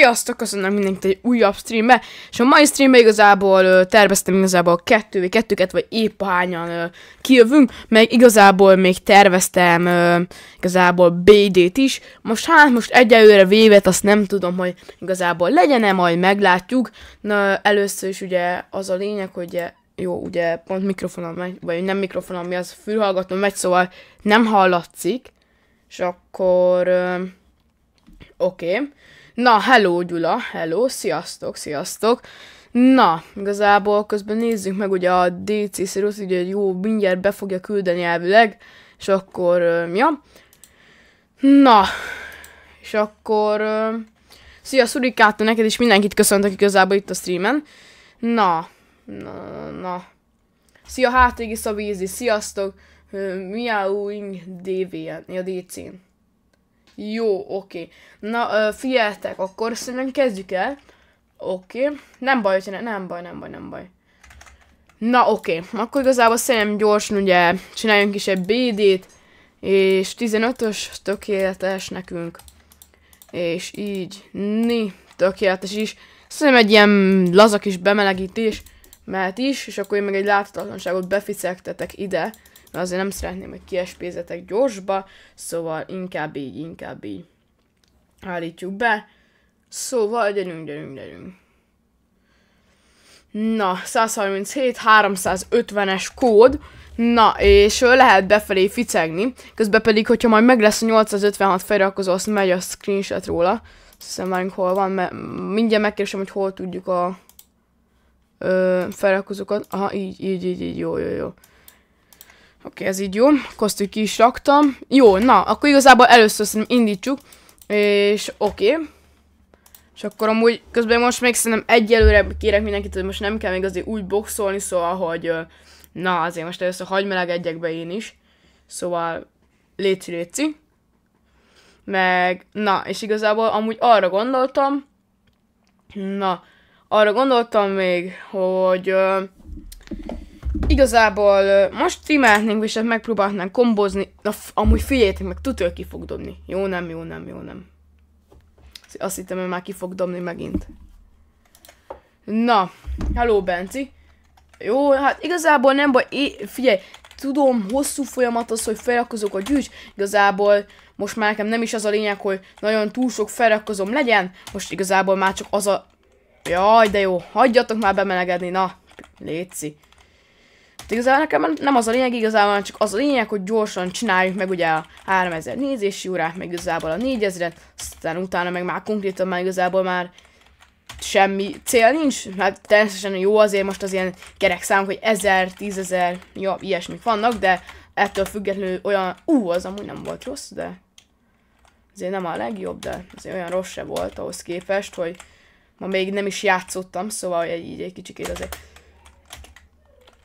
Sziasztok, köszönöm mindenkit egy újabb streambe, és a mai streambe igazából ö, terveztem igazából kettő, vagy kettőket, vagy épp hányan ö, kijövünk, meg igazából még terveztem ö, igazából BD-t is, most hát most egyelőre vévet azt nem tudom, hogy igazából legyen-e, majd meglátjuk, na először is ugye az a lényeg, hogy jó, ugye pont mikrofonom megy, vagy nem mikrofonom, mi az fülhallgató megy, szóval nem hallatszik, és akkor oké, okay. Na, hello Gyula, hello, sziasztok, sziasztok. Na, igazából közben nézzük meg ugye a DC Sirius, ugye jó, mindjárt be fogja küldeni elvileg, és akkor, ja. Na, és akkor, szia Szurikáta, neked is mindenkit köszöntök igazából itt a streamen. Na, na, na. Szia HTG Szabízi, sziasztok, Miau Ing DV-en, a DC-n. Jó, oké. Na, ö, figyeltek, akkor szerintem kezdjük el. Oké. Nem baj, ne, nem baj, nem baj, nem baj. Na, oké. Akkor igazából szerintem gyorsan ugye csináljunk is egy BD-t. És 15-ös tökéletes nekünk. És így, ni, tökéletes is. Szerintem egy ilyen lazak is bemelegítés mehet is, és akkor én meg egy láthatatlanságot beficegtetek ide azért nem szeretném, hogy kiespézetek gyorsba, szóval inkább így, inkább így állítjuk be. Szóval gyerünk, gyerünk, gyerünk. Na, 137, 350-es kód. Na, és lehet befelé ficegni. Közben pedig, hogyha majd meg lesz a 856 feliratkozó, azt megy a screenshot róla. Azt hiszem, várjunk, hol van, mert mindjárt megkérdezem, hogy hol tudjuk a ö, feliratkozókat. Aha, így, így, így, így, jó, jó, jó. Oké, okay, ez így jó. Kosztű ki is raktam. Jó, na, akkor igazából először szerintem indítsuk. És oké. Okay. És akkor amúgy közben most még szerintem egyelőre kérek mindenkit, hogy most nem kell még azért úgy boxolni, szóval, hogy na azért most először hagyj melegedjek be én is. Szóval léci léci. Meg, na, és igazából amúgy arra gondoltam, na, arra gondoltam még, hogy igazából most streamelhetnénk, és megpróbálhatnánk kombozni. Na, amúgy figyeljétek meg, tudja, ki fog dobni. Jó, nem, jó, nem, jó, nem. Azt hittem, hogy már ki fog dobni megint. Na, hello Benci. Jó, hát igazából nem baj, é, figyelj, tudom, hosszú folyamat az, hogy a gyűjts, igazából most már nekem nem is az a lényeg, hogy nagyon túl sok feliratkozom legyen, most igazából már csak az a... Jaj, de jó, hagyjatok már bemelegedni, na, létszi. De igazából nekem nem az a lényeg, igazából csak az a lényeg, hogy gyorsan csináljuk meg ugye a 3000 nézési órát, meg igazából a 4000-et, aztán utána meg már konkrétan már igazából már semmi cél nincs, hát természetesen jó azért most az ilyen kerek szám, hogy 1000, 10000, ja, ilyesmik vannak, de ettől függetlenül olyan, ú, az amúgy nem volt rossz, de azért nem a legjobb, de azért olyan rossz se volt ahhoz képest, hogy ma még nem is játszottam, szóval így egy kicsikét azért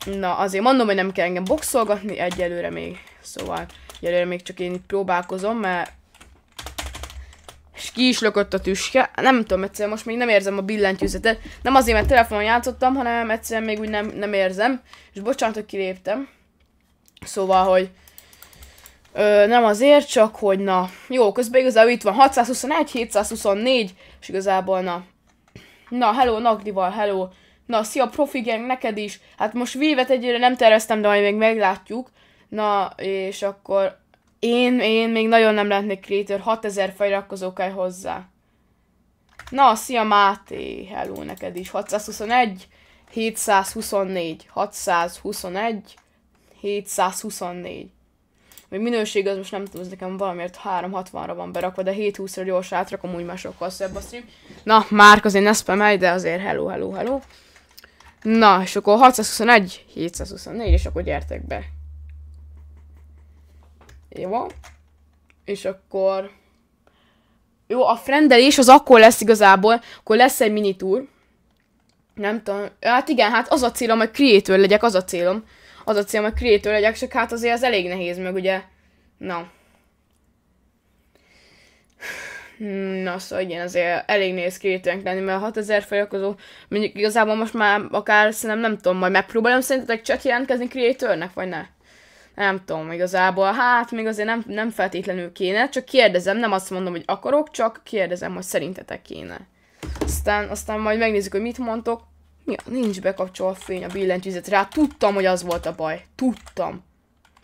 Na, azért mondom, hogy nem kell engem boxolgatni egyelőre még. Szóval egyelőre még csak én itt próbálkozom, mert és ki is lökött a tüske. Nem tudom, egyszerűen most még nem érzem a billentyűzetet. Nem azért, mert telefonon játszottam, hanem egyszerűen még úgy nem, nem érzem. És bocsánat, hogy kiléptem. Szóval, hogy ö, nem azért, csak hogy na. Jó, közben igazából itt van 621, 724, és igazából na. Na, hello, Nagdival, hello. Na, szia profi gang, neked is. Hát most vívet egyre nem terveztem, de majd még meglátjuk. Na, és akkor én, én még nagyon nem lehetnék creator, 6000 feliratkozó kell hozzá. Na, szia Máté, hello neked is. 621, 724, 621, 724. Még minőség az most nem tudom, ez nekem valamiért 360-ra van berakva, de 720-ra gyorsan átrakom, úgy már sokkal szebb a stream. Na, már azért ne spamelj, de azért hello, hello, hello. Na, és akkor 621, 724, és akkor gyertek be. Jó És akkor... Jó, a frendelés az akkor lesz igazából, akkor lesz egy mini minitúr. Nem tudom. Hát igen, hát az a célom, hogy creator legyek, az a célom. Az a célom, hogy creator legyek, csak hát azért az elég nehéz, meg ugye... Na. No. Na szóval igen, azért elég néz ki lenni, mert 6000 feliratkozó, mondjuk igazából most már akár szerintem nem tudom, majd megpróbálom szerintetek chat jelentkezni creatornek, vagy ne? Nem tudom, igazából, hát még azért nem, nem feltétlenül kéne, csak kérdezem, nem azt mondom, hogy akarok, csak kérdezem, hogy szerintetek kéne. Aztán, aztán majd megnézzük, hogy mit mondtok. Ja, nincs bekapcsolva a fény a billentyűzetre, hát tudtam, hogy az volt a baj. Tudtam.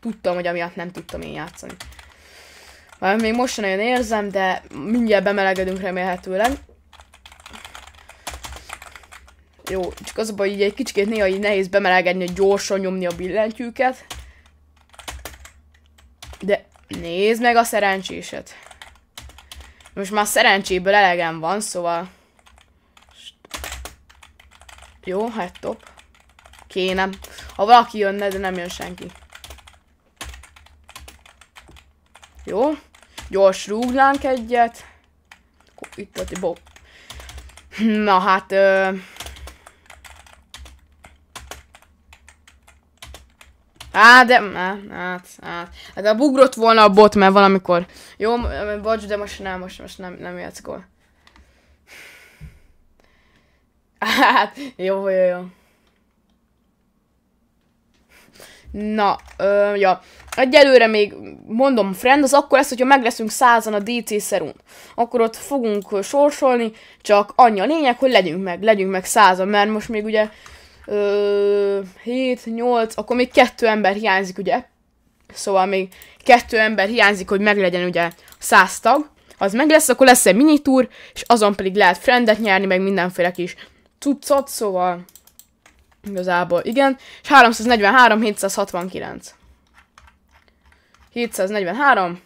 Tudtam, hogy amiatt nem tudtam én játszani. Már még most sem nagyon érzem, de mindjárt bemelegedünk remélhetőleg. Jó, csak az a baj, hogy egy kicsit néha így nehéz bemelegedni, hogy gyorsan nyomni a billentyűket. De nézd meg a szerencséset. Most már szerencséből elegem van, szóval... Jó, hát top. Kéne. Ha valaki jönne, de nem jön senki. Jó. Gyors rúgnánk egyet. Itt volt egy bob. Na hát... Ö... Á, de... Á, hát, hát. Hát a bugrott volna a bot, mert valamikor... Jó, bocs, de most nem, most, most nem, nem játsz gól. Hát, jó, jó, jó. Na, ö, ja egyelőre még mondom friend, az akkor lesz, hogyha meg leszünk százan a DC szerún. Akkor ott fogunk sorsolni, csak annyi a lényeg, hogy legyünk meg, legyünk meg százan, mert most még ugye ö, 7-8, akkor még kettő ember hiányzik, ugye? Szóval még kettő ember hiányzik, hogy meglegyen ugye száz tag. Ha az meg lesz, akkor lesz egy mini tour, és azon pedig lehet friendet nyerni, meg mindenféle kis cuccot, szóval igazából igen. És 343 769. 743.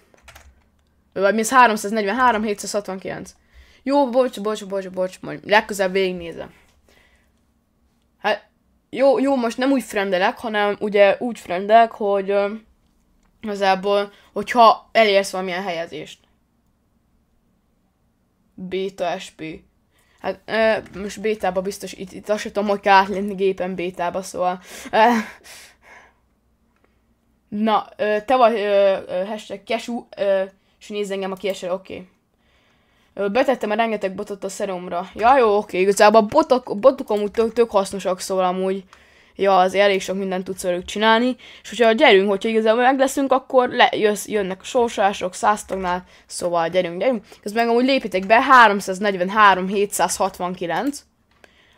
Vagy mi 343, 769. Jó, bocs, bocs, bocs, bocs, majd legközelebb végignézem. Hát, jó, jó, most nem úgy frendelek, hanem ugye úgy frendelek, hogy az igazából, hogyha elérsz valamilyen helyezést. Beta SP. Hát ö, most bétába biztos itt, itt azt sem tudom, hogy kell átlenni gépen bétába, szóval... Ö, Na, ö, te vagy ö, ö, hashtag kesú, és nézz engem, a kiesel, oké. Okay. betettem már rengeteg botot a szeromra. Ja, jó, oké, okay. igazából a botok, botok amúgy tök, tök hasznosak, szóval amúgy ja, az elég sok mindent tudsz velük csinálni, és hogyha gyerünk, hogyha igazából meg leszünk, akkor le, jössz, jönnek a sorsások, száztagnál, szóval gyerünk, gyerünk. Közben meg amúgy lépitek be, 343 769,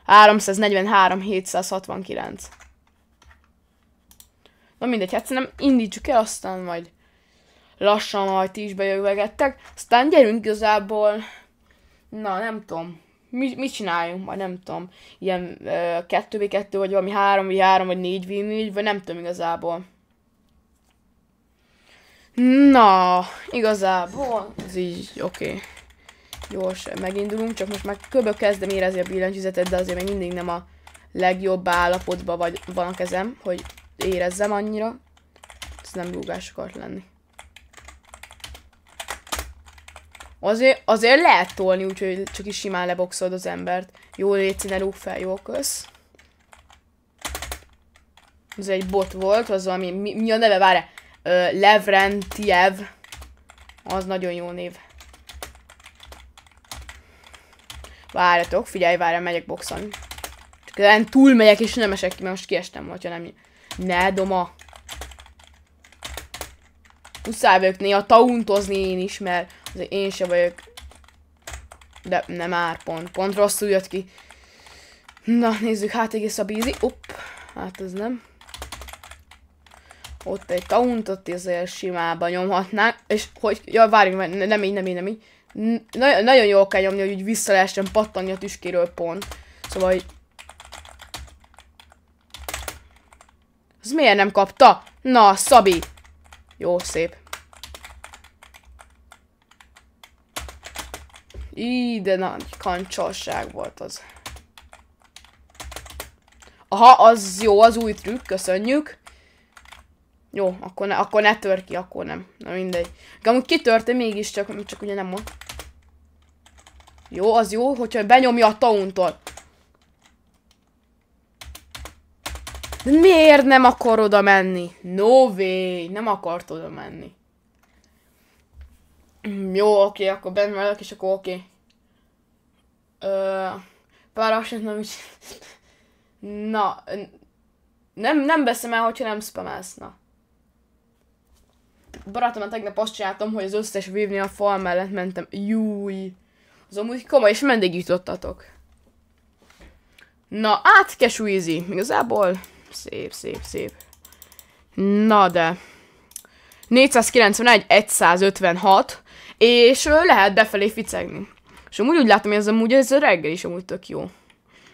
343 769. Na mindegy, hát szerintem indítsuk el, aztán majd lassan majd ti is bejövegettek. Aztán gyerünk igazából, na nem tudom, mi, mit csináljunk majd, nem tudom, ilyen 2v2 vagy valami 3v3 vagy 4v4, vagy nem tudom igazából. Na, igazából, ez így oké. Okay. Gyors, megindulunk, csak most már köbök kezdem érezni a billentyűzetet, de azért még mindig nem a legjobb állapotban vagy, van a kezem, hogy érezzem annyira. Ez nem búgás akart lenni. Azért, azért lehet tolni, úgyhogy csak is simán leboxolod az embert. Jó léci, ne rúg fel, jó kösz. Ez egy bot volt, az valami, mi, mi a neve, várj, uh, Levrentiev. Az nagyon jó név. Várjatok, figyelj, várj, megyek boxolni. Csak ezen túl megyek és nem esek ki, mert most kiestem, hogyha nem ne, Doma. Muszáj vagyok néha tauntozni én is, mert azért én se vagyok. De nem már, pont. Pont rosszul jött ki. Na, nézzük, hát egész a bízi. Upp, hát ez nem. Ott egy tauntot azért simában nyomhatnánk. És hogy, ja, várjunk, nem így, nem így, nem így. Nagyon, nagyon jól kell nyomni, hogy úgy vissza lehessen pattani a tüskéről pont. Szóval, hogy Ez miért nem kapta? Na, Szabi! Jó, szép. Így, de nagy kancsosság volt az. Aha, az jó, az új trükk, köszönjük. Jó, akkor ne, akkor ne tör ki, akkor nem. Na mindegy. Amúgy kitörte csak, csak ugye nem mond. Jó, az jó, hogyha benyomja a tauntól. Miért nem akar oda menni? No way, nem akart oda menni. Mm, jó, oké, akkor benne vagyok, és akkor oké. Ö, pár aksit nem is... Na, nem, nem veszem el, hogyha nem spamelsz, na. Barátom, tegnap azt csináltam, hogy az összes vívni a fal mellett mentem. Júj! Az amúgy komoly, és mendig jutottatok. Na, át Cashew Easy. Igazából Szép, szép, szép. Na de. 491, 156, és lehet befelé ficegni. És amúgy úgy látom, hogy ez amúgy ez a reggel is amúgy tök jó.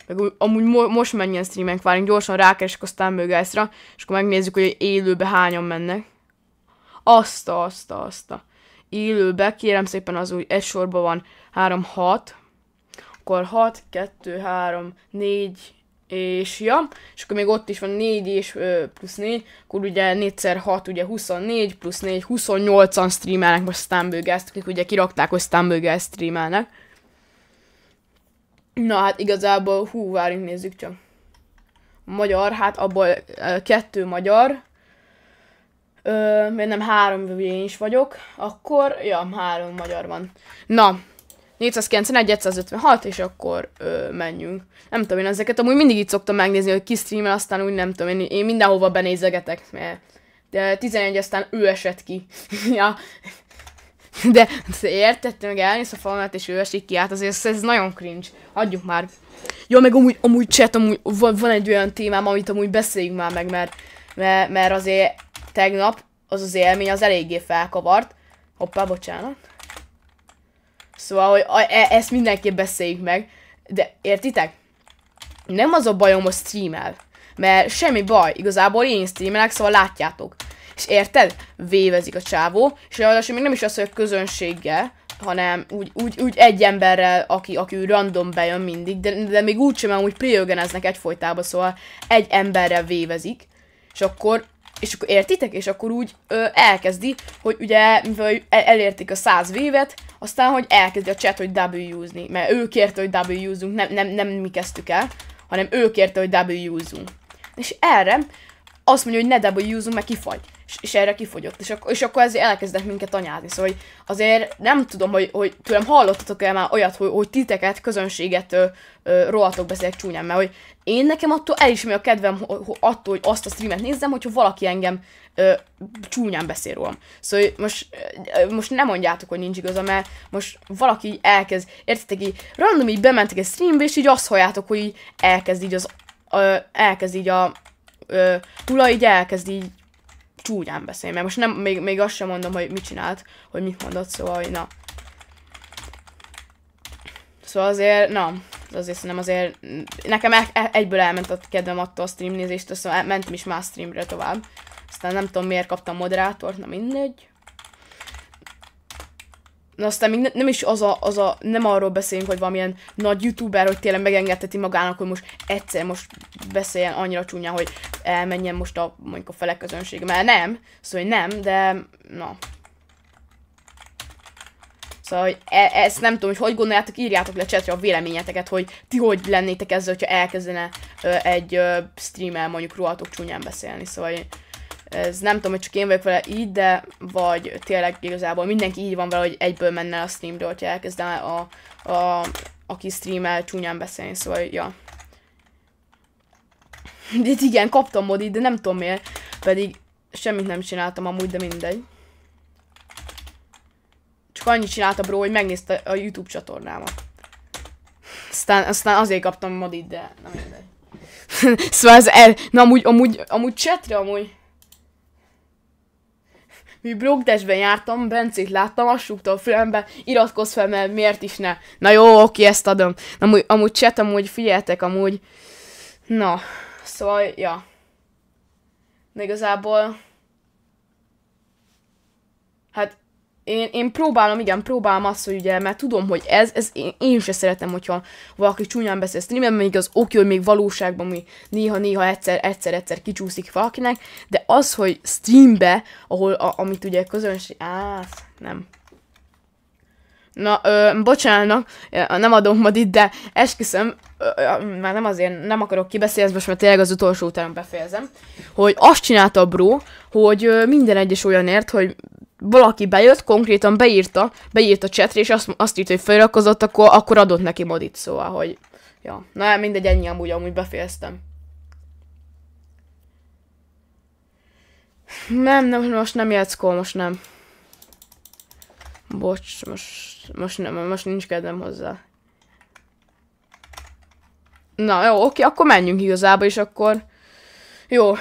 Meg amúgy mo most menjen streamen, várjunk, gyorsan rákeresek a Stambergeisra, és akkor megnézzük, hogy élőbe hányan mennek. Azt, azt, azt. Élőbe, kérem szépen az úgy, egy sorban van 3, 6, akkor 6, 2, 3, 4, és ja, és akkor még ott is van 4 és ö, plusz 4, akkor ugye 4 x 6, ugye 24, plusz 4, 28-an streamelnek most Stumblegast, akik ugye kirakták, hogy Stumblegast streamelnek. Na hát igazából, hú, várjunk, nézzük csak. Magyar, hát abból ö, kettő magyar, ö, mert nem három én is vagyok, akkor, ja, három magyar van. Na, 491-156, és akkor ö, menjünk. Nem tudom én ezeket, amúgy mindig így szoktam megnézni, hogy ki streamel, aztán úgy nem tudom, én, én mindenhova benézegetek, mert de 11 aztán ő esett ki. ja. De értettem, meg elnéz a falmát, és ő esik ki, hát azért ez nagyon cringe. Hagyjuk már. Jó, meg amúgy, amúgy chat, amúgy van, van egy olyan témám, amit amúgy beszéljünk már meg, mert, mert, mert azért tegnap az az élmény az eléggé felkavart. Hoppá, bocsánat. Szóval, hogy a, e, ezt mindenképp beszéljük meg. De értitek? Nem az a bajom, hogy streamel. Mert semmi baj, igazából én streamelek, szóval látjátok. És érted? Vévezik a csávó, és ráadásul még nem is az, hogy a közönséggel, hanem úgy, úgy, úgy egy emberrel, aki, aki random bejön mindig, de, de még úgy sem, hogy priogeneznek egyfolytában, szóval egy emberrel vévezik, és akkor és akkor értitek? És akkor úgy ö, elkezdi, hogy ugye, mivel elérték a 100 vévet, aztán, hogy elkezdi a chat, hogy W-zni, mert ő kérte, hogy W-zunk, nem, nem, nem mi kezdtük el, hanem ő kérte, hogy W-zunk. És erre azt mondja, hogy ne W-zunk, mert kifagy és, és erre kifogyott, és, ak- és akkor ezért elkezdett minket anyázni, szóval hogy azért nem tudom, hogy, hogy tőlem hallottatok el már olyat, hogy, hogy titeket, közönséget ö, ö, rohatok beszélek csúnyán, mert hogy én nekem attól el is mi a kedvem attól, hogy azt a streamet nézzem, hogyha valaki engem ö, csúnyán beszél rólam. Szóval most, ö, most nem mondjátok, hogy nincs igaza, mert most valaki így elkezd, értitek így, random így bementek egy streambe, és így azt halljátok, hogy így elkezd így az, ö, elkezd így a, ö, Tula így elkezd így csúnyán beszélj, mert most nem, még, még azt sem mondom, hogy mit csinált, hogy mit mondott, szóval, hogy na. Szóval azért, na, azért szerintem azért, nekem e, e, egyből elment a kedvem attól a nézést, szóval mentem is más streamre tovább. Aztán nem tudom miért kaptam moderátort, na mindegy. Na aztán még ne, nem is az a, az a, nem arról beszélünk, hogy valamilyen nagy youtuber, hogy tényleg megengedheti magának, hogy most egyszer most beszéljen annyira csúnya, hogy elmenjen most a, mondjuk a felek közönség. Mert nem, szóval nem, de na. Szóval, hogy e- ezt nem tudom, hogy hogy gondoljátok, írjátok le csetre a véleményeteket, hogy ti hogy lennétek ezzel, hogyha elkezdene ö, egy ö, streamer mondjuk rólatok csúnyán beszélni. Szóval, ez nem tudom, hogy csak én vagyok vele így, de vagy tényleg igazából mindenki így van vele, hogy egyből menne a streamre, hogyha elkezdem a, a, a, aki streamel csúnyán beszélni, szóval, ja. De igen, kaptam modit, de nem tudom miért, pedig semmit nem csináltam amúgy, de mindegy. Csak annyit csinálta bro, hogy megnézte a YouTube csatornámat. Aztán, aztán azért kaptam modit, de nem mindegy. szóval ez el, na amúgy, amúgy, amúgy chatre amúgy mi blogdesben jártam, Bencét láttam, azt súgta a fülembe, iratkozz fel, mert miért is ne. Na jó, oké, ezt adom. Na, Amúgy, amúgy chat, amúgy figyeltek, amúgy. Na, szóval, ja. De igazából... Hát én, én próbálom, igen, próbálom azt, hogy ugye, mert tudom, hogy ez, ez én, én sem szeretem, hogyha valaki csúnyán beszél streamen, még az oké, hogy még valóságban mi néha-néha egyszer-egyszer kicsúszik valakinek, de az, hogy streambe, ahol, a, amit ugye közönség, á, nem. Na, ö, bocsánat, nem adom ma itt, de esküszöm, már nem azért, nem akarok kibeszélni, most már tényleg az utolsó után befejezem, hogy azt csinálta a bro, hogy ö, minden egyes olyanért, hogy valaki bejött, konkrétan beírta, beírta a csetre, és azt, azt írta, hogy feliratkozott, akkor, akkor adott neki modit, szóval, hogy ja. Na, mindegy, ennyi amúgy, amúgy befejeztem. Nem, nem, most nem játszkol, most nem. Bocs, most, most nem, most nincs kedvem hozzá. Na, jó, oké, akkor menjünk igazából, és akkor... Jó.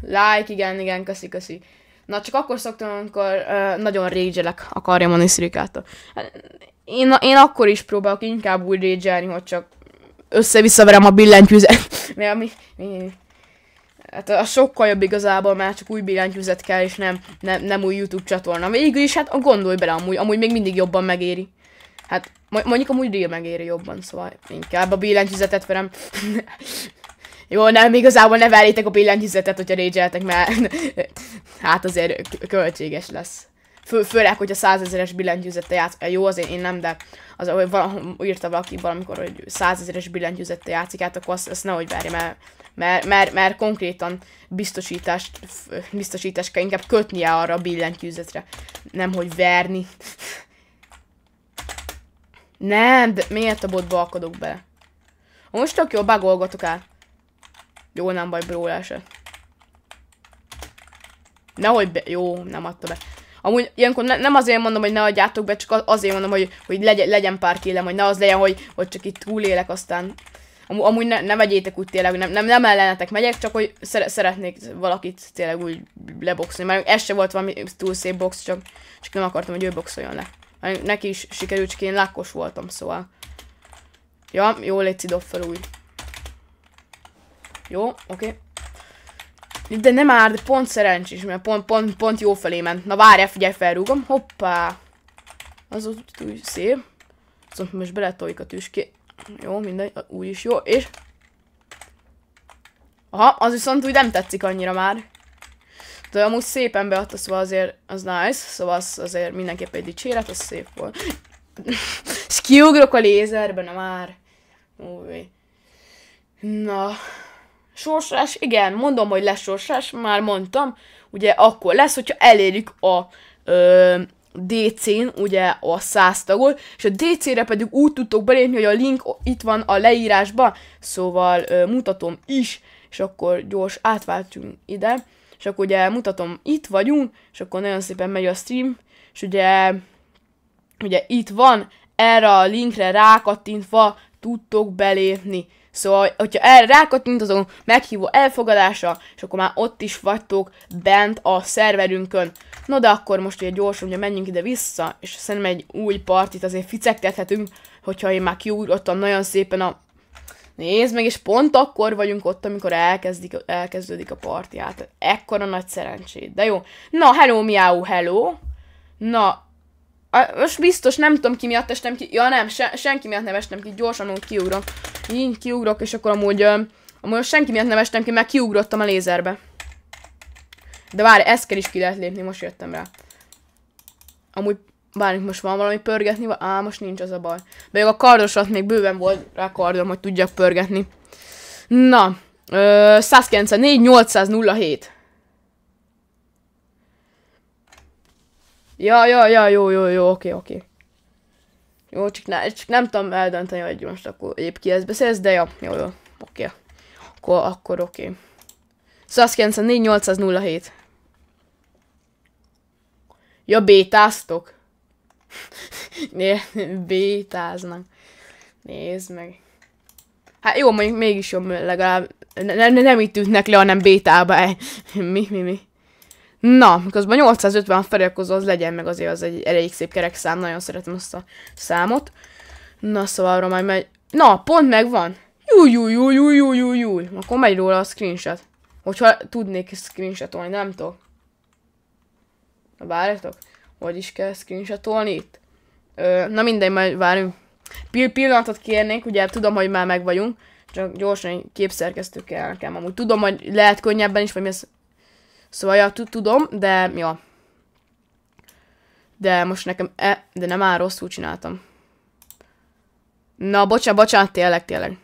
Like, igen, igen, köszi, köszi. Na, csak akkor szoktam, amikor uh, nagyon régyelek a karjamani szirikától. Hát, én, én akkor is próbálok inkább úgy régyelni, hogy csak össze a billentyűzet. Mert ami, mi, hát a sokkal jobb igazából, mert csak új billentyűzet kell, és nem, nem, nem új YouTube csatorna. Végül is, hát gondolj bele, amúgy, amúgy még mindig jobban megéri. Hát mondjuk amúgy Reel megéri jobban, szóval inkább a billentyűzetet verem. Jó, nem, igazából ne verjétek a billentyűzetet, hogyha régyeltek, mert hát azért költséges lesz. Fő, főleg, hogyha százezeres billentyűzette játszik. Jó, azért én nem, de az, hogy valahol írta valaki valamikor, hogy százezeres billentyűzette játszik hát akkor azt, azt nehogy várja, mert, mert, mert, mert konkrétan biztosítást, biztosítást kell inkább kötnie arra a billentyűzetre, nem hogy verni. nem, de miért a botba akadok bele? Most csak jól bagolgatok el. Jó, nem baj bróla se. Nehogy be... Jó, nem adta be. Amúgy ilyenkor ne, nem azért mondom, hogy ne adjátok be, csak azért mondom, hogy, hogy legyen, legyen pár kélem, hogy ne az legyen, hogy, hogy csak itt túlélek, aztán... Amú, amúgy ne, ne vegyétek úgy tényleg, nem, nem, nem ellenetek megyek, csak hogy szere, szeretnék valakit tényleg úgy leboxolni. Mert ez se volt valami túl szép box, csak, csak nem akartam, hogy ő boxoljon le. Mert neki is sikerült, csak én lákos voltam, szóval. Ja, jó légy, dob fel úgy. Jó, oké. Okay. De nem már, de pont szerencsés, mert pont, pont, pont jó felé ment. Na várjál, figyelj, felrúgom. Hoppá! Az ott úgy szép. Szóval most beletoljuk a tüské. Jó, mindegy, úgy is jó. És... Aha, az viszont úgy nem tetszik annyira már. De amúgy szépen beadta, szóval azért az nice. Szóval az azért mindenképp egy dicséret, az szép volt. És kiugrok a lézerben, na már. Új. Na, Sorsás, igen, mondom, hogy lesz sorsás, már mondtam. Ugye akkor lesz, hogyha elérjük a ö, DC-n ugye a 100 tagot, és a DC-re pedig úgy tudtok belépni, hogy a link itt van a leírásban, szóval ö, mutatom is, és akkor gyors átváltunk ide, és akkor ugye mutatom, itt vagyunk, és akkor nagyon szépen megy a stream, és ugye, ugye itt van, erre a linkre rákattintva tudtok belépni. Szóval, hogyha erre rákattintozunk, meghívó elfogadása, és akkor már ott is vagytok bent a szerverünkön. No de akkor most ugye gyorsan ugye menjünk ide-vissza, és szerintem egy új partit azért ficektethetünk, hogyha én már kiugrottam nagyon szépen a... Nézd meg, és pont akkor vagyunk ott, amikor elkezdik, elkezdődik a parti. ekkora nagy szerencsét, de jó. Na, hello, miau, hello. Na, a, most biztos nem tudom ki miatt estem ki. Ja nem, se, senki miatt nem estem ki. Gyorsan úgy kiugrom. Így kiugrok, és akkor amúgy... Ö, amúgy senki miatt nem estem ki, mert kiugrottam a lézerbe. De várj, ezt kell is ki lehet lépni, most jöttem rá. Amúgy várj, most van valami pörgetni, Á, most nincs az a baj. De a kardosat még bőven volt rá kardom, hogy tudjak pörgetni. Na, ö, 194 807. Ja, ja, ja, jó, jó, jó, oké, oké. Jó, csak, ne, csak nem tudom eldönteni, hogy most akkor épp ki ezt beszélsz, de ja, jó, jó, oké. Akkor, akkor oké. 194 4807. Ja, bétáztok? né, bétáznak. Nézd meg. Hát jó, mondjuk mégis jobb legalább. Nem, nem, nem itt ütnek le, hanem bétába. Eh. mi, mi, mi. Na, közben 850 feliratkozó az legyen meg azért az egy elég szép kerek szám, nagyon szeretem azt a számot. Na, szóval arra majd megy. Na, pont megvan. Júj, júj, júj, júj, júj, júj, júj. Akkor megy róla a screenshot. Hogyha tudnék screenshotolni, nem tudok. Na, várjatok. Hogy is kell screenshotolni itt? Ö, na mindegy, majd várjunk. Pill pillanatot kérnék, ugye tudom, hogy már meg vagyunk. Csak gyorsan képszerkeztük kell nekem amúgy. Tudom, hogy lehet könnyebben is, vagy mi az? Szóval, ja, tudom, de, ja. De most nekem, e, de nem áll, rosszul csináltam. Na, bocsánat, bocsánat, tényleg, tényleg.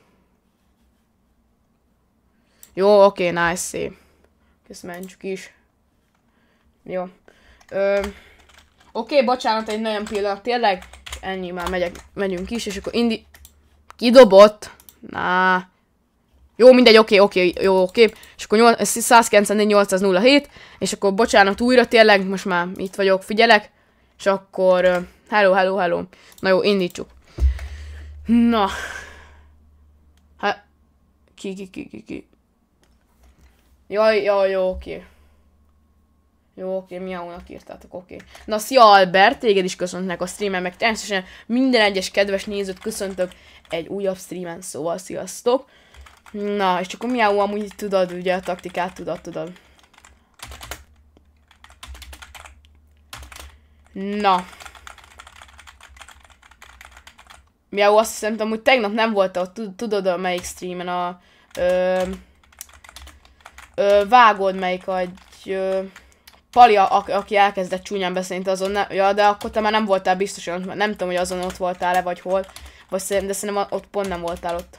Jó, oké, okay, nice, szép. Ezt mentsük is. Jó. Ö, oké, okay, bocsánat, egy nagyon pillanat, tényleg. Ennyi, már megyek, megyünk is, és akkor indi... Kidobott? Na. Jó, mindegy, oké, oké, jó, oké. És akkor 194-807, és akkor bocsánat újra tényleg, most már itt vagyok, figyelek. És akkor, hello, hello, hello. Na jó, indítsuk. Na. ha, ki, ki, ki, ki, ki. Jaj, jaj, jó, oké. Jó, oké, miáónak írtátok, oké. Na, szia Albert, téged is köszöntnek a streamen, meg természetesen minden egyes kedves nézőt köszöntök egy újabb streamen, szóval sziasztok. Na, és csak a amúgy tudod, ugye a taktikát tudod, tudod. Na. Miau azt hiszem, hogy tegnap nem volt ott, tudod, a melyik streamen a... Ö, ö, vágod, melyik a... Ö, Pali, a, aki elkezdett csúnyán beszélni, azon ne, ja, de akkor te már nem voltál biztosan, nem tudom, hogy azon ott voltál-e, vagy hol, vagy szerintem, de szerintem ott pont nem voltál ott.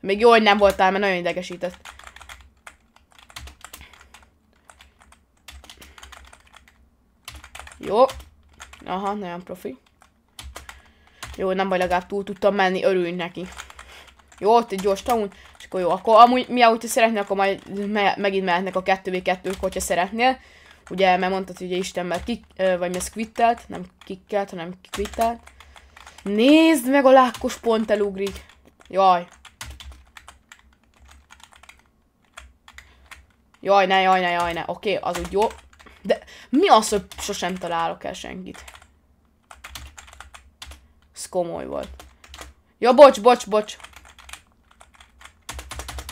Még jó, hogy nem voltál, mert nagyon idegesített. Jó. Aha, nagyon profi. Jó, nem baj, legalább túl tudtam menni, örülj neki. Jó, ott egy gyors taun, és akkor jó, akkor amúgy, mi ahogy te szeretnél, akkor majd me megint mehetnek a 2 v 2 hogyha szeretnél. Ugye, mert mondtad, hogy Isten már kik, vagy mi squittelt, nem kikkelt, hanem kikvittelt. Nézd meg, a lákkos pont elugrik. Jaj. Jaj, ne, jaj, ne, jaj, ne. Oké, okay, az úgy jó. De mi az, hogy sosem találok el senkit? Ez komoly volt. Ja, bocs, bocs, bocs.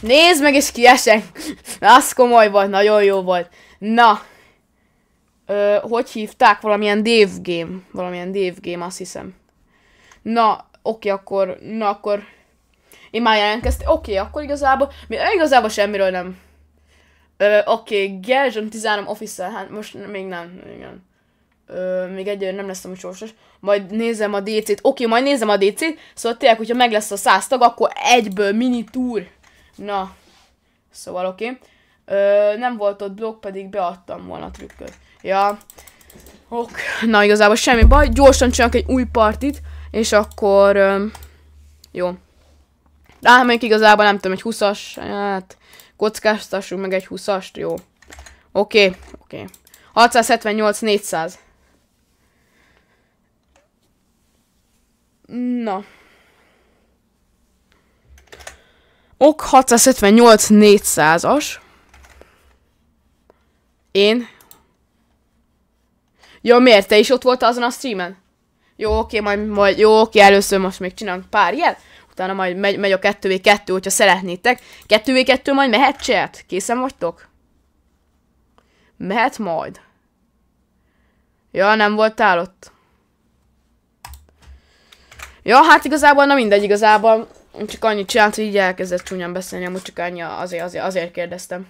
Nézd meg, és kiesek. Na, az komoly volt, nagyon jó volt. Na. Ö, hogy hívták? Valamilyen Dave Game. Valamilyen Dave Game, azt hiszem. Na, oké, akkor, na akkor... Én már jelentkeztem. Oké, akkor igazából... Mi igazából semmiről nem Ö, oké, okay, Gelzson 13 officer, hát most még nem, igen. Ö, még egy nem lesz a sorsos. Majd nézem a DC-t, oké, okay, majd nézem a DC-t, szóval tényleg, hogyha meg lesz a 100 tag, akkor egyből mini túr. Na, szóval oké. Okay. Ö, nem volt ott blog, pedig beadtam volna a trükköt. Ja, ok, na igazából semmi baj, gyorsan csinálok egy új partit, és akkor, ö, jó. Rámegyek igazából, nem tudom, egy 20-as, hát Kockáztassunk meg egy 20-ast, jó. Oké, okay, oké. Okay. 678, 400. Na. Ok 678, 400-as. Én. Ja, miért? Te is ott voltál azon a streamen? Jó, oké, okay, majd, majd, jó, oké, okay, először most még csinálunk pár ilyet utána majd megy, megy a 2v2, hogyha szeretnétek. 2v2 majd mehet chat? Készen vagytok? Mehet majd. Ja, nem voltál ott. Ja, hát igazából, na mindegy, igazából csak annyit csinált, hogy így elkezdett csúnyán beszélni, amúgy csak annyi azért, azért, azért kérdeztem.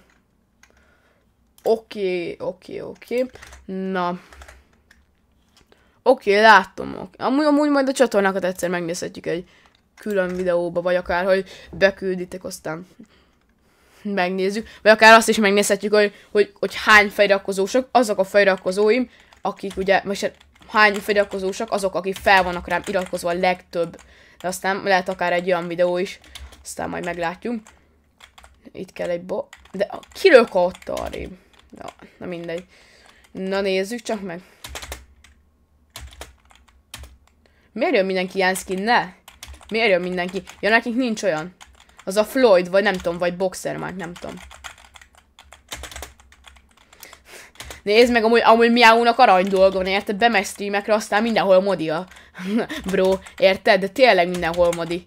Oké, oké, oké. Na. Oké, okay, látom. Okay. Amúgy, amúgy majd a csatornákat egyszer megnézhetjük egy külön videóba, vagy akár, hogy bekülditek, aztán megnézzük, vagy akár azt is megnézhetjük, hogy, hogy, hogy hány feliratkozósok, azok a feliratkozóim, akik ugye, most hát hány feliratkozósok, azok, akik fel vannak rám iratkozva a legtöbb, de aztán lehet akár egy olyan videó is, aztán majd meglátjuk. Itt kell egy bo... De kilök ott arrébb. Na, na mindegy. Na nézzük csak meg. Miért jön mindenki ilyen Ne! Miért jön mindenki? Ja, nekik nincs olyan. Az a Floyd, vagy nem tudom, vagy Boxer már, nem tudom. Nézd meg, amúgy, amúgy miáúnak arany dolga van, érted? Bemegy streamekre, aztán mindenhol modia. Bro, érted? De tényleg mindenhol modi.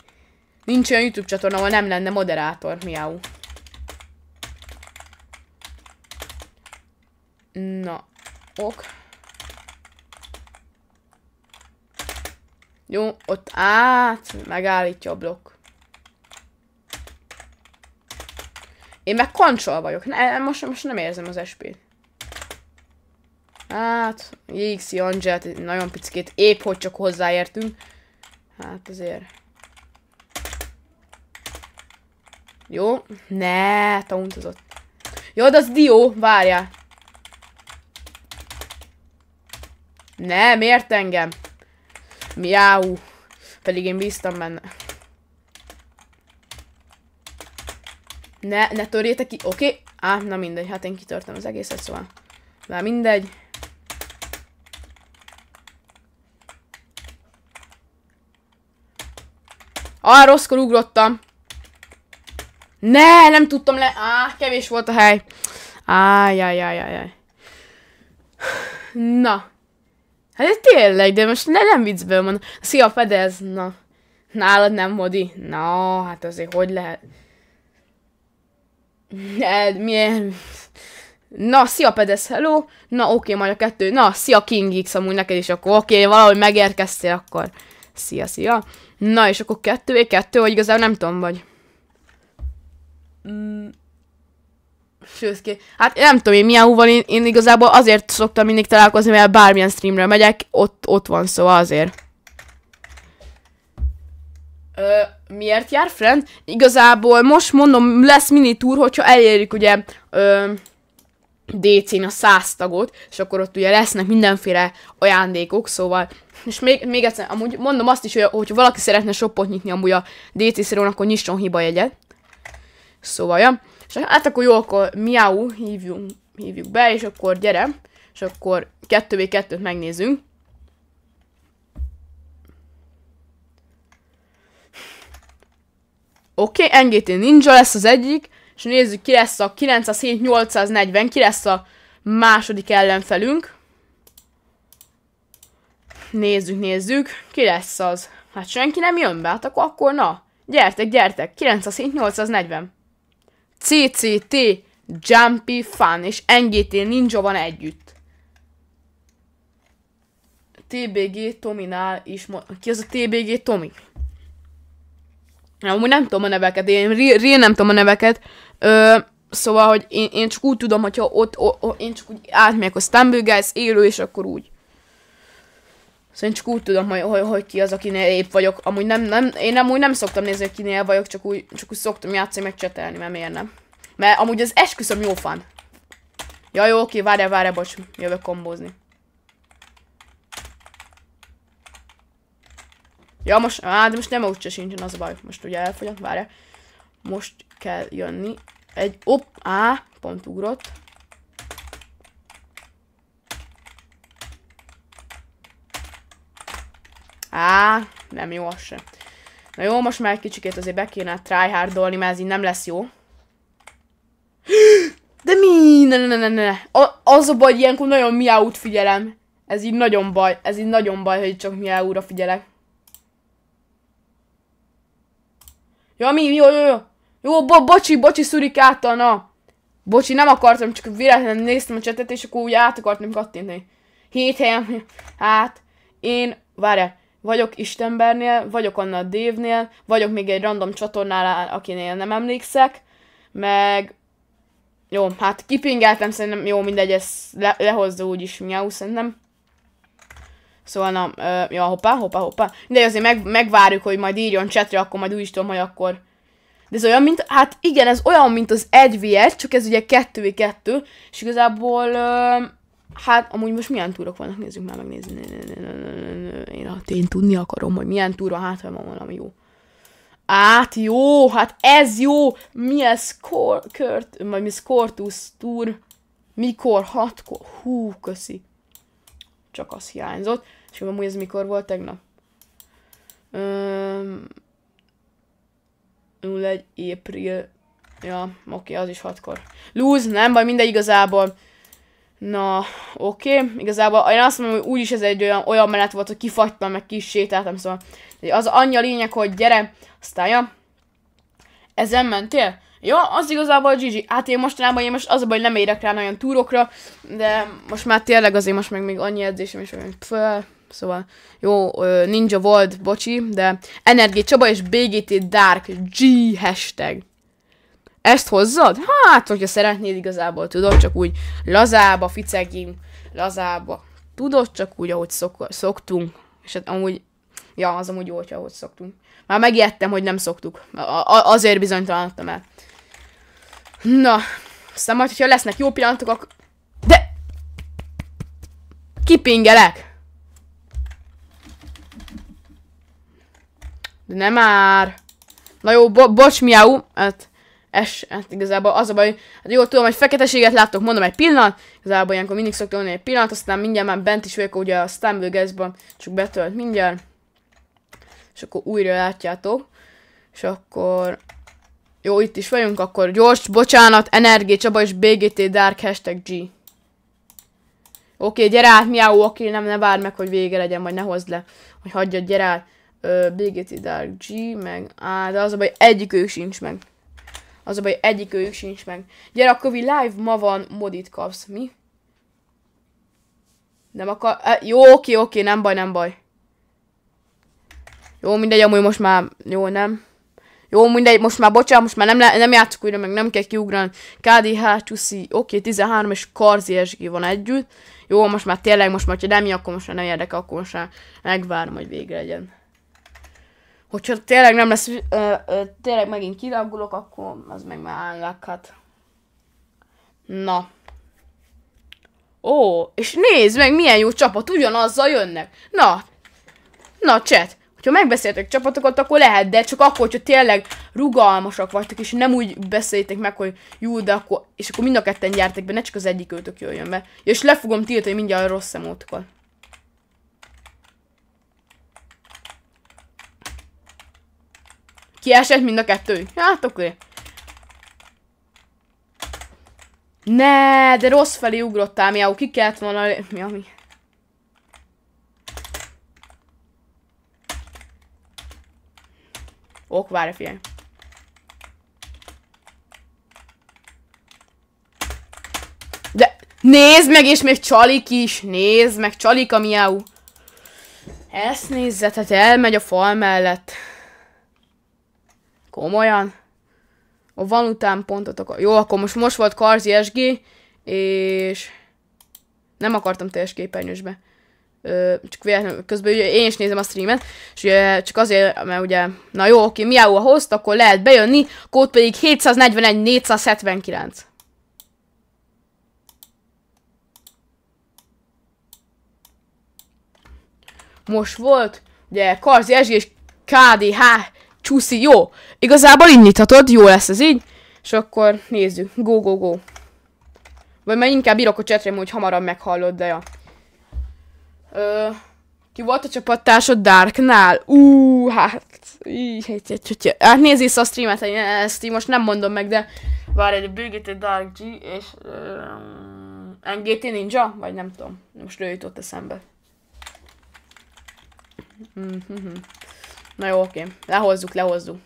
Nincs olyan YouTube csatorna, ahol nem lenne moderátor, miáú. Na, ok. Jó, ott át, megállítja a blokk. Én meg kancsol vagyok. Ne, most, most nem érzem az SP-t. Hát, Jixi Angelt, hát nagyon picit épp hogy csak hozzáértünk. Hát azért. Jó, ne, tauntozott. Jó, de az dió, várjál. Ne, miért engem? Miau. Pedig én bíztam benne. Ne, ne törjétek ki. Oké. Okay. Á, na mindegy. Hát én kitörtem az egészet, szóval. Na mindegy. Á, rosszkor ugrottam. Ne, nem tudtam le... Á, kevés volt a hely. Áj, áj, áj, Na, Hát tényleg, de most ne, nem viccből mondom. Szia, fedez! Na, nálad nem modi. Na, hát azért hogy lehet? Ne, milyen... Na, szia pedez, hello. Na, oké, majd a kettő. Na, szia King X, amúgy neked is akkor. Oké, valahogy megérkeztél akkor. Szia, szia. Na, és akkor kettő, kettő, vagy igazából nem tudom, vagy. Mm, Sőszké. Hát én nem tudom, én miáúval én, én igazából azért szoktam mindig találkozni, mert bármilyen streamre megyek, ott, ott van szó azért. Ö, miért jár friend? Igazából most mondom, lesz mini túr, hogyha elérjük ugye ö, DC-n a száz tagot, és akkor ott ugye lesznek mindenféle ajándékok, szóval és még, még egyszer, amúgy mondom azt is, hogy hogyha valaki szeretne shopot nyitni amúgy a DC szerón, akkor nyisson jegyet. Szóval, ja. És hát akkor jó, akkor miau hívjunk, hívjuk be, és akkor gyere, és akkor 2v2-t megnézzünk. Oké, okay, NGT Ninja lesz az egyik, és nézzük ki lesz a 907-840, ki lesz a második ellenfelünk. Nézzük, nézzük, ki lesz az. Hát senki nem jön be, hát akkor, akkor na, gyertek, gyertek, 907-840. CCT, Jumpy Fun és NGT Ninja van együtt. TBG Tominál is Ki az a TBG Tomi? Nem, nem tudom a neveket, én ré nem tudom a neveket. Ö, szóval, hogy én, én csak úgy tudom, hogyha ott, o, o, én csak úgy átmegyek a Stumble Guys élő, és akkor úgy. Szóval én csak úgy tudom, hogy, hogy, hogy ki az, akinél épp vagyok. Amúgy nem, nem, én úgy nem szoktam nézni, hogy kinél vagyok, csak úgy, csak úgy szoktam játszani, meg csetelni, mert miért nem. Mert amúgy az esküszöm jó fan. Ja, jó, oké, várj, várj, bocs, jövök kombózni. Ja, most, á, de most nem úgyse sincsen, az a baj. Most ugye elfogyott, várj. Most kell jönni. Egy, op, á, pont ugrott. Á, nem jó az se. Na jó, most már egy kicsikét azért be kéne tryhardolni, mert ez így nem lesz jó. De mi? Ne, ne, ne, ne. A, az a baj, hogy ilyenkor nagyon miáút figyelem. Ez így nagyon baj. Ez így nagyon baj, hogy csak miáúra figyelek. Ja, mi? Jó, jó, jó. Jó, bo bocsi, bocsi, szurikáltal, na. Bocsi, nem akartam, csak véletlenül néztem a csetet, és akkor úgy át akartam kattintani. Hét helyen, hát, én, várjál, vagyok Istenbernél, vagyok annál Dévnél, vagyok még egy random csatornál, akinél nem emlékszek, meg jó, hát kipingeltem, szerintem jó, mindegy, ez le, lehozza úgyis miau, szerintem. Szóval na, ö, jó, hoppá, hoppá, hoppá. De azért meg, megvárjuk, hogy majd írjon csetre, akkor majd úgy is tudom, hogy akkor... De ez olyan, mint, hát igen, ez olyan, mint az 1v1, csak ez ugye 2v2, és igazából ö, Hát, amúgy most milyen túrok vannak, nézzük már, megnézni. Én, hát én tudni akarom, hogy milyen túra, hát van valami jó. Át jó, hát ez jó! Mi ez? Kört, vagy mi Skortus túr? Mikor? Hatkor? Hú, köszi. Csak az hiányzott. És amúgy ez mikor volt tegnap? Öm, 01 april, Ja, oké, okay, az is hatkor. Lúz, nem baj, mindegy igazából. Na, oké, okay. igazából én azt mondom, hogy úgyis ez egy olyan, olyan menet volt, hogy kifagytam, meg kis sétáltam, szóval az annyi a lényeg, hogy gyere, aztán ja, ezen mentél? Jó, ja, az igazából GG. Hát én mostanában én most az a baj, hogy nem érek rá nagyon túrokra, de most már tényleg azért most meg még annyi edzésem is, hogy föl, szóval jó, ninja volt, bocsi, de Energy Csaba és BGT Dark G hashtag. Ezt hozzad? Hát, hogyha szeretnéd igazából, tudod, csak úgy lazába, ficegim, lazába. Tudod, csak úgy, ahogy szok, szoktunk. És hát amúgy, ja, az amúgy jó, hogyha ahogy szoktunk. Már megijedtem, hogy nem szoktuk. A- azért bizonytalanodtam el. Na, aztán majd, hogyha lesznek jó pillanatok, akkor... De! Kipingelek! De nem már! Na jó, bo bocs, miau, hát es, hát igazából az a baj, hát jól tudom, hogy feketeséget láttok, mondom egy pillanat, igazából ilyenkor mindig szoktam mondani egy pillanat, aztán mindjárt már bent is vagyok, ugye a Stumble csak betölt mindjárt, és akkor újra látjátok, és akkor jó, itt is vagyunk, akkor gyors, bocsánat, NRG Csaba és BGT Dark hashtag G. Oké, okay, gyere át, miau, oké, okay, nem, ne várd meg, hogy vége legyen, vagy ne hozd le, hogy hagyjad, gyere át. Ö, BGT Dark G, meg, á, de az a baj, egyik egyikük sincs meg. Az a baj, egyik őjük sincs meg. Gyere, akkor vi live ma van, modit kapsz. Mi? Nem akar... E, jó, oké, oké, nem baj, nem baj. Jó, mindegy, amúgy most már... Jó, nem. Jó, mindegy, most már bocsánat, most már nem, nem játszok újra, meg nem kell kiugrani. KDH, Csuszi, oké, 13 és Karzi SG van együtt. Jó, most már tényleg, most már, ha nem, akkor most már nem érdekel, akkor most már megvárom, hogy végre legyen hogyha tényleg nem lesz, ö, ö, tényleg megint kiragulok, akkor az meg már állakhat. Na. Ó, és nézd meg, milyen jó csapat, ugyanazzal jönnek. Na, na chat, hogyha megbeszéltek csapatokat, akkor lehet, de csak akkor, hogyha tényleg rugalmasak vagytok, és nem úgy beszéltek meg, hogy jó, de akkor, és akkor mind a ketten gyertek be, ne csak az egyik őtök jöjjön be. Ja, és le fogom tiltani mindjárt a rossz emótokat. Kiesett mind a kettő. Hát oké. Okay. Ne, de rossz felé ugrottál, miau, ki kellett volna... Mi, ami? Ok, várj, figyelj. De nézd meg, és még csalik is, nézd meg, csalik a miau. Ezt tehát elmegy a fal mellett. Komolyan? A van után pontot akar... Jó, akkor most, most volt Karzi SG, és... Nem akartam teljes képernyősbe. Ö, csak véletlenül, közben ugye én is nézem a streamet, és ugye csak azért, mert ugye, na jó, oké, mi a host, akkor lehet bejönni, kód pedig 741 479. Most volt, ugye, Karzi SG és KDH csúszi, jó. Igazából indíthatod, jó lesz ez így. És akkor nézzük. Go, go, go. Vagy már inkább írok a csetrém, hogy hamarabb meghallod, de ja. Ö, ki volt a csapattársod Darknál? Ú, hát... Hát nézz vissza a streamet, én ezt így most nem mondom meg, de... Várj, egy egy Dark G és... Uh, NGT Ninja? Vagy nem tudom. Most ő jutott eszembe. Mm-hmm. Na jó, oké. Lehozzuk, lehozzuk.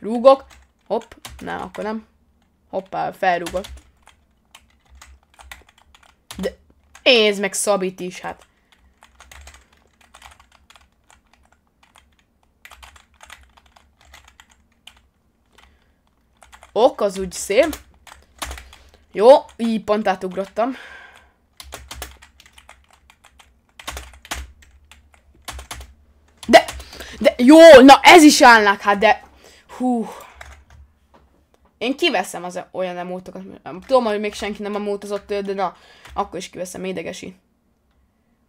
Rúgok. Hopp. Na, akkor nem. Hoppá, felrúgok. De nézd meg Szabit is, hát. Ok, az úgy szép. Jó, így pont átugrottam. De jó, na ez is állnak, hát de... Hú. Én kiveszem az olyan emótokat. Tudom, hogy még senki nem emótozott, de na, akkor is kiveszem, idegesi.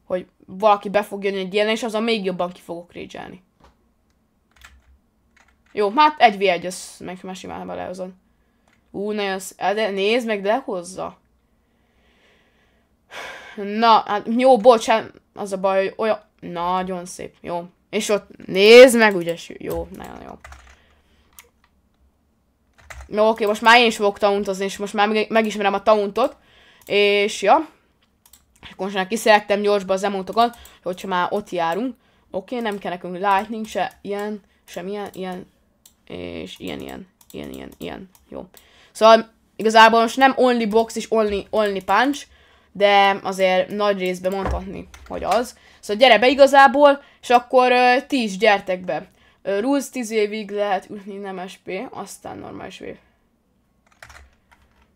Hogy valaki be fog jönni egy ilyen, és azon még jobban ki fogok régyelni. Jó, hát egy v 1 az meg már simán belehozod. Ú, ne, az, hát de nézd meg, lehozza. Na, hát jó, bocsánat, az a baj, hogy olyan... Nagyon szép, jó. És ott nézd meg, ugye jó, nagyon jó. Jó, oké, most már én is fogok tauntozni, és most már megismerem a tauntot. És ja, és akkor most már kiszerettem gyorsba az emotokat, hogyha már ott járunk. Oké, nem kell nekünk lightning, se ilyen, sem ilyen, ilyen, és ilyen, ilyen, ilyen, ilyen, ilyen. Jó. Szóval igazából most nem only box és only, only punch, de azért nagy részben mondhatni, hogy az. Szóval gyere be igazából, és akkor uh, ti is gyertek be. Uh, rules 10 évig lehet ütni nem SP, aztán normális év.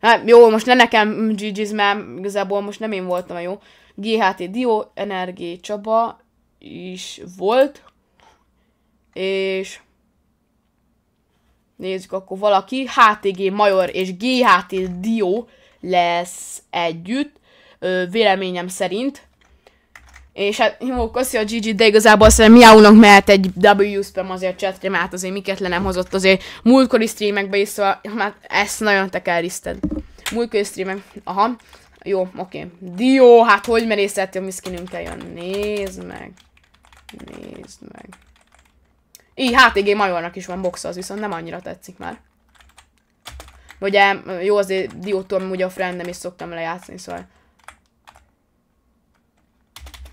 Hát jó, most ne nekem GG's, mert igazából most nem én voltam a jó. GHT Dio, NRG Csaba is volt. És nézzük akkor valaki, HTG Major és GHT Dio lesz együtt, ö, véleményem szerint. És hát jó, köszi a Gigi, de igazából szerintem miáulnak mehet egy W spam azért csetre, mert hát azért miket le nem hozott azért múltkori streamekbe is, szóval hát ezt nagyon tekerjézted. Múltkori streamek, aha. Jó, oké. Okay. Dio, hát hogy merészeltél mi skinünkkel jön? Nézd meg. Nézd meg. Így hát igen, Majornak is van boxa, az viszont nem annyira tetszik már. Ugye, jó azért Diótól ugye a friendem is szoktam lejátszani, szóval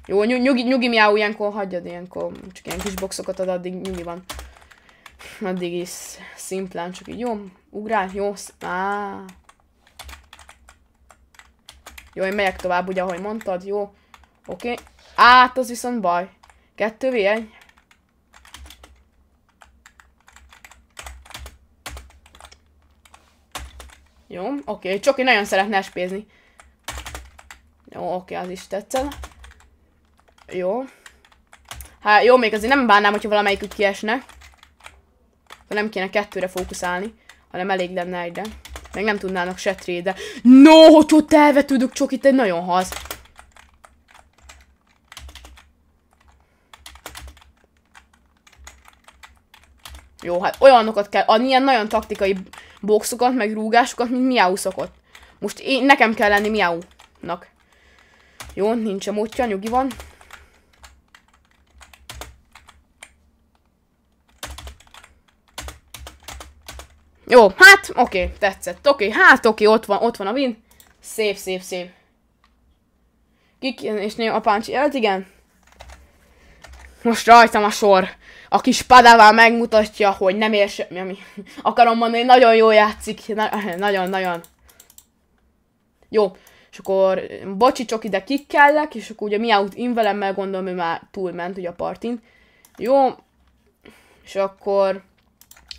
jó, nyugi, nyugi miau ilyenkor hagyjad, ilyenkor csak ilyen kis boxokat ad, addig nyugi van. Addig is szimplán, csak így jó, ugrál, jó, á. Jó, én megyek tovább, ugye, ahogy mondtad, jó. Oké. Okay. Át, az viszont baj. Kettő v Jó, oké, okay. én nagyon szeretne espézni. Jó, oké, okay, az is tetszett. Jó. Hát jó, még azért nem bánnám, hogyha valamelyikük kiesne. De nem kéne kettőre fókuszálni, hanem elég lenne egyre. Meg nem tudnának se tréde. No, hogy ott elvetődök, csak itt egy nagyon haz. Jó, hát olyanokat kell adni, ilyen nagyon taktikai boxokat, meg rúgásokat, mint Miau szokott. Most én, nekem kell lenni Miau-nak. Jó, nincs a módja, nyugi van. Jó, hát, oké, okay, tetszett. Oké, okay, hát oké, okay, ott van, ott van a win. Szép, szép, szép. Kik és néha apáncsi előtt, igen. Most rajtam a sor. A kis padával megmutatja, hogy nem ér semmi, ami. Akarom mondani, nagyon jól játszik. Nagyon-nagyon. Jó, és akkor bocsicsok ide kikkellek, és akkor ugye mi out velem, mert gondolom, hogy már túlment ugye a partin. Jó, és akkor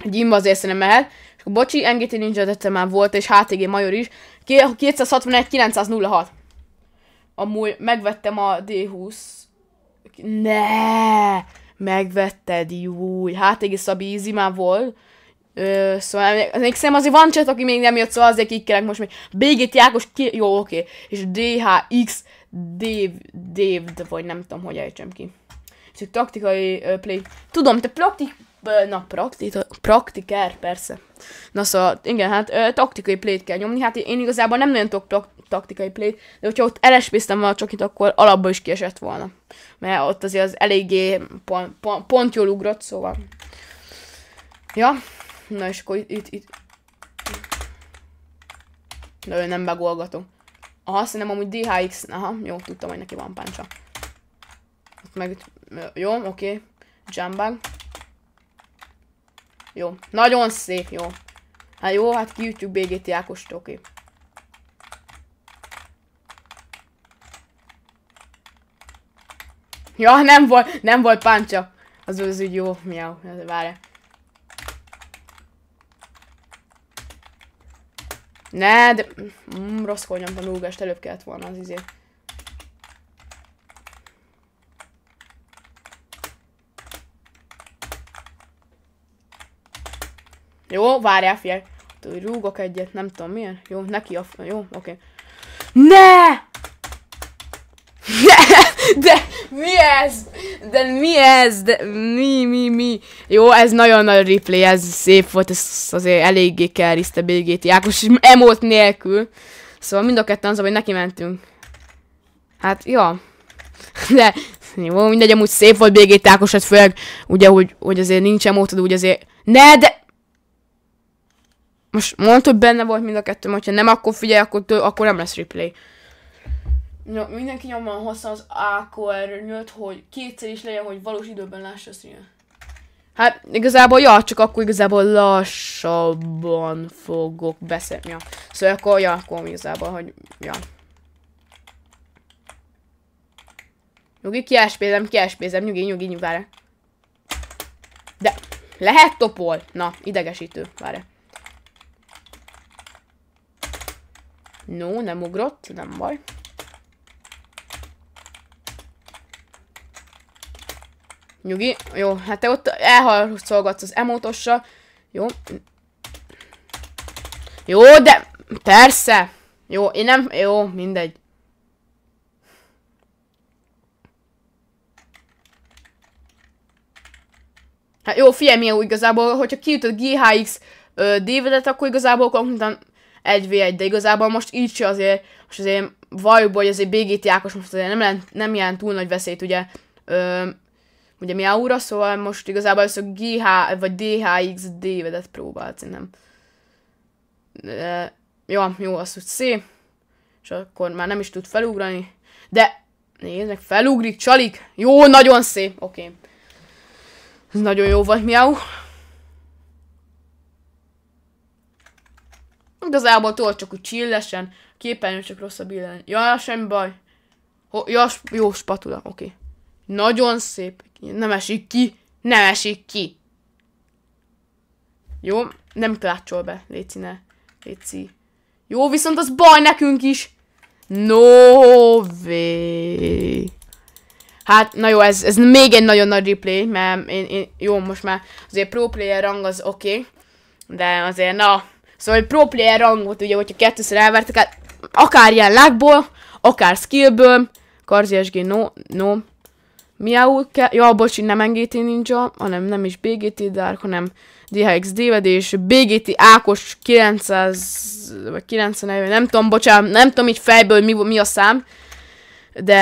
Jim azért szerintem mehet. Bocsi, NGT Ninja tette már volt, és HTG Major is. 261 906. Amúgy megvettem a D20. Ne! Megvetted, júj. HTG Szabi Easy már volt. Ö, szóval emlékszem, azért van csat, aki még nem jött, szóval azért kikkelek most még. BGT Ákos, ki... jó, oké. Okay. És DHX Dave, Dave, vagy nem tudom, hogy ejtsem ki. Csak taktikai uh, play. Tudom, te praktik, na praktita, praktiker, persze. Na szóval, igen, hát ö, taktikai plét kell nyomni, hát én igazából nem nagyon tudok taktikai plét, de hogyha ott elespéztem volna csak itt, akkor alapba is kiesett volna. Mert ott azért az eléggé pont, pont, pont jól ugrott, szóval. Ja, na és akkor itt, itt, itt. De ő nem begolgatom. Aha, szerintem amúgy DHX, aha, jó, tudtam, hogy neki van páncsa. Ott meg, jó, oké, okay. jumbag. Jó. Nagyon szép, jó. Hát jó, hát kiütjük BGT Ákostól ki. Ja, nem volt, nem volt páncsa. Az az úgy jó, miau, várj. Ne, de... Mm, rossz kornyomban lúgást, előbb kellett volna az izét. Jó, várjál, figyelj. Rúgok egyet, nem tudom milyen. Jó, neki a... Jó, oké. Ne! Ne! De mi ez? De mi ez? De mi, mi, mi? Jó, ez nagyon nagy replay, ez szép volt, ez azért eléggé kerriszte BGT Ákos, emót nélkül. Szóval mind a ketten az, hogy neki mentünk. Hát, jó. De, jó, mindegy, amúgy szép volt BGT Ákos, hát főleg, ugye, hogy, hogy azért nincs emótod, úgy azért... Ne, de... Most mondta, hogy benne volt mind a kettő, hogyha nem, akkor figyelj, akkor, tő, akkor nem lesz replay. No, mindenki nyomban hozta az AKR-nyölt, hogy kétszer is legyen, hogy valós időben lássa a Hát igazából, ja, csak akkor igazából lassabban fogok beszélni. Ja. Szóval akkor, ja, akkor igazából, hogy, ja. Nyugi, kiáspézem, kiáspézem, nyugi, nyugi, nyugi, várj. De, lehet topol? Na, idegesítő, várj. No, nem ugrott, nem baj. Nyugi, jó, hát te ott elharcolgatsz az emotossa. Jó. Jó, de persze. Jó, én nem, jó, mindegy. Hát jó, figyelj, mi igazából, hogyha kiütöd GHX ö, dévedet, akkor igazából konkrétan 1v1, de igazából most így se azért, most azért valljuk, hogy azért BGT Ákos most azért nem, jelent, nem jelent túl nagy veszélyt, ugye, ö, ugye mi aura, szóval most igazából a GH, vagy DHX D-vedet próbált, nem. De, jó, jó, azt úgy C, és akkor már nem is tud felugrani, de nézd meg, felugrik, csalik, jó, nagyon szép, oké. Okay. Ez nagyon jó volt, miau. Igazából tol csak úgy csillesen, képernyő csak rosszabb illen. Ja, sem baj. Ho, ja, jó spatula, oké. Okay. Nagyon szép. Nem esik ki. Nem esik ki. Jó, nem klácsol be, Léci, ne. Léci. Jó, viszont az baj nekünk is. No way. Hát, na jó, ez, ez még egy nagyon nagy replay, mert én, én jó, most már azért pro player rang az oké, okay, de azért na, Szóval egy pro player rangot ugye, hogyha kettőször elvertek, hát akár ilyen lagból, akár skillből, Karzi SG, no, no. Miau, kell, ja, bocs, nem NGT Ninja, hanem nem is BGT Dark, hanem DHX David és BGT Ákos 900, vagy 90, nem tudom, bocsánat, nem tudom így fejből mi, mi a szám, de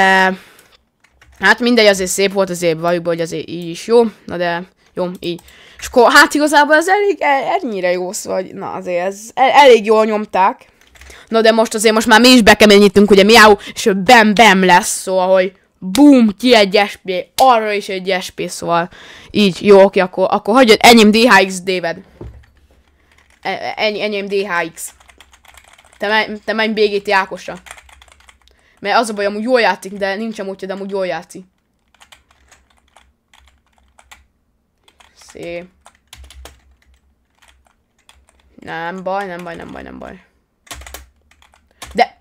hát mindegy, azért szép volt az valójában, hogy azért így is jó, na de jó, így. És akkor hát igazából ez elég, ennyire jó szó, szóval, hogy na azért ez el, elég jól nyomták. Na de most azért most már mi is bekeményítünk, ugye miau, és bem bem lesz, szóval, hogy bum, ki egy SP, arra is egy SP, szóval így, jó, oké, akkor, akkor hagyjad, enyém DHX, David. E, e, eny, enyém DHX. Te me, te menj BGT Ákosra. Mert az a baj, amúgy jól játszik, de nincs amúgy, de amúgy jól játszik. C. Nem baj, nem baj, nem baj, nem baj. De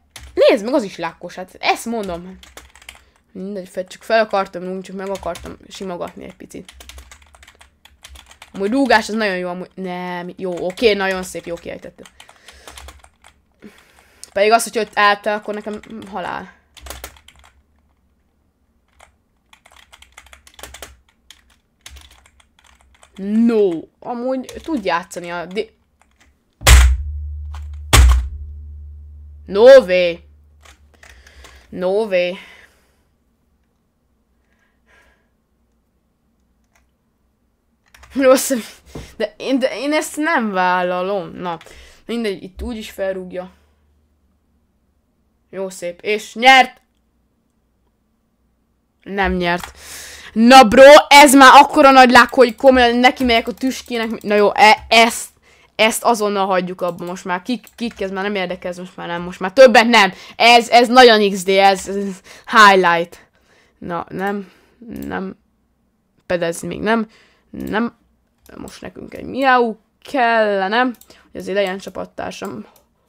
nézd meg, az is lákkos, hát ezt mondom. Mindegy, csak fel akartam rúgni, csak meg akartam simogatni egy picit. Amúgy rúgás az nagyon jó, amúgy... Nem, jó, oké, nagyon szép, jó kiejtettem. Pedig az, hogy ott álltál, akkor nekem halál. No, amúgy tud játszani a... Di no way. No way. Rossz, de én, de én ezt nem vállalom. Na, mindegy, itt úgy is felrúgja. Jó szép. És nyert! Nem nyert. Na bro, ez már akkora nagy lák, hogy komolyan neki megyek a tüskének. Na jó, e ezt, ezt azonnal hagyjuk abba most már. Kik, kik, ez már nem érdekez, most már nem, most már többet nem. Ez, ez nagyon XD, ez, ez highlight. Na, nem, nem, pedez még nem, nem. Most nekünk egy miau kellene, hogy az legyen csapattársam.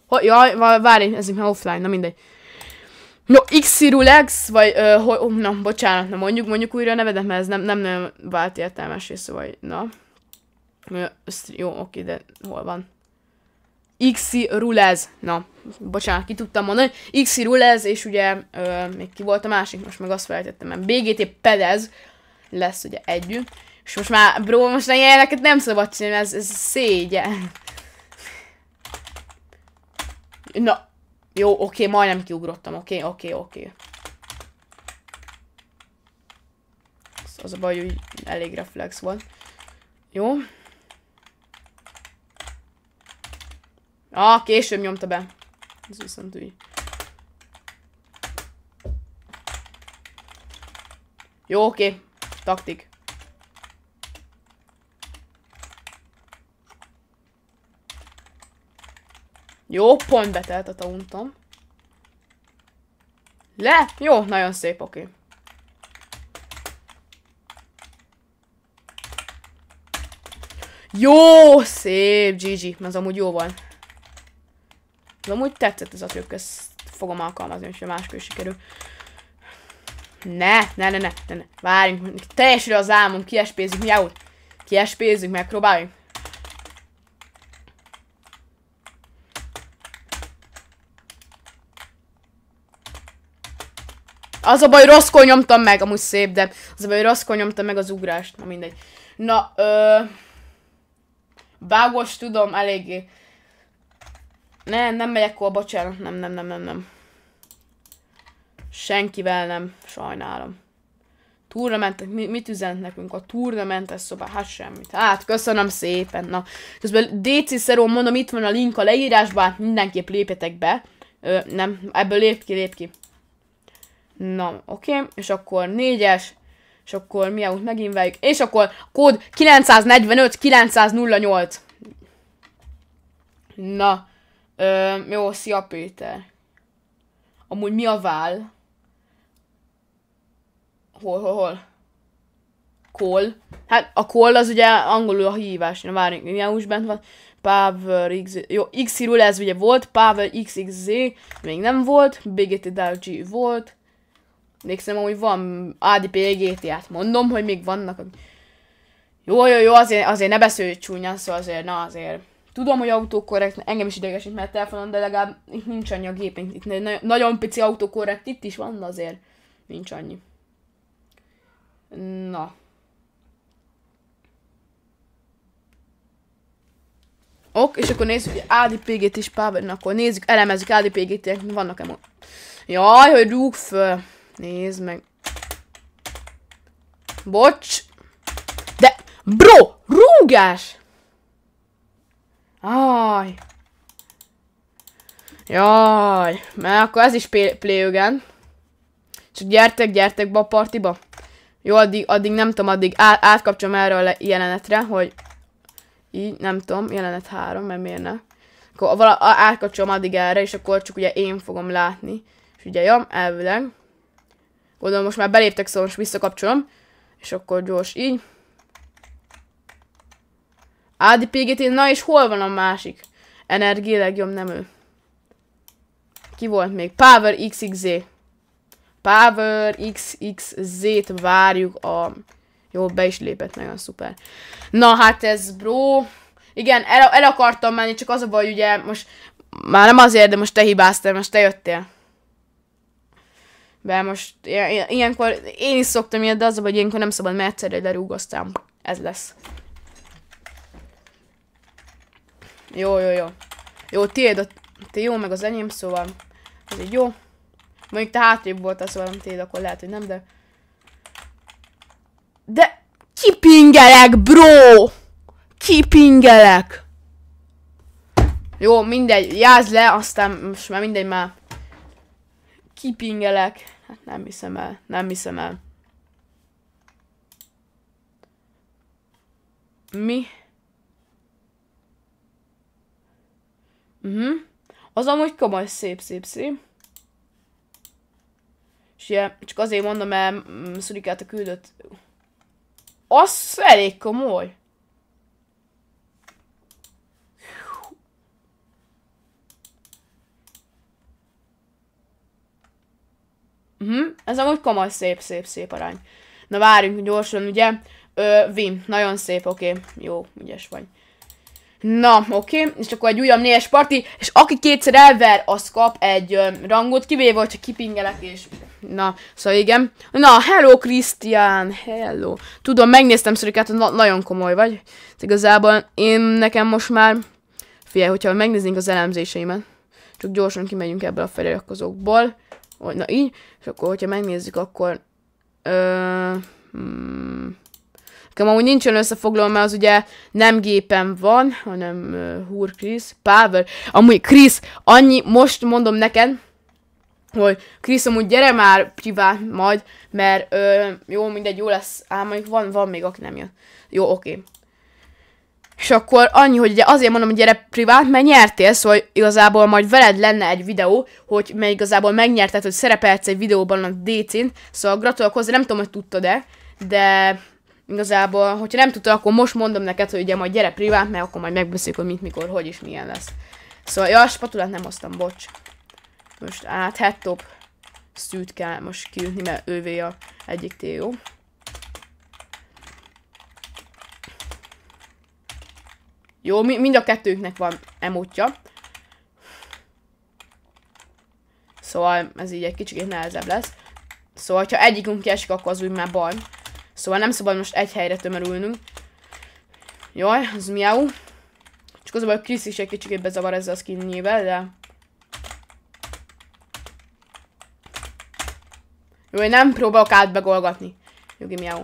Ha, jaj, várj, ez még offline, na mindegy. No, Xirulex, vagy, ö, ho, oh, na, bocsánat, na mondjuk, mondjuk újra a nevedet, mert ez nem, nem, nem vált értelmesé, szóval, na. jó, oké, de hol van? Rulez, na, bocsánat, ki tudtam mondani, Rulez, és ugye, ö, még ki volt a másik, most meg azt felejtettem, mert BGT Pedez lesz ugye együtt, és most már, bro, most ne ilyeneket nem szabad csinálni, ez, ez szégyen. Na, jó, oké, majdnem kiugrottam, oké, oké, oké. Az a baj, hogy elég reflex volt. Jó. Ah, később nyomta be. Ez viszont úgy. Jó, oké. Taktik. Jó, pont betelt a tauntom. Le? Jó, nagyon szép, oké. Okay. Jó, szép, GG. Ez amúgy jó van. Ez amúgy tetszett ez a trükk, ezt fogom alkalmazni, hogyha máskor is sikerül. Ne, ne, ne, ne, ne, ne. várjunk, teljesül az álmunk, kiespézzük, miául. Kiespézzük, megpróbáljunk. Az a baj, rosszkor nyomtam meg, amúgy szép, de az a baj, rosszkor nyomtam meg az ugrást. Na mindegy. Na, ö... Bágos, tudom, eléggé. Nem, nem megyek kóba, bocsánat. Nem, nem, nem, nem, nem. Senkivel nem, sajnálom. mentek, mi, mit üzent nekünk a mentes szobá? Hát semmit. Hát, köszönöm szépen. Na, közben DC Szeró mondom, itt van a link a leírásban, hát mindenképp lépjetek be. Ö, nem, ebből lép ki, lép ki. Na, oké, okay. és akkor 4-es, és akkor mi út meginveljük, és akkor kód 945 908. Na, ö, jó, szia Péter. Amúgy mi a vál? Hol, hol, hol? Call. Hát a call az ugye angolul a hívás. Na várjunk, milyen úgy bent van? Power X, jó, x ez ugye volt, Power XXZ még nem volt, BGT Dalgy volt, még szerintem amúgy van ADP gta t Mondom, hogy még vannak. Jó, jó, jó, azért, azért ne beszélj csúnyán, szóval azért, na azért. Tudom, hogy autókorrekt, engem is idegesít, mert telefonon, de legalább itt nincs annyi a gépünk. Itt na- nagyon pici autókorrekt itt is van, azért nincs annyi. Na. Ok, és akkor nézzük, hogy ADPG-t is pávernak, akkor nézzük, elemezzük ADPG-t, vannak-e most. Jaj, hogy rúg föl. Nézd meg. Bocs! De, bro! Rúgás! Aj! Jaj! Mert akkor ez is playögen. Csak gyertek, gyertek be a partiba. Jó, addig, addig nem tudom, addig át, átkapcsolom erre a jelenetre, hogy így, nem tudom, jelenet három, mert miért ne. Akkor vala, átkapcsolom addig erre, és akkor csak ugye én fogom látni. És ugye, jó, elvileg. Gondolom most már beléptek, szóval most visszakapcsolom. És akkor gyors így. ADPGT, na és hol van a másik? Energia legjobb nem ő. Ki volt még? Power XXZ. Power XXZ-t várjuk a... Jó, be is lépett, nagyon szuper. Na hát ez, bro. Igen, el, el akartam menni, csak az a baj, ugye most... Már nem azért, de most te hibáztál, most te jöttél be most ilyenkor én is szoktam ilyet, de az, hogy ilyenkor nem szabad, mert egyszerre lerúgoztam. Ez lesz. Jó, jó, jó. Jó, tiéd a te jó, meg az enyém, szóval ez így jó. Mondjuk te hátrébb voltál, szóval nem tiéd, akkor lehet, hogy nem, de... De kipingelek, bro! Kipingelek! Jó, mindegy, jázd le, aztán most már mindegy, már kipingelek nem hiszem el, nem hiszem el. Mi? Mhm. Uh -huh. Az amúgy komoly szép, szép, szép. És yeah, csak azért mondom, mert mm, Szurikát a küldött. Az elég komoly. Uh-huh. Ez amúgy komoly szép-szép-szép arany. Na várjunk gyorsan, ugye? Ö, Vim, nagyon szép, oké. Okay. Jó, ügyes vagy. Na, oké, okay. és akkor egy újabb négyes parti, és aki kétszer elver, az kap egy ö, rangot, kivéve, hogyha kipingelek, és... Na, szóval igen. Na, hello, Krisztián, hello. Tudom, megnéztem Szurikát, na nagyon komoly vagy. Ez hát igazából én nekem most már... Figyelj, hogyha megnéznénk az elemzéseimet, csak gyorsan kimegyünk ebből a feliratkozókból hogy na így, és akkor, hogyha megnézzük, akkor... Ö, hmm, Nekem amúgy nincsen olyan összefoglalom, mert az ugye nem gépen van, hanem uh, Hur Chris, Pavel. Amúgy Krisz, annyi, most mondom neked, hogy Krisz, amúgy gyere már privát majd, mert ö, jó, mindegy, jó lesz, ám mondjuk van, van még, aki nem jön. Jó, oké. Okay. És akkor annyi, hogy ugye azért mondom, hogy gyere privát, mert nyertél, szóval igazából majd veled lenne egy videó, hogy mert igazából megnyerted, hogy szerepelsz egy videóban a DC-n, szóval gratulálok hozzá, nem tudom, hogy tudtad-e, de igazából, hogyha nem tudtad, akkor most mondom neked, hogy ugye majd gyere privát, mert akkor majd megbeszéljük, hogy mit, mikor, hogy és milyen lesz. Szóval, ja, spatulát nem hoztam, bocs. Most át, hát top szűt kell most kiütni, mert ővé a egyik té, jó? Jó, mi, mind a kettőnknek van emotja. Szóval ez így egy kicsit nehezebb lesz. Szóval, ha egyikünk kiesik, akkor az úgy már baj. Szóval nem szabad most egy helyre tömörülnünk. Jaj, az miau. Csak az a baj, Krisz is egy kicsit bezavar ezzel a skinnyével, de... Jó, én nem próbálok átbegolgatni. Jogi miau.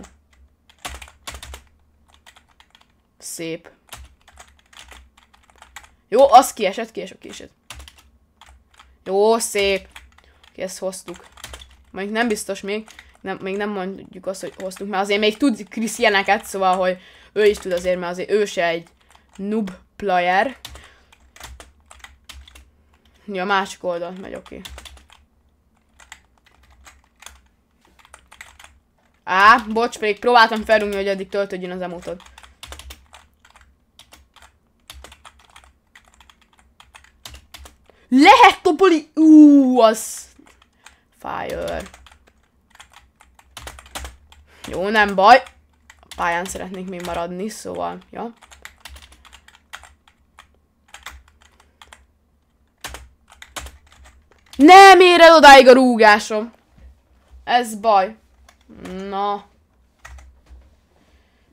Szép. Jó, az kiesett, kiesett, kiesett. Jó, szép. Oké, ezt hoztuk. még nem biztos még, nem, még nem mondjuk azt, hogy hoztuk, mert azért még tud Krisz ilyeneket, szóval, hogy ő is tud azért, mert azért ő se egy noob player. Ja, másik oldalt megy, oké. Á, bocs, pedig próbáltam felrúgni, hogy addig töltődjön az emótod. Lehet topoli... Ú, az... Fire. Jó, nem baj. A pályán szeretnék még maradni, szóval... Ja. Nem ér el odáig a rúgásom. Ez baj. Na.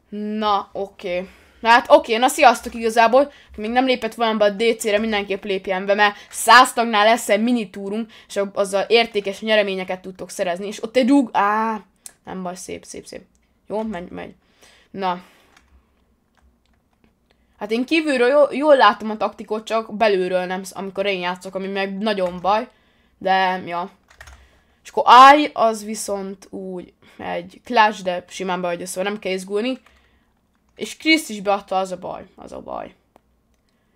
Na, oké. Okay. Na hát oké, na sziasztok igazából, még nem lépett valambe a DC-re, mindenképp lépjen be, mert száz tagnál lesz egy mini túrunk, és azzal értékes nyereményeket tudtok szerezni, és ott egy rúg, á, nem baj, szép, szép, szép. Jó, megy, megy. Na. Hát én kívülről jól, jól látom a taktikot, csak belülről nem, amikor én játszok, ami meg nagyon baj, de ja. És akkor állj, az viszont úgy egy clash, de simán vagy, szóval nem kell izgulni. És Krisz is beadta, az a baj. Az a baj.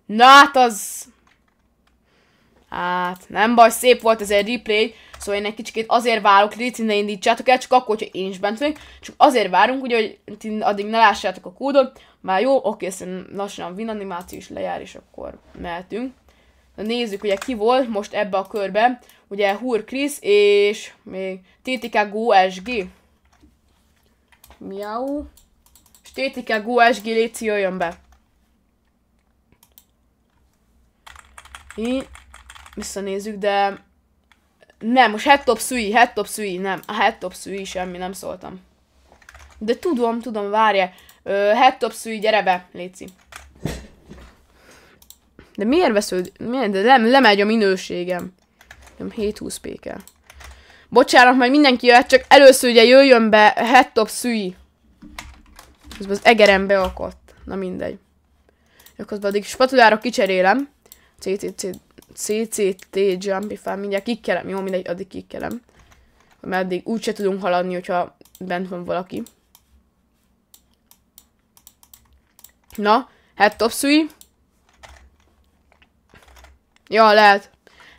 Na hát az... Hát, nem baj, szép volt ez egy replay, szóval én egy kicsit azért várok, Rici, ne indítsátok el, csak akkor, hogyha én is bent vagyok, csak azért várunk, ugye, hogy ti addig ne lássátok a kódot, már jó, oké, szerintem lassan a animáció is lejár, és akkor mehetünk. Na nézzük, ugye ki volt most ebbe a körbe, ugye Hur Krisz, és még TTK Go SG. Miau. Stétike, Guás, Giléci, jöjjön be. Mi? Visszanézzük, de... Nem, most headtop head top Sui, nem. A top Sui semmi, nem szóltam. De tudom, tudom, várja. top Sui, gyere be, Léci. De miért vesződ? Miért? De nem, lemegy a minőségem. Nem 720 p kel Bocsánat, majd mindenki jöhet, csak először ugye jöjjön be top Sui. Közben az egerembe akadt. Na mindegy. Ja, közben addig spatulára kicserélem. CCC, CCT Jumpify, mindjárt kikkelem. Jó, mindegy, addig kikkelem. Mert addig úgy se tudunk haladni, hogyha bent van valaki. Na, hát topszúj. Ja, lehet.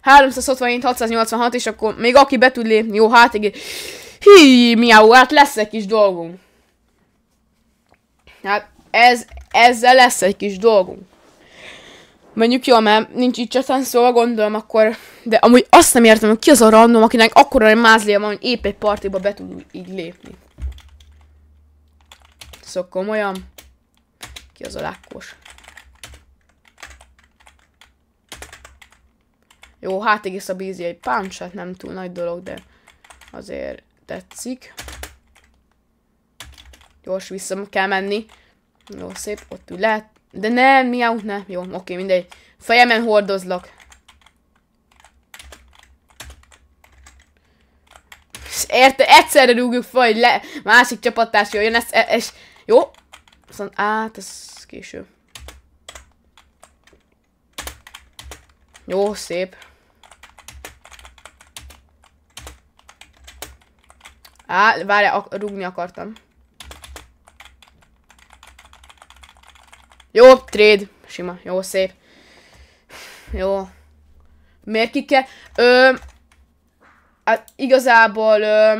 367, 686, és akkor még aki be tud lépni, jó, hát igen. Hi, miau, hát lesz egy kis dolgunk. Hát ez, ezzel lesz egy kis dolgunk. Mondjuk jó, mert nincs itt csatán, szóval gondolom akkor... De amúgy azt nem értem, hogy ki az a random, akinek akkora egy mázlia van, hogy épp egy partiba be tud így lépni. Szóval komolyan. Ki az a lákkos? Jó, hát egész a bízi egy páncsát, nem túl nagy dolog, de azért tetszik. Gyors, vissza kell menni. Jó, szép, ott ül lehet. De nem, miau, ne. Jó, oké, mindegy. Fejemen hordozlak. Érte, egyszerre rúgjuk fel, hogy le, másik csapattárs jön, ez, és e, jó. Viszont, át, ez késő. Jó, szép. Á, várjál, ak rúgni akartam. Jó, trade. Sima, jó, szép. Jó. Miért ki kell? Ö, hát igazából, ö,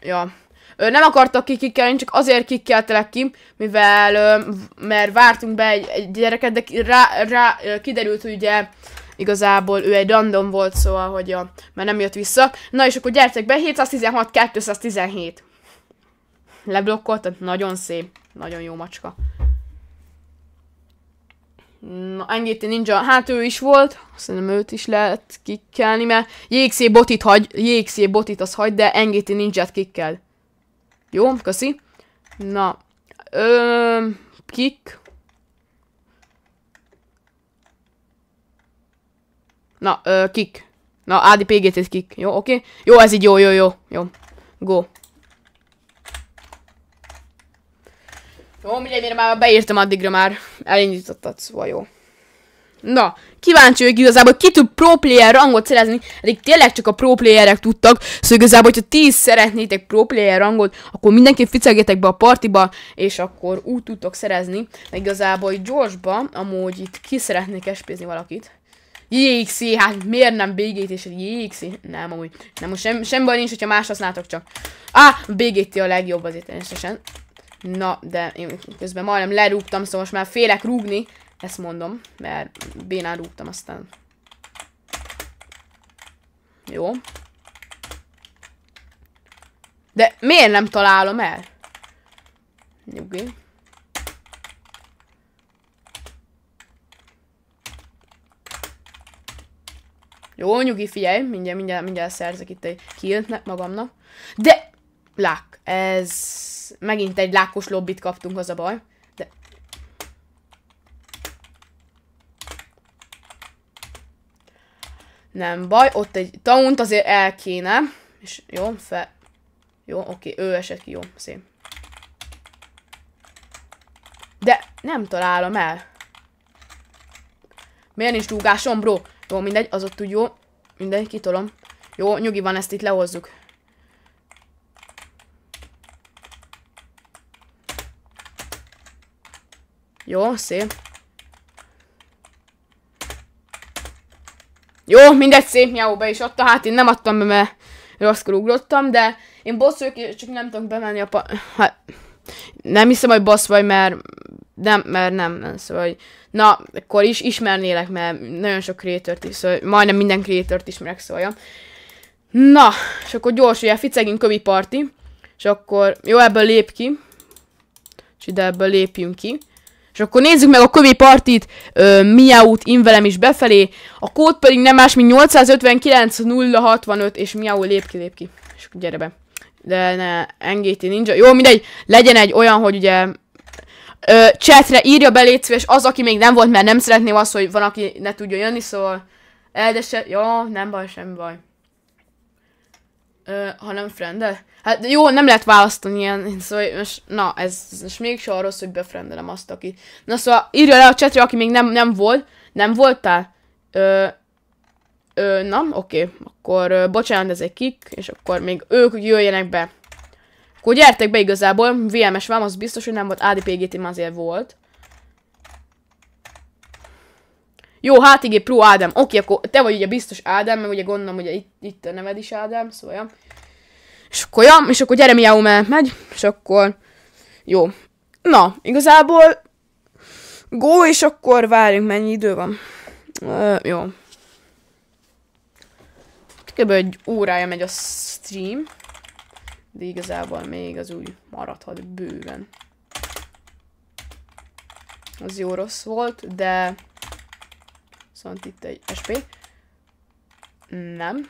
ja. Ö, nem akartak kikkelni, csak azért kikkeltelek ki, mivel, ö, mert vártunk be egy, egy gyereket, de rá, rá ö, kiderült, hogy ugye igazából ő egy random volt, szóval, hogy ja, mert nem jött vissza. Na és akkor gyertek be, 716, 217. Leblokkoltam, nagyon szép, nagyon jó macska. Na Engéti Ninja, hát ő is volt, szerintem őt is lehet kikkelni, mert jégszé botit hagy, jégszé botit az hagy, de ninja kik kikkel. Jó, köszi. Na, ö, kik. Na, ö, kik. Na, ADPG-t kik. Jó, oké. Okay. Jó, ez így jó, jó, jó, jó. Go. Jó, mindegy, mire már beírtam addigra már elindítottad, szóval jó. Na, kíváncsi vagyok igazából, ki tud pro player rangot szerezni, eddig tényleg csak a pro playerek tudtak, szóval igazából, hogyha ti is szeretnétek pro player rangot, akkor mindenki ficegetek be a partiba, és akkor úgy tudtok szerezni. De igazából hogy gyorsban, amúgy itt ki szeretnék espézni valakit. JXC, hát miért nem BGT és JXC? Nem, amúgy. Nem, most sem, sem baj nincs, hogyha más használtok csak. Á, ah, BGT a legjobb azért természetesen. Na, de én közben majdnem lerúgtam, szóval most már félek rúgni. Ezt mondom, mert bénán rúgtam aztán. Jó. De miért nem találom el? Nyugi. Jó, nyugi, figyelj, mindjárt, mindjárt, mindjárt szerzek itt egy kilt magamnak. De, lák, ez megint egy lákos lobbit kaptunk, az a baj. De... Nem baj, ott egy taunt azért el kéne. És jó, fe, Jó, oké, ő esett ki, jó, szép. De nem találom el. Miért nincs rúgásom, bro? Jó, mindegy, az ott úgy jó. Mindegy, kitolom. Jó, nyugi van, ezt itt lehozzuk. Jó, szép. Jó, mindegy, szép be is adta. Hát én nem adtam be, mert rosszkor ugrottam, de én vagyok, csak nem tudok bemenni a pa... Hát, nem hiszem, hogy bossz vagy, mert nem, mert nem, nem szóval, hogy na, akkor is ismernélek, mert nagyon sok creatort is, szóval, majdnem minden creatort ismerek, szóval, ja. Na, és akkor gyors, ugye, ficegünk kövi parti, és akkor, jó, ebből lép ki, és ide ebből lépjünk ki, és akkor nézzük meg a kövi partit, ö, Miaut invelem is befelé, a kód pedig nem más, mint 859 065, és Miau lép ki, lép ki. És gyere be. De ne, engéti ninja. Jó, mindegy, legyen egy olyan, hogy ugye ö, chatre írja be és az, aki még nem volt, mert nem szeretném azt, hogy van, aki ne tudja jönni, szóval eldese... Jó, nem baj, semmi baj. Ö, hanem frende? Hát jó, nem lehet választani ilyen, szóval most, na, ez, ez most mégsem rossz, hogy befrendelem azt, aki. Na szóval írja le a csetre, aki még nem, nem volt, nem voltál? Ö, ö, na, oké, okay. akkor ö, bocsánat, ez egy kik, és akkor még ők jöjjenek be. Akkor gyertek be igazából, VMS vám, az biztos, hogy nem volt, ADPGT már azért volt. Jó, HTG Pro Ádám. Oké, akkor te vagy ugye biztos Ádám, mert ugye gondolom, hogy itt, itt a neved is Ádám, szóval ja. És akkor ja, és akkor gyere, miáú, mert megy, és akkor jó. Na, igazából go, és akkor várjunk, mennyi idő van. Ö, jó. Kb. egy órája megy a stream, de igazából még az úgy maradhat bőven. Az jó rossz volt, de Viszont szóval itt egy SP. Nem.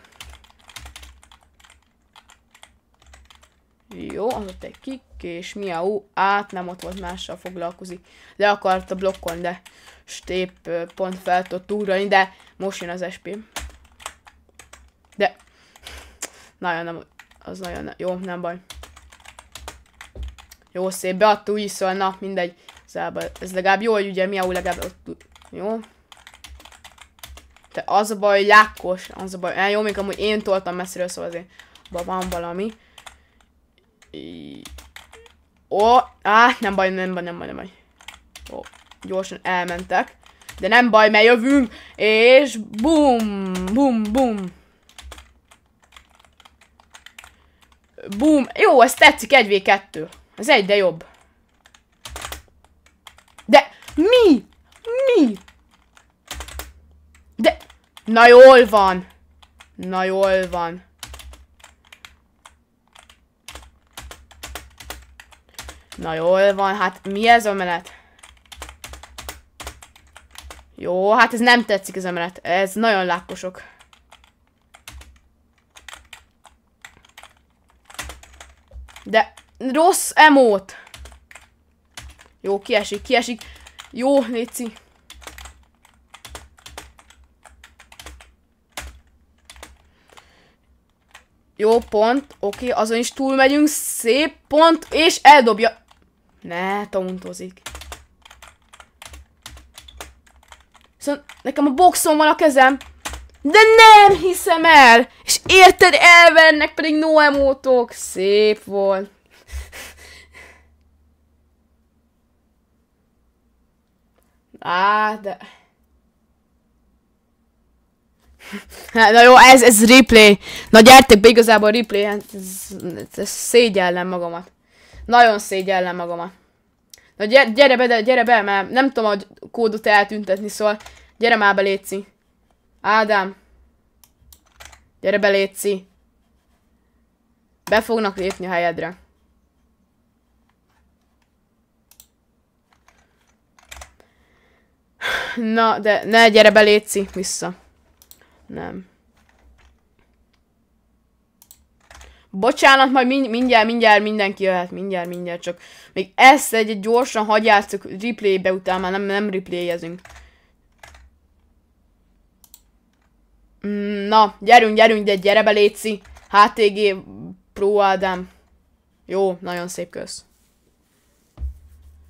Jó, az ott egy kik, és miau, át nem ott volt mással foglalkozik. Le akarta blokkon, de stép pont fel tudott ugrani, de most jön az SP. De nagyon nem, az nagyon nem, jó, nem baj. Jó, szép, beadta új iszol, szóval na, mindegy. Ez legalább jó, hogy ugye miau legalább ott, jó. Te az a baj, lákkos, az a baj. El, jó, még amúgy én toltam messziről, szóval azért van valami. Ó, oh, á, nem baj, nem baj, nem baj, nem baj. Ó, gyorsan elmentek. De nem baj, mert jövünk, és bum, bum, bum. Bum, jó, ez tetszik, 1v2. Ez de jobb. De mi? Mi? De... Na jól van. Na jól van. Na jól van, hát mi ez a menet? Jó, hát ez nem tetszik ez a menet. Ez nagyon lákosok. De rossz emót. Jó, kiesik, kiesik. Jó, Léci. Jó, pont. Oké, okay, azon is túlmegyünk. Szép pont. És eldobja. Ne, tauntozik. Viszont szóval nekem a boxon van a kezem. De nem hiszem el! És érted, elvennek pedig Noemótok. Szép volt. Á, de... Hát, na jó, ez, ez replay. Na gyertek be igazából replay, hát ez, ez szégyellem magamat. Nagyon szégyellem magamat. Na gyere, gyere be, de gyere be, mert nem tudom a kódot eltüntetni, szóval gyere már be, Léci. Ádám. Gyere be, Léci. Be fognak lépni a helyedre. Na, de ne, gyere be, Léci, vissza. Nem. Bocsánat, majd mind, mindjárt, mindjárt mindenki jöhet, mindjárt, mindjárt, csak még ezt egy, egy gyorsan hagyjátszok replaybe után, már nem, nem replayezünk. Mm, na, gyerünk, gyerünk, de gyere be, Léci. HTG Pro Adam. Jó, nagyon szép kösz.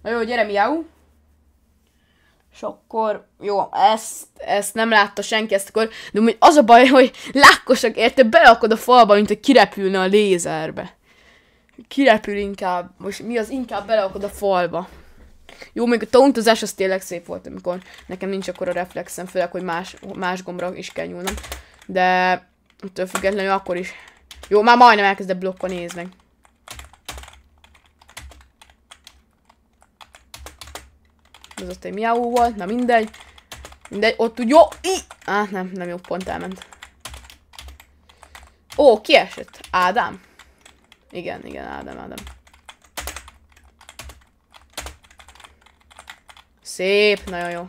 Na jó, gyere, miau és akkor jó, ezt, ezt nem látta senki ezt akkor, de úgy az a baj, hogy lákkosak érte, beakad a falba, mint hogy kirepülne a lézerbe. Kirepül inkább, most mi az inkább beleakad a falba. Jó, még a tauntozás az tényleg szép volt, amikor nekem nincs akkor a reflexem, főleg, hogy más, más gombra is kell nyúlnom. De ettől függetlenül akkor is. Jó, már majdnem elkezdett blokkon nézni. Ez ott egy miau volt, na mindegy. Mindegy, ott úgy jó, i! Á, ah, nem, nem jó, pont elment. Ó, kiesett. Ádám. Igen, igen, Ádám, Ádám. Szép, nagyon jó.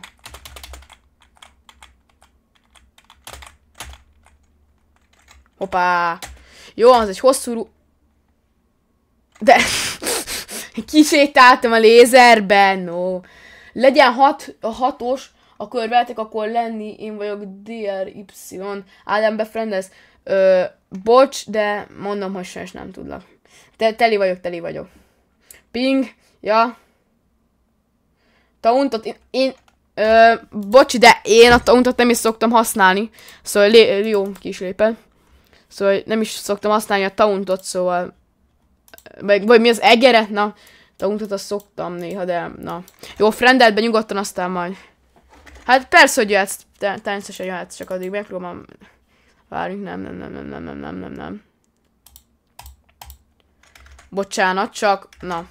Hoppá. Jó, az egy hosszú rú... De... Kisétáltam a lézerben, no legyen 6 hat, hatos, akkor veletek, akkor lenni, én vagyok DRY, Ádám befrendez. Ö, bocs, de mondom, hogy sajnos nem tudlak. Te, teli vagyok, teli vagyok. Ping, ja. Tauntot, én, én ö, bocs, de én a tauntot nem is szoktam használni. Szóval lé, jó, ki Szóval nem is szoktam használni a tauntot, szóval... Vagy, vagy mi az egeret? Na, Tagunkat azt szoktam néha, de na. Jó, frendelt be nyugodtan, aztán majd. Hát persze, hogy jöhetsz, természetesen jöhetsz, csak addig megpróbálom. Várjunk, nem, nem, nem, nem, nem, nem, nem, nem, nem. Bocsánat, csak, na.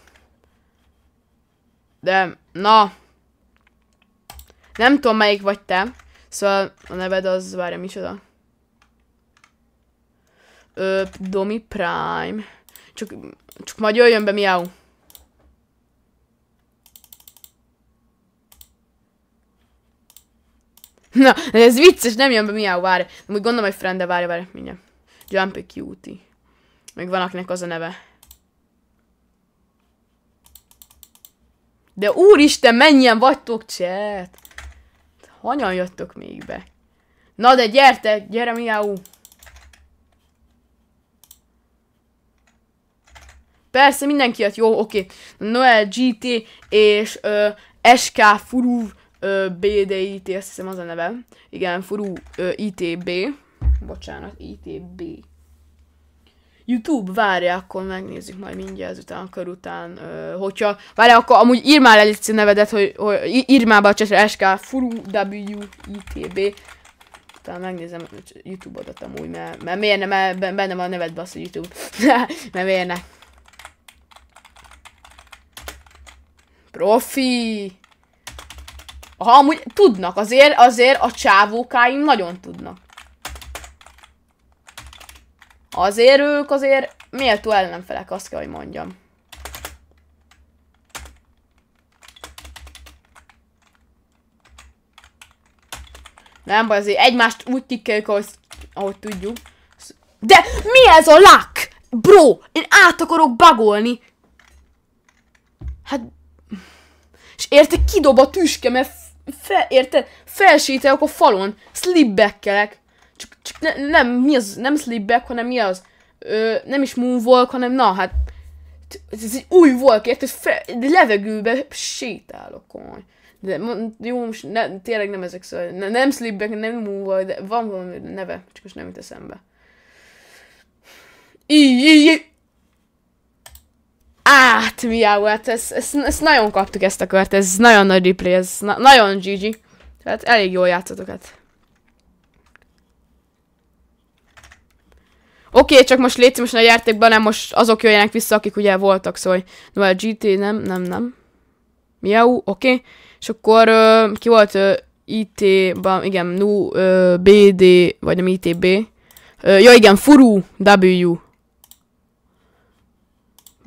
De, na. Nem tudom, melyik vagy te. Szóval a neved az, várja, micsoda? Ö, Domi Prime. Csak, csak majd jöjjön be, miau. Na, ez vicces, nem jön be, milyen várj. Úgy gondolom, hogy de várj, várj, mindjárt. Jumpy Cutie. Még van, akinek az a neve. De úristen, mennyien vagytok, chat! Hanyan jöttök még be? Na de gyerte, gyere, miau! Persze, mindenki jött, jó, oké. Okay. Noel GT és uh, SK Furuv BDIT, azt hiszem az a neve. Igen, furú ITB. Bocsánat, ITB. YouTube, várja, akkor megnézzük majd mindjárt ezután, után, ö, hogyha, várja, akkor amúgy ír már el nevedet, hogy, hogy ír már be a csetre, SK, furu, WITB, utána megnézem youtube adat amúgy, mert, mert miért nem, mert benne van a neved, bassz, hogy YouTube, mert miért ne. Profi! Aha, amúgy tudnak, azért, azért a csávókáim nagyon tudnak. Azért ők azért méltó ellenfelek, azt kell, hogy mondjam. Nem baj, azért egymást úgy kikkeljük, ahogy, ahogy tudjuk. De mi ez a lak? Bro, én át akarok bagolni. Hát... És érte, kidob a tüske, mert Fe, érted? Felsítelek a falon, slipbackelek. Csak, csak ne, nem, mi az, nem slipback, hanem mi az? Ö, nem is moonwalk, hanem na hát, ez egy új volt, érted? Fe, levegőbe sétálok, komoly. De jó, most ne, tényleg nem ezek szóval, ne, nem slipback, nem moonwalk, de van valami neve, csak most nem jut eszembe. Így, így, így át Miau, hát ezt, ezt, ezt, nagyon kaptuk ezt a kört, ez nagyon nagy replay, ez na, nagyon GG. Tehát elég jól játszotok hát. Oké, okay, csak most létszik most a játékban, nem most azok jöjjenek vissza, akik ugye voltak, szóval no, a GT nem, nem, nem. Miau, oké. Okay. És akkor ö, ki volt ö, IT-ban, igen, NU, ö, BD, vagy nem ITB. Ö, ja igen, Furu, W.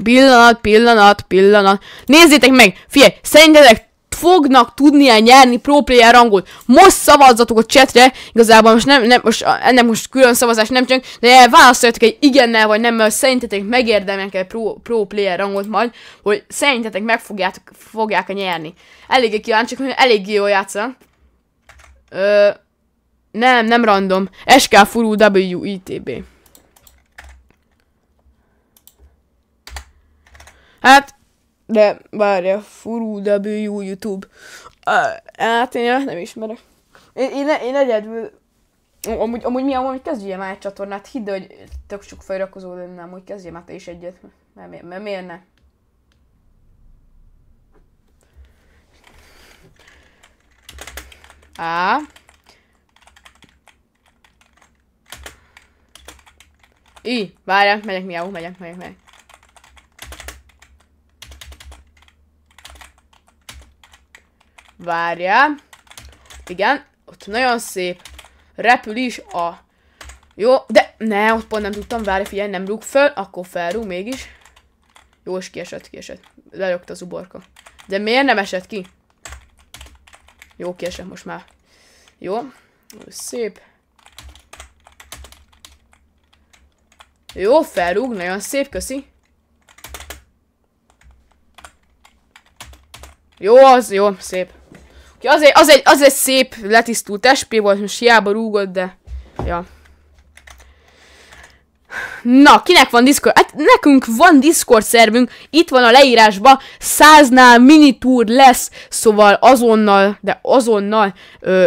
Pillanat, pillanat, pillanat. Nézzétek meg! Figyelj, szerintetek fognak el nyerni pro player rangot. Most szavazzatok a csetre, igazából most nem, nem most, ennek most külön szavazás nem csak, de válaszoljatok egy igennel vagy nem, mert szerintetek megérdemelnek egy pro, pro player rangot majd, hogy szerintetek meg fogjátok, fogják -e nyerni. Eléggé kíváncsiak, hogy eléggé jól játszanak. Ö, nem, nem random. SK Furu WITB. Hát, de várja, furú W YouTube. Hát én nem ismerek. Én, én, én egyedül Amúgy, amúgy mi amúgy kezdje már egy csatornát, hidd, hogy tök sok feliratkozó lenne, amúgy kezdje már te is egyet, mert, mert, mert miért ne? Á. I, várjál, megyek miau, megyek, megyek, megyek. Várjál. Igen, ott nagyon szép. Repül is a... Jó, de ne, ott pont nem tudtam, várj, figyelj, nem rúg föl, akkor felrúg mégis. Jó, és kiesett, kiesett. Lelökt az uborka. De miért nem esett ki? Jó, kiesett most már. Jó, szép. Jó, felrúg, nagyon szép, köszi. Jó, az jó, szép. Ja, az egy, az egy, az egy szép, letisztult SP volt, most hiába rúgott, de... Ja. Na, kinek van Discord? Hát nekünk van Discord szervünk, itt van a leírásban, száznál túr lesz, szóval azonnal, de azonnal ö,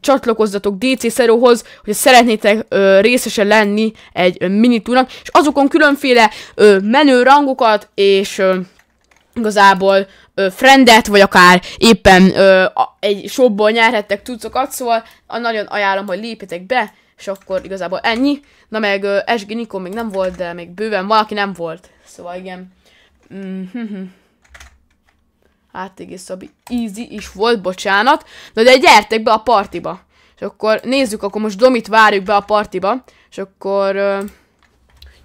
csatlakozzatok DC Szerohoz, hogy szeretnétek ö, részese lenni egy mini túrnak, és azokon különféle ö, menő rangokat és... Ö, igazából ö, friendet, vagy akár éppen ö, a, egy shopból nyerhettek tucokat, szóval nagyon ajánlom, hogy lépjetek be, és akkor igazából ennyi. Na meg SG Nikon még nem volt, de még bőven valaki nem volt. Szóval igen. Mm-hmm. ATG hát Szabi easy is volt, bocsánat. Na de gyertek be a partiba. És akkor nézzük, akkor most Domit várjuk be a partiba. És akkor ö,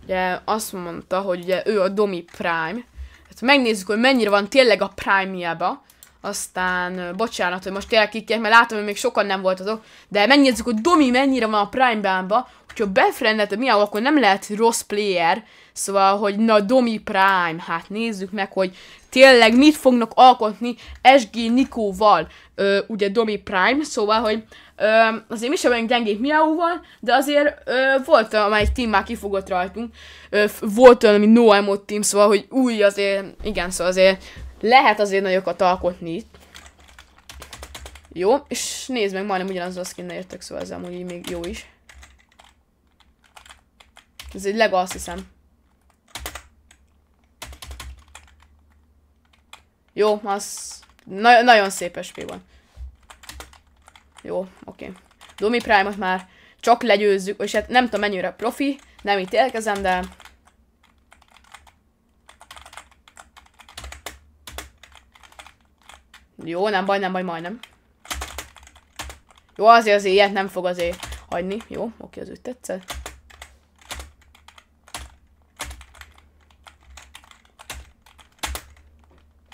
ugye azt mondta, hogy ugye ő a Domi Prime. Tehát megnézzük, hogy mennyire van tényleg a prime ba Aztán, bocsánat, hogy most tényleg kikják, mert látom, hogy még sokan nem voltatok. De megnézzük, hogy Domi mennyire van a Prime-bánba. Hogyha befrendet, mi akkor nem lehet rossz player. Szóval, hogy na Domi Prime. Hát nézzük meg, hogy tényleg mit fognak alkotni SG Nikóval, ugye Domi Prime, szóval, hogy ö, azért mi sem vagyunk gyengék Miauval, de azért ö, volt amely egy team, már kifogott rajtunk, ö, volt olyan, ami Noemo team, szóval, hogy új azért, igen, szóval azért lehet azért nagyokat alkotni itt. Jó, és nézd meg, majdnem ugyanaz a skinnel értek, szóval ez amúgy még jó is. Ez egy legal, azt hiszem. Jó, az na nagyon szép SP van. Jó, oké. Okay. Domi prime már csak legyőzzük, és hát nem tudom mennyire profi, nem érkezem, de... Jó, nem baj, nem baj, majdnem. Jó, azért az ilyet nem fog azért hagyni. Jó, oké, az ő tetszett.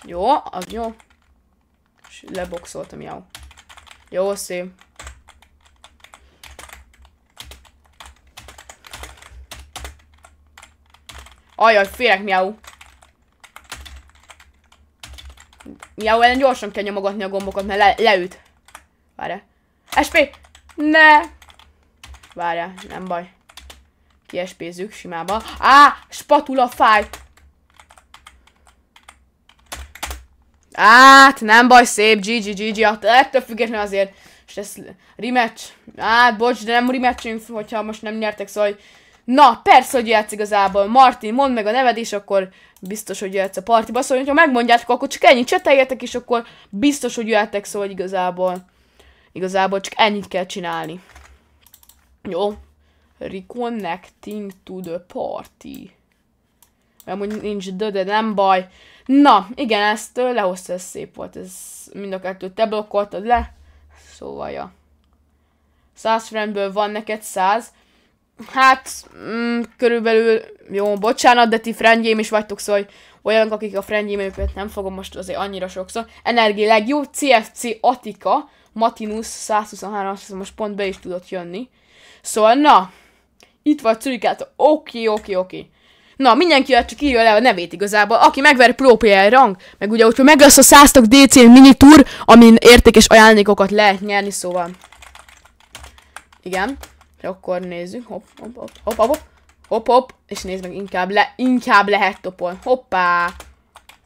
Jó, az jó. És leboxoltam, jó. Jó, szép. Ajaj, félek, miau. Miau ellen gyorsan kell nyomogatni a gombokat, mert le leüt. Várja. SP! Ne! Várja, nem baj. Kiespézzük simába. Á, spatula fáj! Hát, nem baj, szép, GG, GG, ettől függetlenül azért, és ez rematch, hát bocs, de nem rematchünk, hogyha most nem nyertek, szóval, Na, persze, hogy játsz igazából. Martin, mondd meg a neved, és akkor biztos, hogy jöhetsz a partiba. Szóval, hogyha megmondjátok, akkor csak ennyit cseteljetek, és akkor biztos, hogy jöhetek, szóval igazából. Igazából csak ennyit kell csinálni. Jó. Reconnecting to the party. Amúgy nincs dö, de nem baj. Na, igen, ezt lehozta, ez szép volt. Ez mind a kettőt te blokkoltad le. Szóval, ja. 100 frameből van neked 100. Hát, mm, körülbelül, jó, bocsánat, de ti frendjém is vagytok, szóval olyanok, akik a őket nem fogom most azért annyira sokszor. Energi legjobb, CFC Atika, Matinus 123, azt most pont be is tudott jönni. Szóval, na, itt vagy Czurikát, oké, oké, oké. Na, mindenki csak írja le a nevét igazából. Aki megver Pro PL rang, meg ugye, hogyha meg lesz a 100 tag DC mini tour, amin értékes ajándékokat lehet nyerni, szóval. Igen. Akkor nézzük. Hopp, hopp, hopp, hopp, hopp. Hopp, hopp. És nézd meg, inkább, le, inkább lehet topol. Hoppá.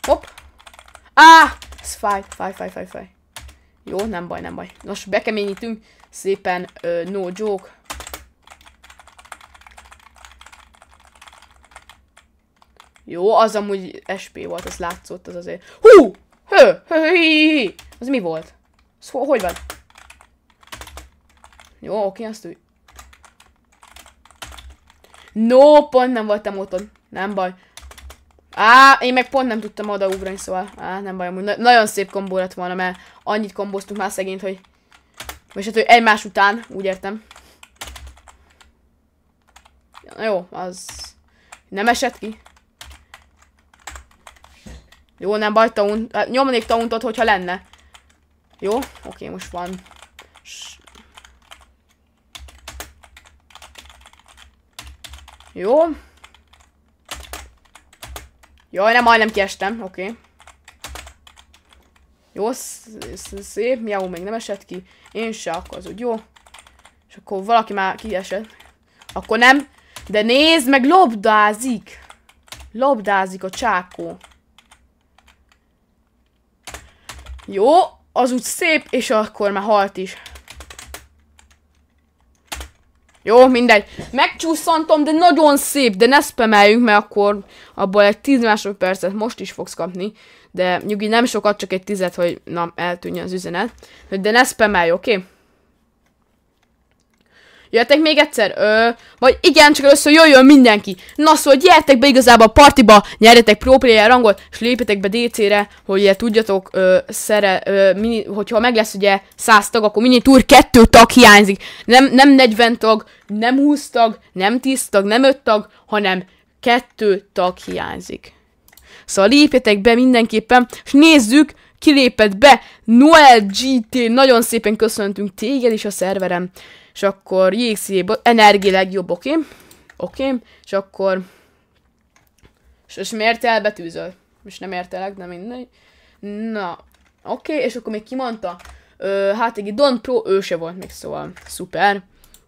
Hopp. Á! Ez fáj, fáj, fáj, fáj, fáj. Jó, nem baj, nem baj. Nos, bekeményítünk. Szépen, uh, no joke. Jó, az amúgy SP volt, az látszott, az azért. Hú! Hő! Hő! Hí! Az mi volt? Az ho hogy van? Jó, oké, azt úgy. No, pont nem voltam otthon. Nem baj. Á, én meg pont nem tudtam odaugrani, szóval á, nem baj, amúgy. Na nagyon szép kombó lett volna, mert annyit komboztunk már szegényt, hogy... Vagy hát, hogy egymás után, úgy értem. Na jó, az... Nem esett ki? Jó, nem baj, taunt. Hát, nyomnék tauntot, hogyha lenne. Jó? Oké, most van. S Jó. Jaj, nem, majdnem kiestem. Oké. Okay. Jó, sz szép. Miau még nem esett ki. Én se, akkor az úgy jó. És akkor valaki már kiesett. Akkor nem. De nézd meg, lobdázik. Lobdázik a csákó. Jó, az úgy szép, és akkor már halt is. Jó, mindegy. Megcsúszantom, de nagyon szép, de ne spameljünk, mert akkor abból egy 10 másodpercet most is fogsz kapni. De nyugi, nem sokat, csak egy tizet, hogy na, eltűnjön az üzenet. De ne spamelj, oké? Okay? Jöhetek még egyszer? Ö, vagy igen, csak először jöjjön mindenki. Na szóval gyertek be igazából a partiba, nyerjetek pro player rangot, és lépjetek be DC-re, hogy ugye tudjatok, ö, szere, ö, mini, hogyha meg lesz ugye 100 tag, akkor mini túr 2 tag hiányzik. Nem, nem 40 tag, nem 20 tag, nem 10 tag, nem 5 tag, hanem 2 tag hiányzik. Szóval lépjetek be mindenképpen, és nézzük, kilépett be Noel GT, nagyon szépen köszöntünk téged is a szerverem és akkor jégszéb, energileg jobb, oké? Okay? Oké, okay? és akkor... És, és miért elbetűzöl? És nem értelek, de mindegy. Na, oké, okay, és akkor még kimondta, ö, hát egy Don Pro őse volt még, szóval szuper.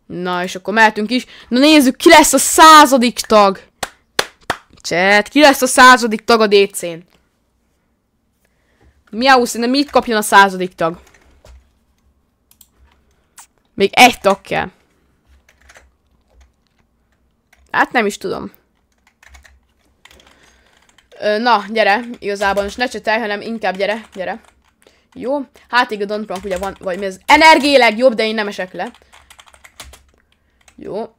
Na, és akkor mehetünk is. Na nézzük, ki lesz a századik tag! Cset, ki lesz a századik tag a DC-n? Miau, szerintem mit kapjon a századik tag? Még egy tag kell. Hát nem is tudom. Ö, na, gyere, igazából most ne csetelj, hanem inkább gyere, gyere. Jó, hát a Don't Prank ugye van, vagy mi az energileg jobb, de én nem esek le. Jó.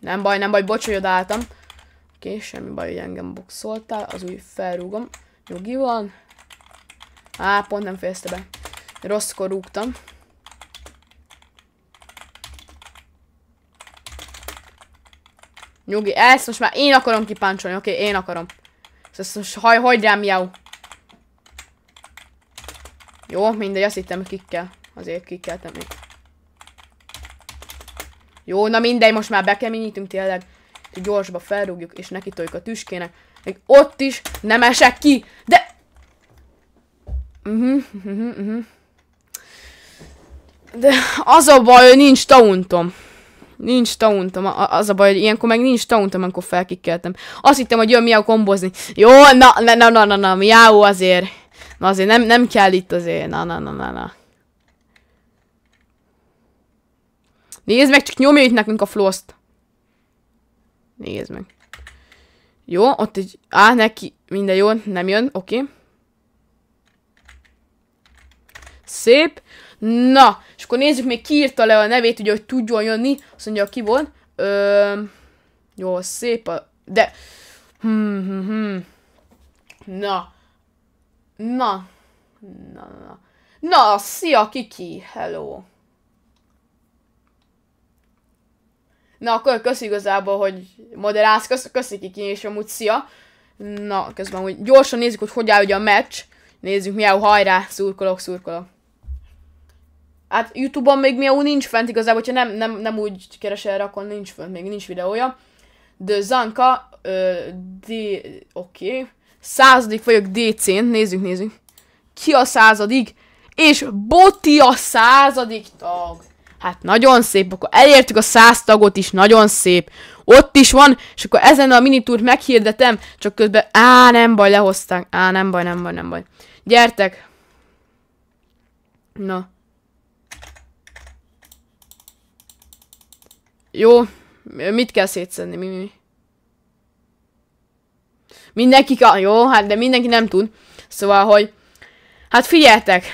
Nem baj, nem baj, bocs, hogy odaálltam. Oké, okay, semmi baj, hogy engem boxoltál, az új felrúgom. Jogi van. Á, pont nem fejezte be rosszkor rúgtam. Nyugi, ezt most már én akarom kipáncsolni, oké, okay, én akarom. Ezt most haj, hagyd rám, jau. Jó, mindegy, azt hittem, kik kell. Azért kell még. Jó, na mindegy, most már bekeményítünk tényleg. Gyorsba felrúgjuk, és nekitoljuk a tüskének. Még ott is nem esek ki, de... Mhm, mhm, mhm. De az a baj, hogy nincs tauntom. Nincs tauntom. Az a baj, hogy ilyenkor meg nincs tauntom, amikor felkikkeltem. Azt hittem, hogy jön miau kombozni. Jó, na, na, na, na, na, na miau azért. Na azért nem, nem kell itt azért. Na, na, na, na, na. Nézd meg, csak nyomja itt nekünk a floszt. Nézd meg. Jó, ott egy... Á, neki minden jó, nem jön, oké. Okay. Szép. Na, és akkor nézzük még ki írta le a nevét, ugye, hogy tudjon jönni. Azt mondja, ki volt. Ö, jó, szép a... De... Hmm, hmm, hmm. Na. Na. Na, na. Na, szia, Kiki. Hello. Na, akkor köszi igazából, hogy moderálsz. Köszi, köszi Kiki, és amúgy szia. Na, közben úgy gyorsan nézzük, hogy hogy áll ugye a meccs. Nézzük, milyen hajrá, szurkolok, szurkolok. Hát Youtube-on még miau nincs fent igazából, hogyha nem, nem, nem úgy keresel rá, akkor nincs fent, még nincs videója. De Zanka, ö, D, oké, okay. századik vagyok DC-n, nézzük, nézzük. Ki a századik? És Boti a századik tag. Hát nagyon szép, akkor elértük a száz tagot is, nagyon szép. Ott is van, és akkor ezen a minitúrt meghirdetem, csak közben, á, nem baj, lehozták, á, nem baj, nem baj, nem baj. Gyertek! Na. Jó, mit kell szétszedni, mi, mi? Mindenki ka jó, hát de mindenki nem tud. Szóval, hogy... Hát figyeltek!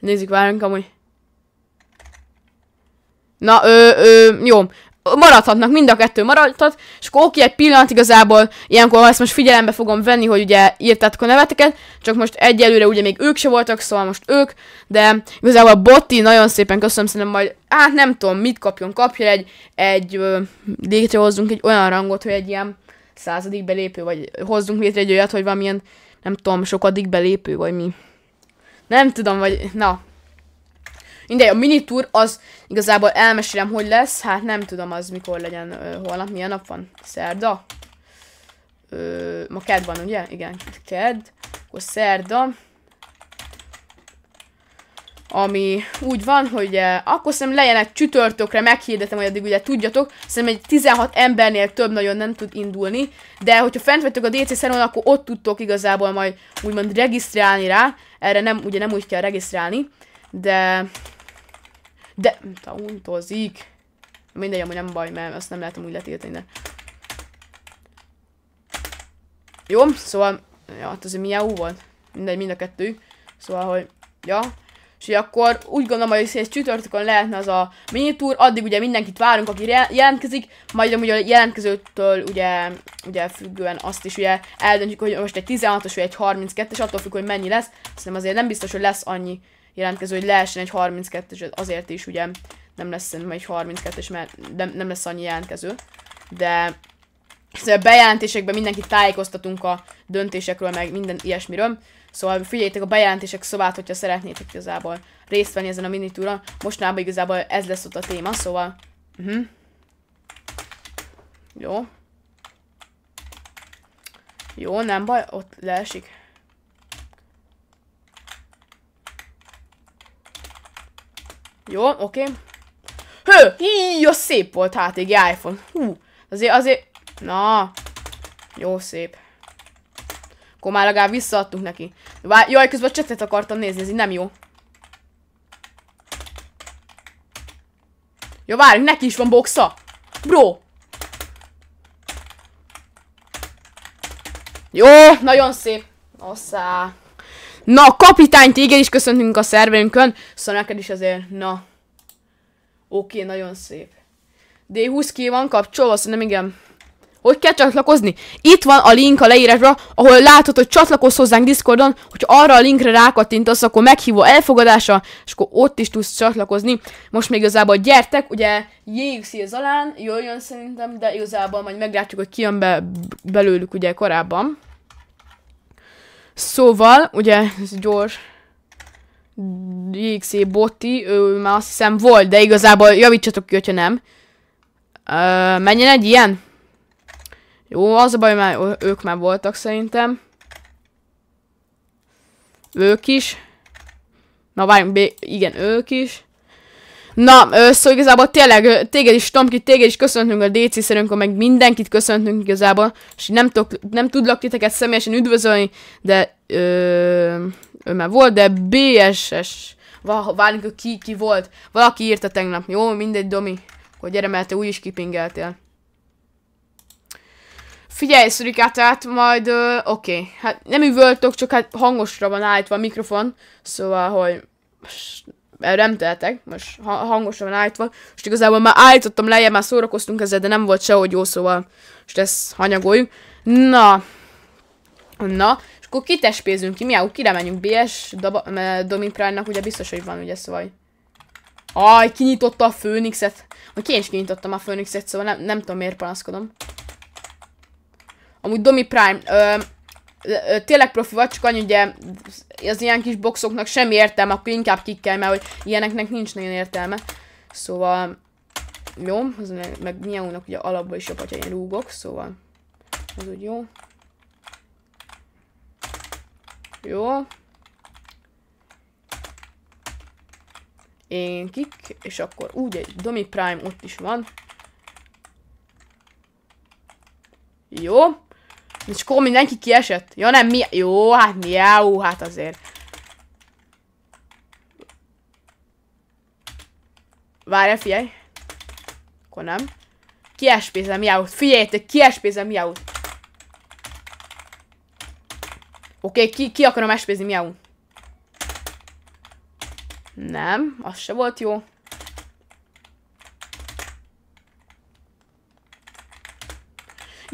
Nézzük, várunk amúgy. Na, ö, ö, jó maradhatnak, mind a kettő maradhat, és akkor oké, egy pillanat igazából, ilyenkor ezt most figyelembe fogom venni, hogy ugye írtátok a neveteket, csak most egyelőre ugye még ők se voltak, szóval most ők, de igazából a Botti nagyon szépen köszönöm, szerintem majd, hát nem tudom, mit kapjon, kapja egy, egy létrehozzunk egy olyan rangot, hogy egy ilyen századik belépő, vagy hozzunk létre egy olyat, hogy valamilyen, nem tudom, sokadik belépő, vagy mi. Nem tudom, vagy, na, Mindegy, a mini tour az igazából elmesélem, hogy lesz. Hát nem tudom az, mikor legyen ö, holnap. Milyen nap van? Szerda? Ö, ma kedd van, ugye? Igen, kedd. Akkor szerda. Ami úgy van, hogy e, akkor szerintem egy csütörtökre, meghirdetem, hogy addig ugye tudjatok. Szerintem egy 16 embernél több nagyon nem tud indulni. De hogyha fent vagytok a DC szeron, akkor ott tudtok igazából majd úgymond regisztrálni rá. Erre nem, ugye nem úgy kell regisztrálni. De de untozik. Mindegy, amúgy nem baj, mert azt nem lehetem úgy letiltani, de... Jó, szóval... Ja, hát azért milyen volt. Mindegy, mind a kettő. Szóval, hogy... Ja, és akkor úgy gondolom, hogy egy csütörtökön lehetne az a minitúr, addig ugye mindenkit várunk, aki jelentkezik, majd ugye a jelentkezőtől ugye, ugye függően azt is ugye eldöntjük, hogy most egy 16-os vagy egy 32-es, attól függ, hogy mennyi lesz, szerintem azért nem biztos, hogy lesz annyi jelentkező, hogy leessen egy 32-es, azért is ugye nem lesz szerintem egy 32-es, mert nem, nem lesz annyi jelentkező. De szóval a bejelentésekben mindenkit tájékoztatunk a döntésekről, meg minden ilyesmiről. Szóval figyeljétek a bejelentések szobát, hogyha szeretnétek igazából részt venni ezen a minitúra. Mostanában igazából ez lesz ott a téma, szóval... Uh mhm. -huh. Jó. Jó, nem baj, ott leesik. Jó, oké. Hő! Jó, szép volt egy hát iPhone. Hú, azért, azért... Na. Jó, szép. Akkor már legalább visszaadtunk neki. Jaj, közben a csetet akartam nézni, ez így nem jó. Jó, várj, neki is van boxa. Bro! Jó, nagyon szép. Oszá. Na, kapitány, kapitányt is köszöntünk a szerverünkön. Szóval neked is azért, na. Oké, okay, nagyon szép. D20 ki van kapcsolva, szerintem szóval igen. Hogy kell csatlakozni? Itt van a link a leírásra, ahol látod, hogy csatlakozz hozzánk Discordon, hogy arra a linkre rákattintasz, akkor meghívó elfogadása, és akkor ott is tudsz csatlakozni. Most még igazából gyertek, ugye JXI szél alán, jól jön szerintem, de igazából majd meglátjuk, hogy ki jön be belőlük ugye korábban. Szóval, ugye, ez gyors. DXC Botti, ő már azt hiszem volt, de igazából javítsatok ki, hogyha nem. Ö, menjen egy ilyen? Jó, az a baj, mert ők már voltak szerintem. Ők is. Na várjunk, igen, ők is. Na, szóval igazából tényleg téged is, Tomki, téged is köszöntünk a DC szerünkön, meg mindenkit köszöntünk igazából, és nem, tök, nem tudlak titeket személyesen üdvözölni, de ö, ő már volt, de BSS, várjunk, ki, ki volt, valaki írta tegnap, jó, mindegy, Domi, akkor gyere, mert te is kipingeltél. Figyelj, Szurikát, tehát majd, oké, okay. hát nem üvöltök, csak hát hangosra van állítva a mikrofon, szóval, hogy mert nem tehetek, most ha hangosan van állítva, most igazából már állítottam lejjebb, már szórakoztunk ezzel, de nem volt sehogy jó, szóval most ezt hanyagoljuk. Na, na, és akkor kitespézünk ki, miáú, kire menjünk, BS, Dominic nak ugye biztos, hogy van, ugye, szóval. Aj, kinyitotta a főnixet. A én is kinyitottam a főnixet, szóval nem, nem tudom, miért panaszkodom. Amúgy Domi Prime, öm, tényleg profi vagy, csak annyi ugye az ilyen kis boxoknak semmi értelme, akkor inkább kikkel, mert hogy ilyeneknek nincs nagyon értelme. Szóval, jó, az meg, meg Miaúnak ugye alapból is jobb, hogyha én rúgok, szóval az úgy jó. Jó. Én kik, és akkor úgy egy Domi Prime ott is van. Jó. És akkor mindenki kiesett? Ja nem, mi? Jó, hát miau, hát azért. Várj, figyelj. Akkor nem. Kiespézem miau. Figyeljétek, kiespézem miau. Oké, okay, ki, ki akarom espézni miau. Nem, az se volt jó.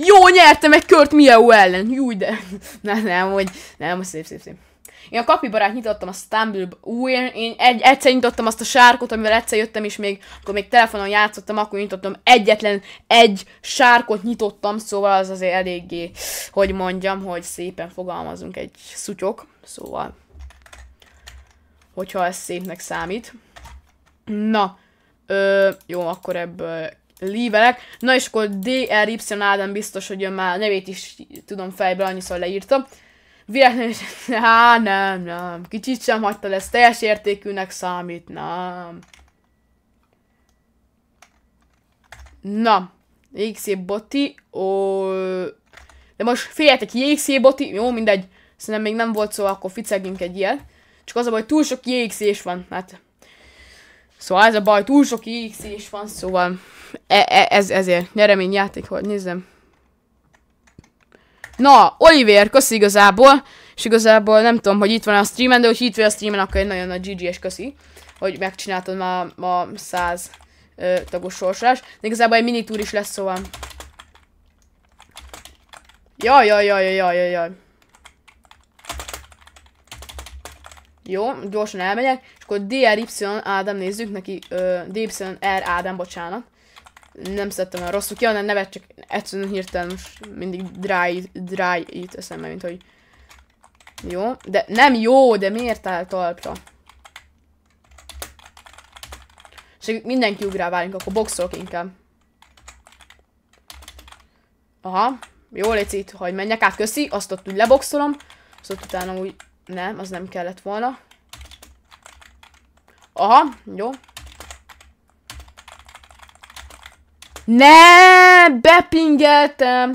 Jó, nyertem egy kört Miau ellen. Jó, de... Nem, nem, hogy... Nem, szép, szép, szép. Én a kapibarát nyitottam a Stumble... Új én, én egy, egyszer nyitottam azt a sárkot, amivel egyszer jöttem, is még, akkor még telefonon játszottam, akkor nyitottam egyetlen egy sárkot nyitottam, szóval az azért eléggé, hogy mondjam, hogy szépen fogalmazunk egy szutyok, szóval... Hogyha ez szépnek számít. Na, Ö, jó, akkor ebből lívelek. Na és akkor DRY Ádám biztos, hogy jön már, nevét is tudom fejbe, annyiszor leírtam. Véletlenül, há, nem, nem, kicsit sem hagyta lesz, teljes értékűnek számít, nem. Na, jégszép boti, ó, de most féljetek, jégszép boti, jó, mindegy, szerintem még nem volt szó, akkor ficegünk egy ilyet. Csak az a baj, túl sok jégszés van, hát Szóval ez a baj, túl sok x is van, szóval e -e ez ezért játék, hogy nézzem. Na, Oliver, köszi igazából, és igazából nem tudom, hogy itt van a streamen, de hogy itt vagy a streamen, akkor egy nagyon nagy GG és köszi, hogy megcsináltad már a száz tagos sorsás. De igazából egy mini túr is lesz, szóval. Jaj, jaj, jaj, jaj, jaj, jaj. Jó, gyorsan elmegyek akkor DRY Ádám, nézzük neki, DRY R Ádám, bocsánat. Nem szerettem el rosszul ki, hanem nevet, csak egyszerűen hirtelen most mindig dry, dry itt eszembe, mint hogy... Jó, de nem jó, de miért áll talpra? És mindenki ugrál válunk, akkor boxolok inkább. Aha, jó létsz itt, hogy menjek át, köszi, azt ott úgy leboxolom, azt ott utána úgy, nem, az nem kellett volna. Aha, jó. Ne, bepingeltem.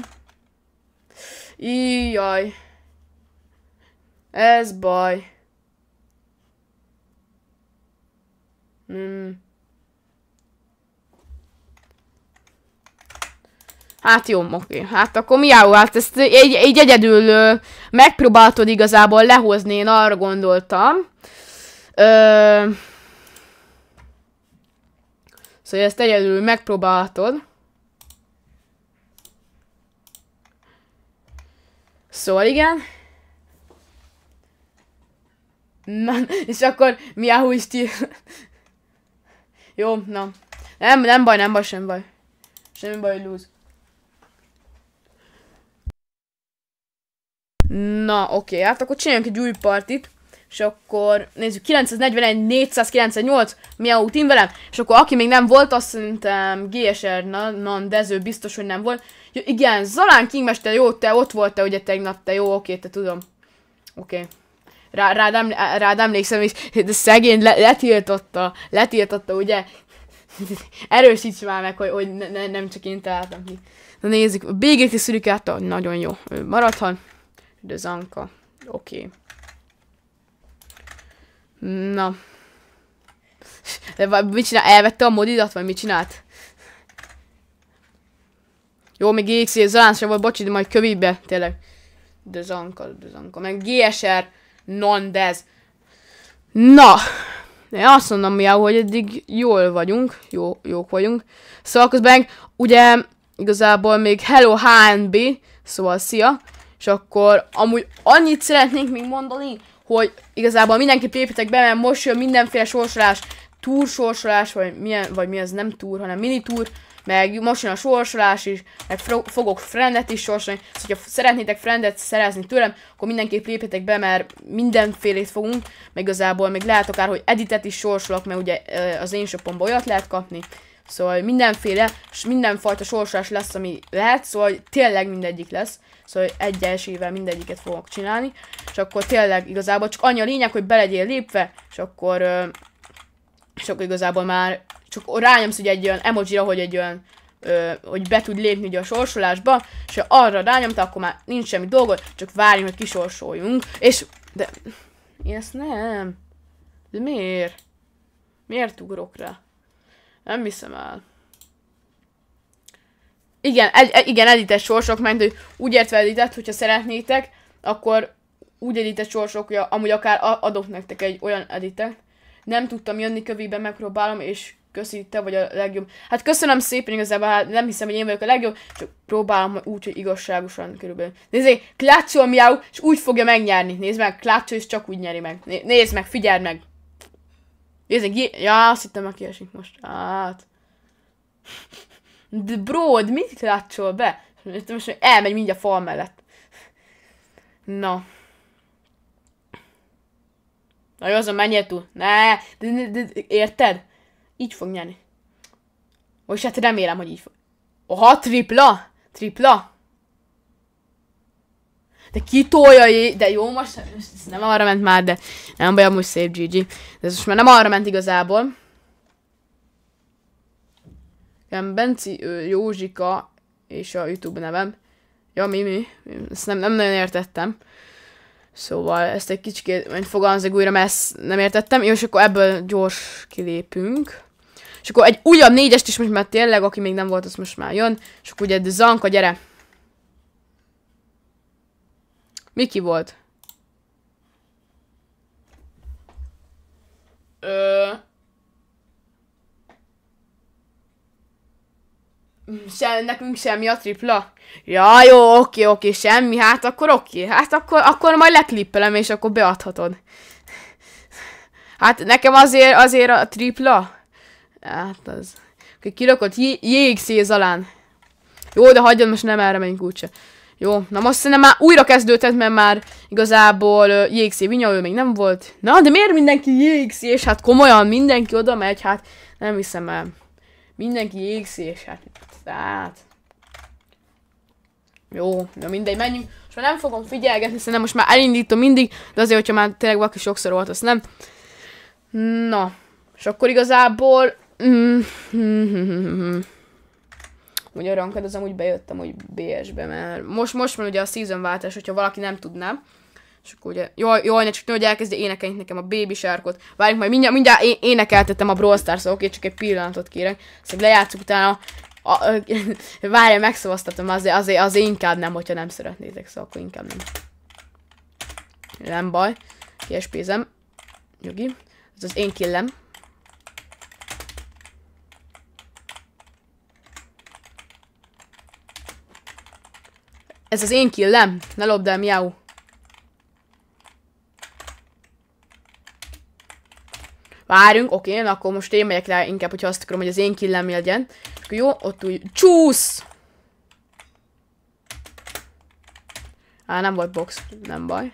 Ijaj. Ez baj. Hmm. Hát jó, oké. Hát akkor jó? hát ezt így, így egyedül ö, igazából lehozni, én arra gondoltam. Ö, Szóval ezt egyedül megpróbálhatod. Szóval igen. Na, és akkor mi a is ti... Jó, na. Nem, nem baj, nem baj, sem baj. Semmi baj, lose. Na, oké, okay, hát akkor csináljunk egy új partit. És akkor nézzük, 941, 498, mi a út velem. És akkor aki még nem volt, azt szerintem GSR Nandező biztos, hogy nem volt. Ja, igen, Zalán Kingmester, jó, te ott voltál ugye tegnap, te jó, oké, te tudom. Oké. Okay. Rá, rád, rád emlékszem, is, de szegény le, letiltotta, letiltotta, ugye? Erősíts már meg, hogy, hogy ne, ne, nem csak én találtam ki. Na nézzük, a BGT szürikát, nagyon jó, maradhat. De Zanka, oké. Okay. Na. De mit csinál? Elvette a modidat, vagy mit csinált? Jó, még GXZ, Zalán sem volt, bocsi, de majd kövibe, tényleg. De zanka, de zanka. Meg GSR, nondez. Na. Én azt mondom, miau, hogy eddig jól vagyunk, jó, jók vagyunk. Szóval közben ugye igazából még Hello HNB, szóval szia, és akkor amúgy annyit szeretnénk még mondani, hogy igazából mindenki lépjetek be, mert most jön mindenféle sorsolás, túrsorsolás, vagy, milyen, vagy mi ez nem túr, hanem mini túr, meg most jön a sorsolás is, meg fogok friendet is sorsolni, szóval ha szeretnétek friendet szerezni tőlem, akkor mindenképp lépjetek be, mert mindenfélét fogunk, meg igazából még lehet akár, hogy editet is sorsolok, mert ugye az én shopomban olyat lehet kapni, szóval mindenféle, és mindenfajta sorsolás lesz, ami lehet, szóval tényleg mindegyik lesz, Szóval egy elsével mindegyiket fogok csinálni. És akkor tényleg igazából csak annyi a lényeg, hogy belegyél lépve, és akkor, és akkor igazából már csak rányomsz ugye egy olyan emojira, hogy egy olyan Ö, hogy be tud lépni ugye a sorsolásba, és ha arra rányomta, akkor már nincs semmi dolgod, csak várjunk, hogy kisorsoljunk, és de én ezt nem. De miért? Miért ugrok rá? Nem hiszem el. Igen, egy, igen, edites sorsok, mert hogy úgy értve editet, hogyha szeretnétek, akkor úgy edites sorsok, hogy amúgy akár adok nektek egy olyan editet. Nem tudtam jönni kövébe, megpróbálom, és köszi, te vagy a legjobb. Hát köszönöm szépen igazából, hát nem hiszem, hogy én vagyok a legjobb, csak próbálom úgy, hogy igazságosan körülbelül. Nézzék, klácsol miau, és úgy fogja megnyerni. Nézd meg, Klácsó is csak úgy nyeri meg. Nézd meg, figyeld meg. Nézd meg, ja, azt hittem, aki esik most. Hát. De bro, mit látszol be? Most elmegy mindjárt fal mellett. Na. Na jó, azon menjél túl. Ne, de, de, de, érted? Így fog nyerni. Most hát remélem, hogy így fog. Oha, tripla! Tripla! De kitolja, de jó, most, most nem arra ment már, de nem baj, amúgy szép GG. De ez most már nem arra ment igazából ilyen Benci Józsika, és a YouTube nevem. Ja, mi, mi? Ezt nem, nem nagyon értettem. Szóval ezt egy kicsit majd fogalmazok újra, mert ezt nem értettem. Jó, és akkor ebből gyors kilépünk. És akkor egy újabb négyest is most már tényleg, aki még nem volt, az most már jön. És akkor ugye Zanka, gyere! Miki volt? Ö... se, nekünk semmi a tripla. Ja, jó, oké, oké, semmi, hát akkor oké. Hát akkor, akkor majd leklippelem, és akkor beadhatod. Hát nekem azért, azért a tripla. Hát az. Kirakott jég szézalán. Jó, de hagyjad, most nem erre menjünk úgyse. Jó, na most szerintem már újra kezdődhet, mert már igazából uh, jégszé vinya, ő még nem volt. Na, de miért mindenki jégszé, és hát komolyan mindenki oda megy, hát nem hiszem el. Mindenki jégszé, és hát tehát... Jó, na mindegy, menjünk. Most már nem fogom figyelgetni, szerintem most már elindítom mindig, de azért, hogyha már tényleg valaki sokszor volt, azt nem. Na, és akkor igazából... Ugye a ranked az amúgy bejöttem, hogy BS-be, mert most, most van ugye a season váltás, hogyha valaki nem tudná. És akkor ugye, jó, jó, ne csak hogy elkezdje énekelni nekem a Baby sárkot. Várjunk, majd, mindjárt, mindjárt énekeltettem a Brawl stars oké, okay, csak egy pillanatot kérek. Szóval lejátszuk utána a, ö, várj, megszavaztatom, azért, azért, azért inkább nem, hogyha nem szeretnétek, szóval akkor inkább nem. Nem baj. Kiespézem. Nyugi. Ez az én killem. Ez az én killem. Ne lopd el, miau. Várjunk, oké, na akkor most én megyek rá inkább, hogyha azt akarom, hogy az én killem legyen jó, ott úgy csúsz! Á, nem volt box, nem baj.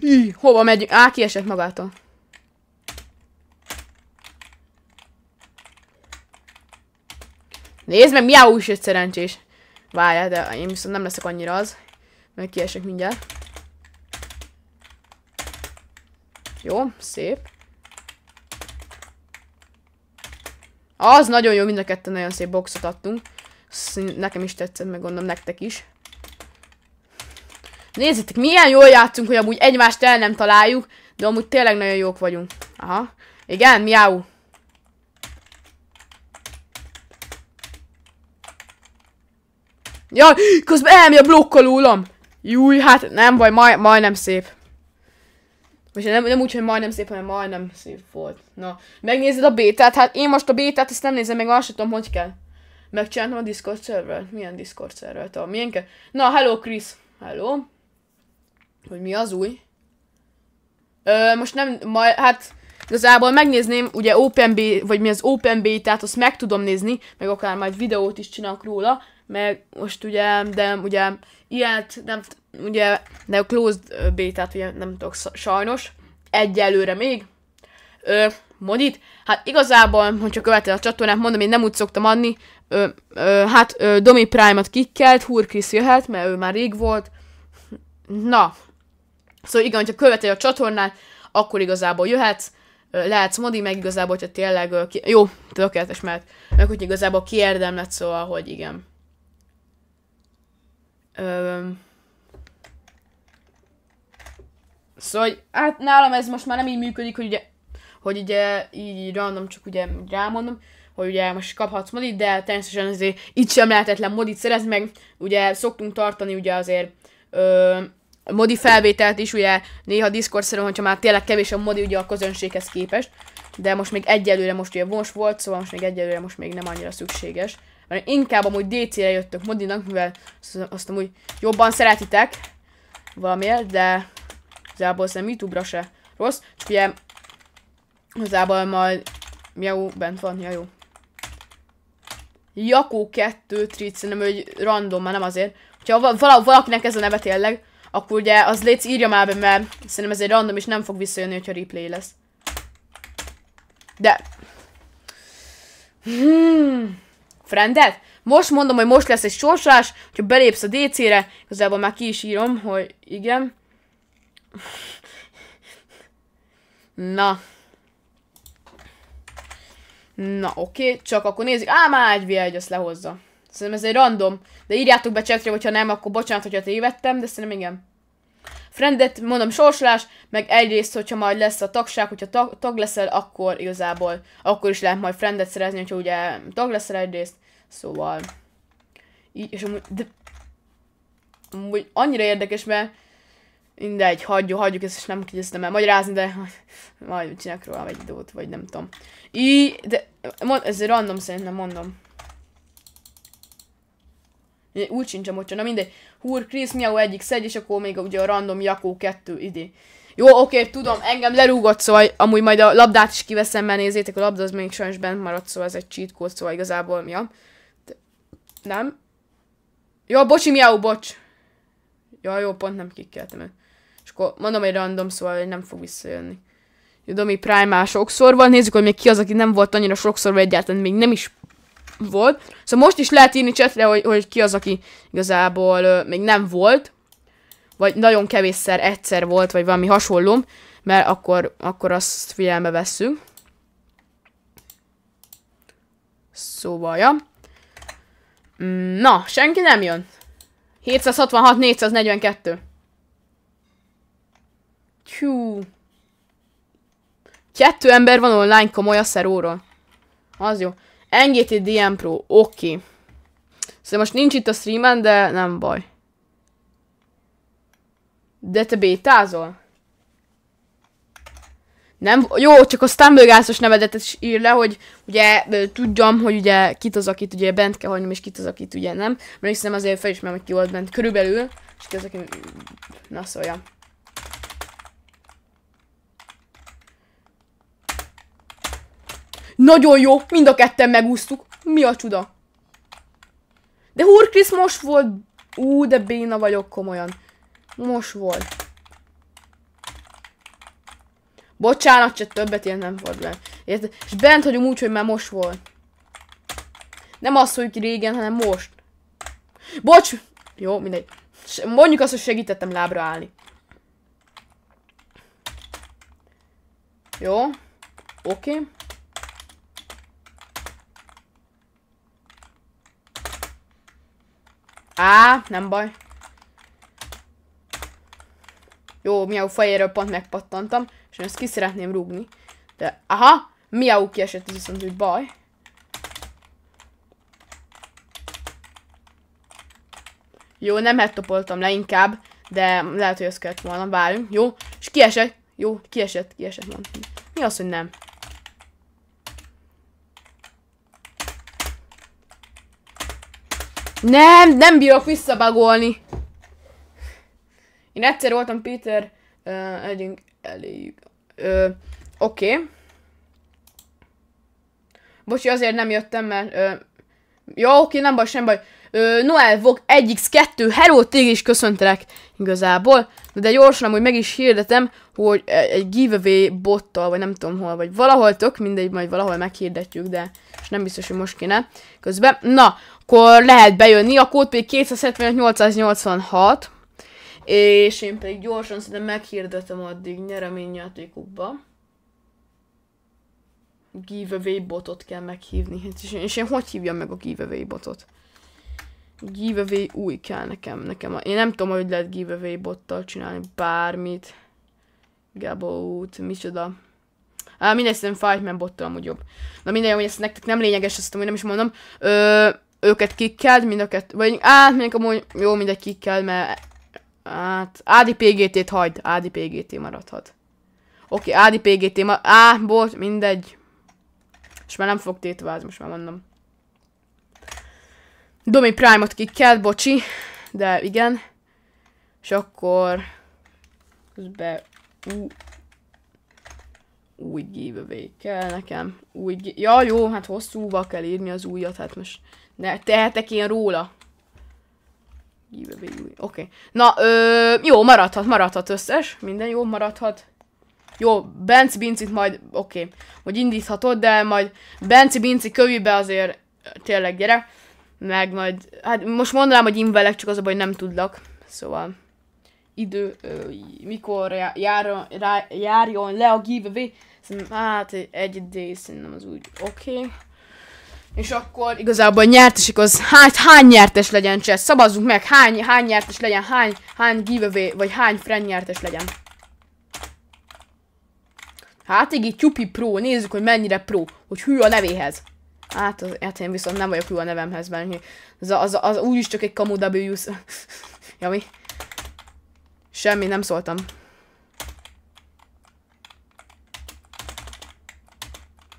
Í, hova megy? Á, kiesett magától. Nézd meg, mi egy szerencsés. Várjál, de én viszont nem leszek annyira az, mert kiesek mindjárt. Jó, szép. Az nagyon jó, mind a ketten nagyon szép boxot adtunk. nekem is tetszett, meg gondolom nektek is. Nézzétek, milyen jól játszunk, hogy amúgy egymást el nem találjuk, de amúgy tényleg nagyon jók vagyunk. Aha. Igen, miau. Jaj, közben elmi a blokkolulom. Júj, hát nem baj, maj, majdnem szép. Most nem, nem úgy, hogy majdnem szép, hanem majdnem szép volt. Na, megnézed a bétát? Hát én most a bétát ezt nem nézem, meg azt tudom, hogy kell. Megcsináltam a Discord szervert. Milyen Discord szervert? A milyen kell? Na, hello Chris. Hello. Hogy mi az új? Ö, most nem, majd, hát igazából megnézném, ugye OpenB, vagy mi az OpenB, tehát azt meg tudom nézni, meg akár majd videót is csinálok róla, meg most ugye, de ugye ilyet nem, ugye, de a closed beta ugye nem tudok sajnos, egyelőre még, ö, modit, hát igazából, hogyha követed a csatornát, mondom, én nem úgy szoktam adni, ö, ö, hát ö, Domi prime ot kikkelt, Hurkis jöhet, mert ő már rég volt, na, szóval igen, hogyha követed a csatornát, akkor igazából jöhetsz, lehetsz modi, meg igazából, hogyha tényleg, jó, tökéletes, mert meg hogy igazából kiérdemlet, szóval, hogy igen. Öm. Szóval, hát nálam ez most már nem így működik, hogy ugye, hogy ugye így random, csak ugye rámondom, hogy ugye most kaphatsz modit, de természetesen azért itt sem lehetetlen modit szerezni, meg ugye szoktunk tartani ugye azért ö, modi felvételt is, ugye néha Discord szerint, hogyha már tényleg kevés a modi ugye a közönséghez képest, de most még egyelőre most ugye most volt, szóval most még egyelőre most még nem annyira szükséges mert inkább amúgy DC-re jöttök modinak, mivel azt amúgy jobban szeretitek valamiért, de igazából szerintem YouTube-ra se rossz, csak ugye igazából majd Miau bent van, ja jó. Jakó 2 trit, szerintem, hogy random, már nem azért. Hogyha val- valakinek ez a neve tényleg, akkor ugye az létsz írja már be, mert szerintem ez egy random, és nem fog visszajönni, hogyha replay lesz. De... Hmm. Frendet? Most mondom, hogy most lesz egy sorsás, hogyha belépsz a DC-re, igazából már ki is írom, hogy igen. Na. Na, oké, okay. csak akkor nézzük. Á, már egy egy azt lehozza. Szerintem ez egy random. De írjátok be csetre, hogyha nem, akkor bocsánat, hogyha tévedtem, de szerintem igen. Friendet, mondom, sorsolás, meg egyrészt, hogyha majd lesz a tagság, hogyha tag, tag leszel, akkor igazából, akkor is lehet majd friendet szerezni, hogyha ugye tag leszel egyrészt, szóval... Így, és amúgy, de... Amúgy annyira érdekes, mert mindegy, hagyjuk, hagyjuk ezt, és nem kezdtem el magyarázni, de majd csinálok róla egy időt, vagy nem tudom. Így, de mond, ez random szerintem mondom. Úgy sincs a mocsa, na mindegy. Húr, Krisz, Miau egyik szegy, és akkor még ugye a random Jakó kettő idé. Jó, oké, okay, tudom, engem lerúgott, szóval amúgy majd a labdát is kiveszem, mert nézzétek, a labda az még sajnos bent maradt, szóval ez egy cheat code, szóval igazából, mi De, nem. Jó, bocsi, miau, bocs. jó jó, pont nem kikkeltem őt. És akkor mondom egy random, szóval hogy nem fog visszajönni. jó Domi Prime már sokszor van, nézzük, hogy még ki az, aki nem volt annyira sokszor, vagy egyáltalán még nem is volt. Szóval most is lehet írni csetre, hogy, hogy ki az, aki igazából ö, még nem volt, vagy nagyon kevésszer egyszer volt, vagy valami hasonló, mert akkor, akkor azt figyelme vesszük. Szóval, ja. Mm, na, senki nem jön. 766, 442. Tjú. Kettő ember van online komoly a szeróról. Az jó. NGT DM Pro, oké. Okay. Szóval most nincs itt a streamen, de nem baj. De te bétázol? Nem, jó, csak a Stumblegászos nevedet is ír le, hogy ugye tudjam, hogy ugye kit az, akit ugye bent kell hagynom, és kit az, akit ugye nem. Mert hiszem azért felismerem, hogy ki volt bent körülbelül, és ki az, aki... Na szója. Nagyon jó, mind a ketten megúsztuk. Mi a csuda? De Hurkris most volt. Ú, de béna vagyok komolyan. Most volt. Bocsánat, csak többet ilyen nem volt le. Érted? És bent hagyom úgy, hogy már most volt. Nem azt, hogy régen, hanem most. Bocs! Jó, mindegy. Mondjuk azt, hogy segítettem lábra állni. Jó. Oké. Okay. Á, nem baj. Jó, Miau fejéről pont megpattantam, és ezt ki szeretném rúgni. De, aha, Miau kiesett, ez viszont úgy baj. Jó, nem hettopoltam le inkább, de lehet, hogy ezt kellett volna, várjunk. Jó, és kiesett, jó, kiesett, kiesett, mondtam. Mi az, hogy nem? Nem, nem bírok visszabagolni. Én egyszer voltam Péter, uh, együnk eléjük. Uh, Oké. Okay. Bocsi, azért nem jöttem, mert... Uh, jó, oké, okay, nem baj, sem baj. Ö, Noel Vog egyik x 2 hello, tég is köszöntelek igazából. De gyorsan hogy meg is hirdetem, hogy e, egy giveaway bottal, vagy nem tudom hol, vagy valahol tök, mindegy, majd valahol meghirdetjük, de és nem biztos, hogy most kéne közben. Na, akkor lehet bejönni, a kód pedig 275 és én pedig gyorsan szerintem meghirdetem addig nyereményjátékukba. Giveaway botot kell meghívni, hát, és én, és én hogy hívjam meg a giveaway botot? giveaway új kell nekem. nekem a, én nem tudom, hogy lehet giveaway bottal csinálni bármit. Gabót, micsoda. Á, mindegy, szerintem Fightman bottal amúgy jobb. Na mindegy, hogy ezt nektek nem lényeges, azt hogy nem is mondom. Ö, őket kikkeld, mind a kettő. Vagy á, mondjuk amúgy jó, mindegy kikkeld, mert hát pgt t hagyd, pgt maradhat. Oké, okay, pgt ma... Á, bot, mindegy. És már nem fog tétvázni, most már mondom. Domi Prime-ot ki kell, bocsi, de igen. És akkor közben új giveaway kell nekem. Új ja, jó, hát hosszúval kell írni az újat, hát most ne tehetek én róla. Giveaway Oké. Okay. Na, ö, jó, maradhat, maradhat összes. Minden jó, maradhat. Jó, Benci Bincit majd, oké, okay, hogy indíthatod, de majd Benci Binci kövibe azért tényleg gyere meg majd, hát most mondanám, hogy invelek, csak az a baj, nem tudlak, szóval idő, ö, mikor jár, rá, járjon le a giveaway, hát egy idő, szerintem az úgy oké. Okay. És akkor igazából nyertesik az, hát hány nyertes legyen, csak szabazzunk meg, hány, hány nyertes legyen, hány, hány giveaway, vagy hány friend nyertes legyen. Hát így, így Tyupi Pro, nézzük, hogy mennyire pro, hogy hű a nevéhez. Hát, hát én viszont nem vagyok jó a nevemhez benni. Az, az, az úgyis csak egy kamu W's. Jami. Semmi, nem szóltam.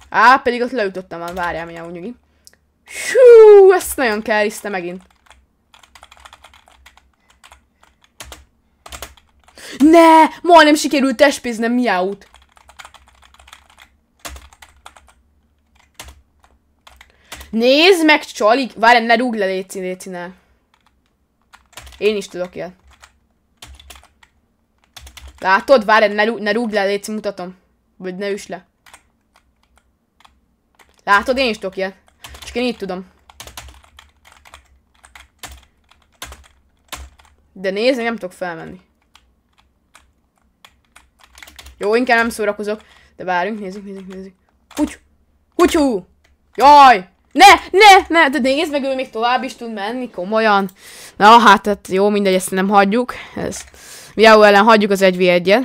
Á, pedig ott leütöttem már, várjál, milyen nyugi. Hú, ezt nagyon keriszte megint. Ne, majdnem sikerült testpéznem miáut. Nézd meg, csalik! Várj, ne rúgj le, léci, léci, ne. Én is tudok ilyet. Látod? Várj, ne, rú, ne rúgj le, léci, mutatom. Vagy ne üs le. Látod? Én is tudok ilyet. Csak én így tudom. De nézd, nem tudok felmenni. Jó, inkább nem szórakozok. De várjunk, nézzük, nézzük, nézzük. Kutyú! Kutyú! Jaj! Ne, ne, ne, de nézd meg, ő még tovább is tud menni, komolyan. Na, hát, hát jó, mindegy, ezt nem hagyjuk. Ezt. Viao ellen hagyjuk az 1 v 1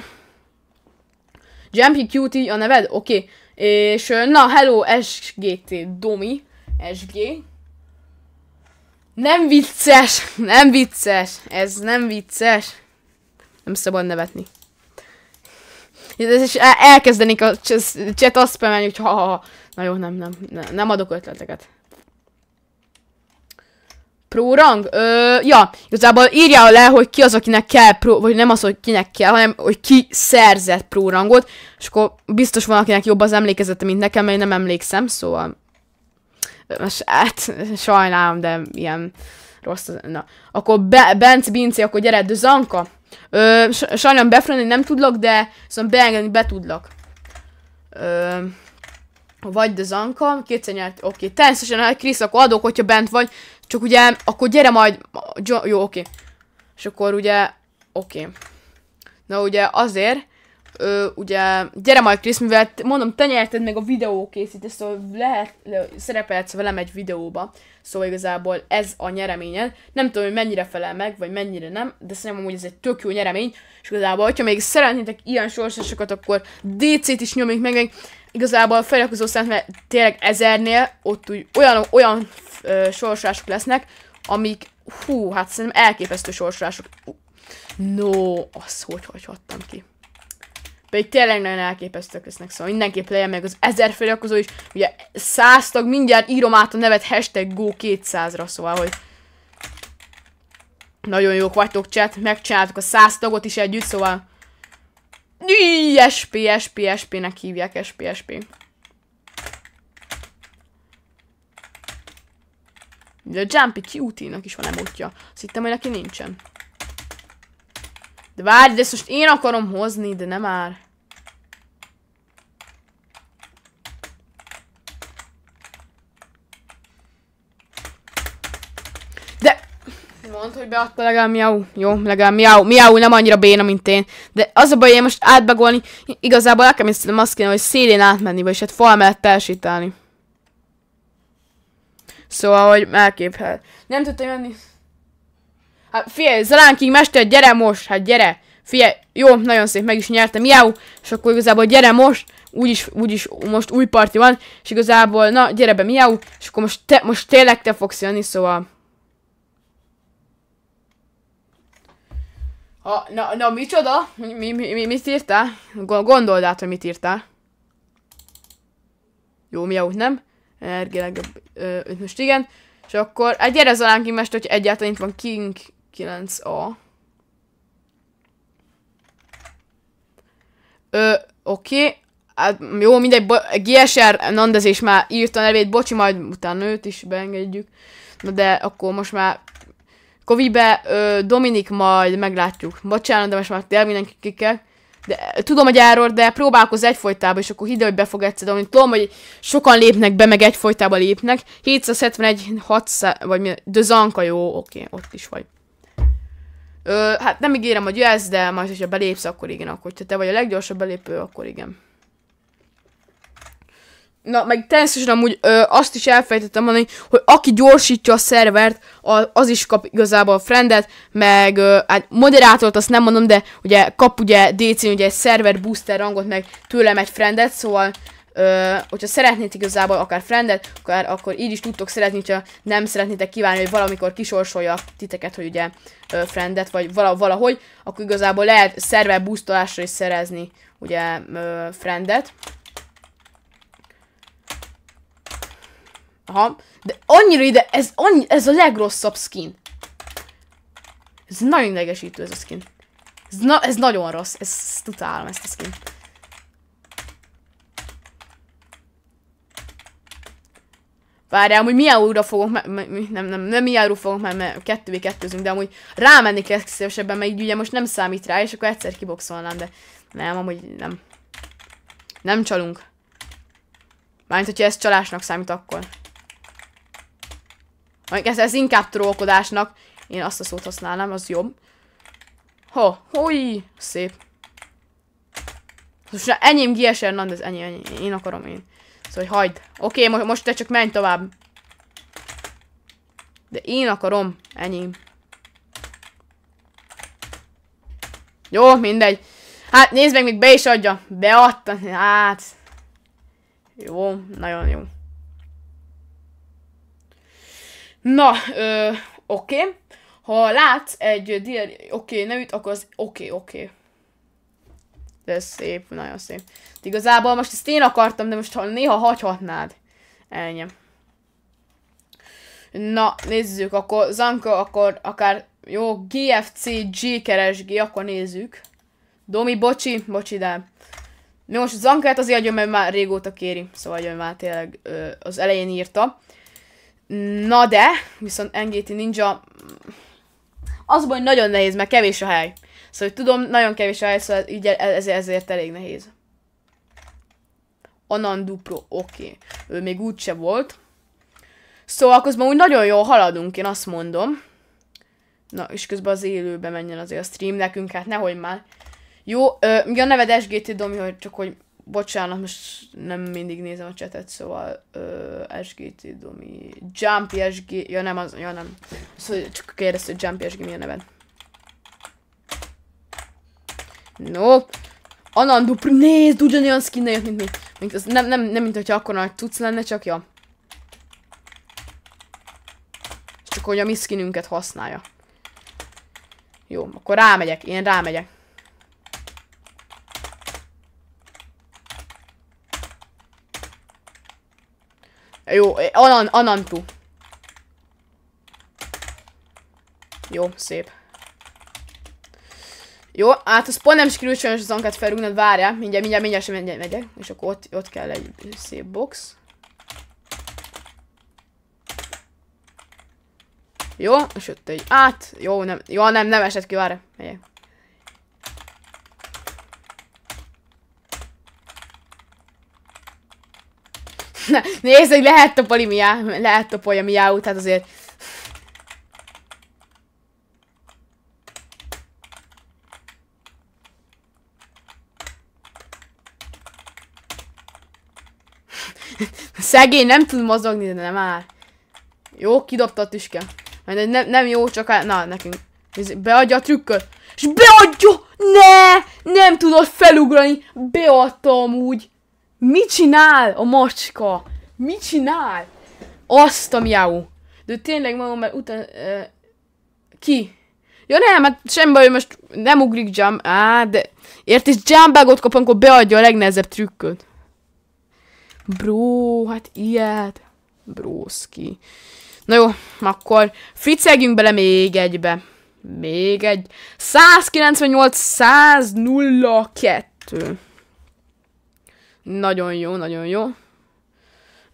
Jumpy Cutie a neved? Oké. Okay. És na, hello SGT Domi. SG. Nem vicces, nem vicces, ez nem vicces. Nem szabad nevetni. És elkezdenik a chat azt hogy ha, ha, ha. Na jó, nem, nem, nem, nem adok ötleteket. Pro rang? Ö, ja, igazából írja le, hogy ki az, akinek kell pro, vagy nem az, hogy kinek kell, hanem hogy ki szerzett pro rangot, és akkor biztos van, akinek jobb az emlékezete, mint nekem, mert én nem emlékszem, szóval... Most, hát, sajnálom, de ilyen rossz. Az, na. Akkor Be- Benc Binci, akkor gyere, de Zanka. Ö, sajnálom befrenni nem tudlak, de szóval beengedni be tudlak. Ö, vagy de Zanka, kétszer nyert, oké. Okay. Természetesen, a Krisz, akkor adok, hogyha bent vagy. Csak ugye, akkor gyere majd, jo jó, oké. Okay. És akkor ugye, oké. Okay. Na ugye azért, ö, ugye, gyere majd Krisz, mivel mondom, te nyerted meg a videó ezt szóval lehet, le, szerepelhetsz velem egy videóba. Szóval igazából ez a nyereményed. Nem tudom, hogy mennyire felel meg, vagy mennyire nem, de szerintem amúgy ez egy tök jó nyeremény. És igazából, hogyha még szeretnétek ilyen sorsosokat, akkor DC-t is nyomjuk meg, meg igazából a feliratkozó mert tényleg ezernél ott úgy olyan, olyan ö, sorsolások lesznek, amik, hú, hát szerintem elképesztő sorsolások. No, az hogy hagyhattam ki. Pedig tényleg nagyon elképesztők lesznek, szóval mindenképp legyen meg az ezer feliratkozó is. Ugye száz tag, mindjárt írom át a nevet hashtag go200-ra, szóval, hogy nagyon jók vagytok chat, megcsináltuk a száz tagot is együtt, szóval Nyíj, SP, SP, SP-nek hívják, SP, SP. De a Jumpy Cutie-nak is van emotja. Azt hittem, hogy neki nincsen. De várj, de ezt most én akarom hozni, de nem már. mondd, hogy beadta legalább miau. Jó, legalább miau. Miau nem annyira béna, mint én. De az a baj, én most átbagolni, igazából nekem is azt kéne, hogy szélén átmenni, vagyis hát fal mellett pelsítálni. Szóval, hogy elképhet. Nem tudtam jönni. Hát figyelj, Zalánkig mester, gyere most, hát gyere. Figyelj, jó, nagyon szép, meg is nyertem, miau. és akkor igazából gyere most, úgyis, úgyis most új parti van, és igazából, na, gyere be, miau, és akkor most, te, most tényleg te fogsz jönni, szóval... Ha, na, na micsoda? Mi, mi, mi, mit írtál? Gondold át, hogy mit írtál. Jó, mi úgy nem? Ergileg, öt most igen. És akkor, egy gyere zalánk imest, hogy egyáltalán itt van King 9A. Ö, oké. Hát jó, mindegy, GSR Nandez is már írta a nevét, bocsi, majd utána őt is beengedjük. Na de akkor most már Kovibe Dominik majd meglátjuk. Bocsánat, de most már tényleg mindenki kikel. De, tudom, hogy erről, de próbálkozz egyfolytában, és akkor hidd, hogy be fog egyszer dolni. Tudom, hogy sokan lépnek be, meg egyfolytában lépnek. 771, 600, vagy mi, de Zanka, jó, oké, ott is vagy. Ö, hát nem ígérem, hogy jössz, de majd, hogyha belépsz, akkor igen, akkor ha te vagy a leggyorsabb belépő, akkor igen. Na, meg természetesen amúgy ö, azt is elfejtettem mondani, hogy aki gyorsítja a szervert, a, az is kap igazából a friendet, meg ö, hát moderátort azt nem mondom, de ugye kap ugye DC-n ugye egy szerver booster rangot, meg tőlem egy friendet, szóval ö, hogyha szeretnétek igazából akár friendet, akár, akkor így is tudtok szeretni, hogyha nem szeretnétek kívánni, hogy valamikor kisorsolja titeket, hogy ugye ö, friendet, vagy vala, valahogy, akkor igazából lehet szerver boostolásra is szerezni ugye ö, friendet. Aha. De annyira ide, ez, annyi, ez a legrosszabb skin. Ez nagyon idegesítő ez a skin. Ez, na, ez nagyon rossz. ez utálom, ezt a skin. Várjál, hogy milyen újra fogok, nem, nem, nem milyen újra fogok, mert, mert kettővé kettőzünk, de amúgy kell szívesebben, mert így ugye most nem számít rá, és akkor egyszer kiboxolnám, de nem, amúgy nem. Nem csalunk. Mármint, hogyha ez csalásnak számít, akkor. Ez, ez inkább trollkodásnak. Én azt a szót használnám, az jobb. Ho, hoi, szép. Most enyém de ez ennyi, ennyi, én akarom én. Szóval hogy hagyd. Oké, okay, mo most te csak menj tovább. De én akarom, enyém. Jó, mindegy. Hát nézd meg, még be is adja. Beadta, hát. Jó, nagyon jó. Na, oké. Ha látsz egy dear, oké okay, nevűt, akkor az oké, okay, oké. Okay. De ez szép, nagyon szép. De igazából most ezt én akartam, de most ha néha hagyhatnád. Elnyem. Na, nézzük, akkor Zanka, akkor akár jó, GFC, G keresg, akkor nézzük. Domi, bocsi, bocsi, de... Mi most Zankát azért adjon, mert már régóta kéri. Szóval adjon már tényleg, ö, az elején írta. Na de, viszont NGT Ninja az hogy nagyon nehéz, mert kevés a hely. Szóval hogy tudom, nagyon kevés a hely, szóval így e- e- ezért, ezért elég nehéz. Anan Duplo, oké. Okay. Ő még úgyse volt. Szóval közben úgy nagyon jól haladunk, én azt mondom. Na, és közben az élőbe menjen azért a stream nekünk, hát nehogy már. Jó, ö, ugye a neved SGT Domi, hogy csak hogy Bocsánat, most nem mindig nézem a csetet, szóval uh, SGT Domi... Jumpy SG... Ja nem, az... Ja nem. Szóval csak kérdezt, hogy Jumpy SG milyen neved. No. Anandu, nézd, ugyanilyen skin jött, mint mi. Mint az, nem, nem, nem, mint hogyha akkor nagy tudsz lenne, csak ja. Csak hogy a mi skinünket használja. Jó, akkor rámegyek, én rámegyek. Jó, eh, anan, anantu. Jó, szép. Jó, hát a spawn nem is sikerült sajnos az ankát felrúgnod, várjál, mindjárt, mindjárt, mindjárt sem mindjárt megyek, és akkor ott, ott kell egy szép box. Jó, és ott egy át, jó, nem, jó, nem, nem esett ki, várjál, megyek. Na, nézd, hogy lehet topolni miá, lehet topolja miá tehát azért... Szegény nem tud mozogni, de nem áll. Jó, kidobta a tüske. Mert nem, nem jó, csak áll. Na, nekünk. Beadja a trükköt. És beadja! Ne! Nem tudod felugrani! Beadtam úgy. Mit csinál a macska? Mit csinál? Azt a miau. De tényleg magam, mert utána... Uh, ki? Ja nem, hát semmi baj, most nem ugrik jump. Á, de... Érted, bagot kap, amikor beadja a legnehezebb trükköt. Bro, hát ilyet. Broski. Na jó, akkor fricegjünk bele még egybe. Még egy. 198, 102. Nagyon jó, nagyon jó.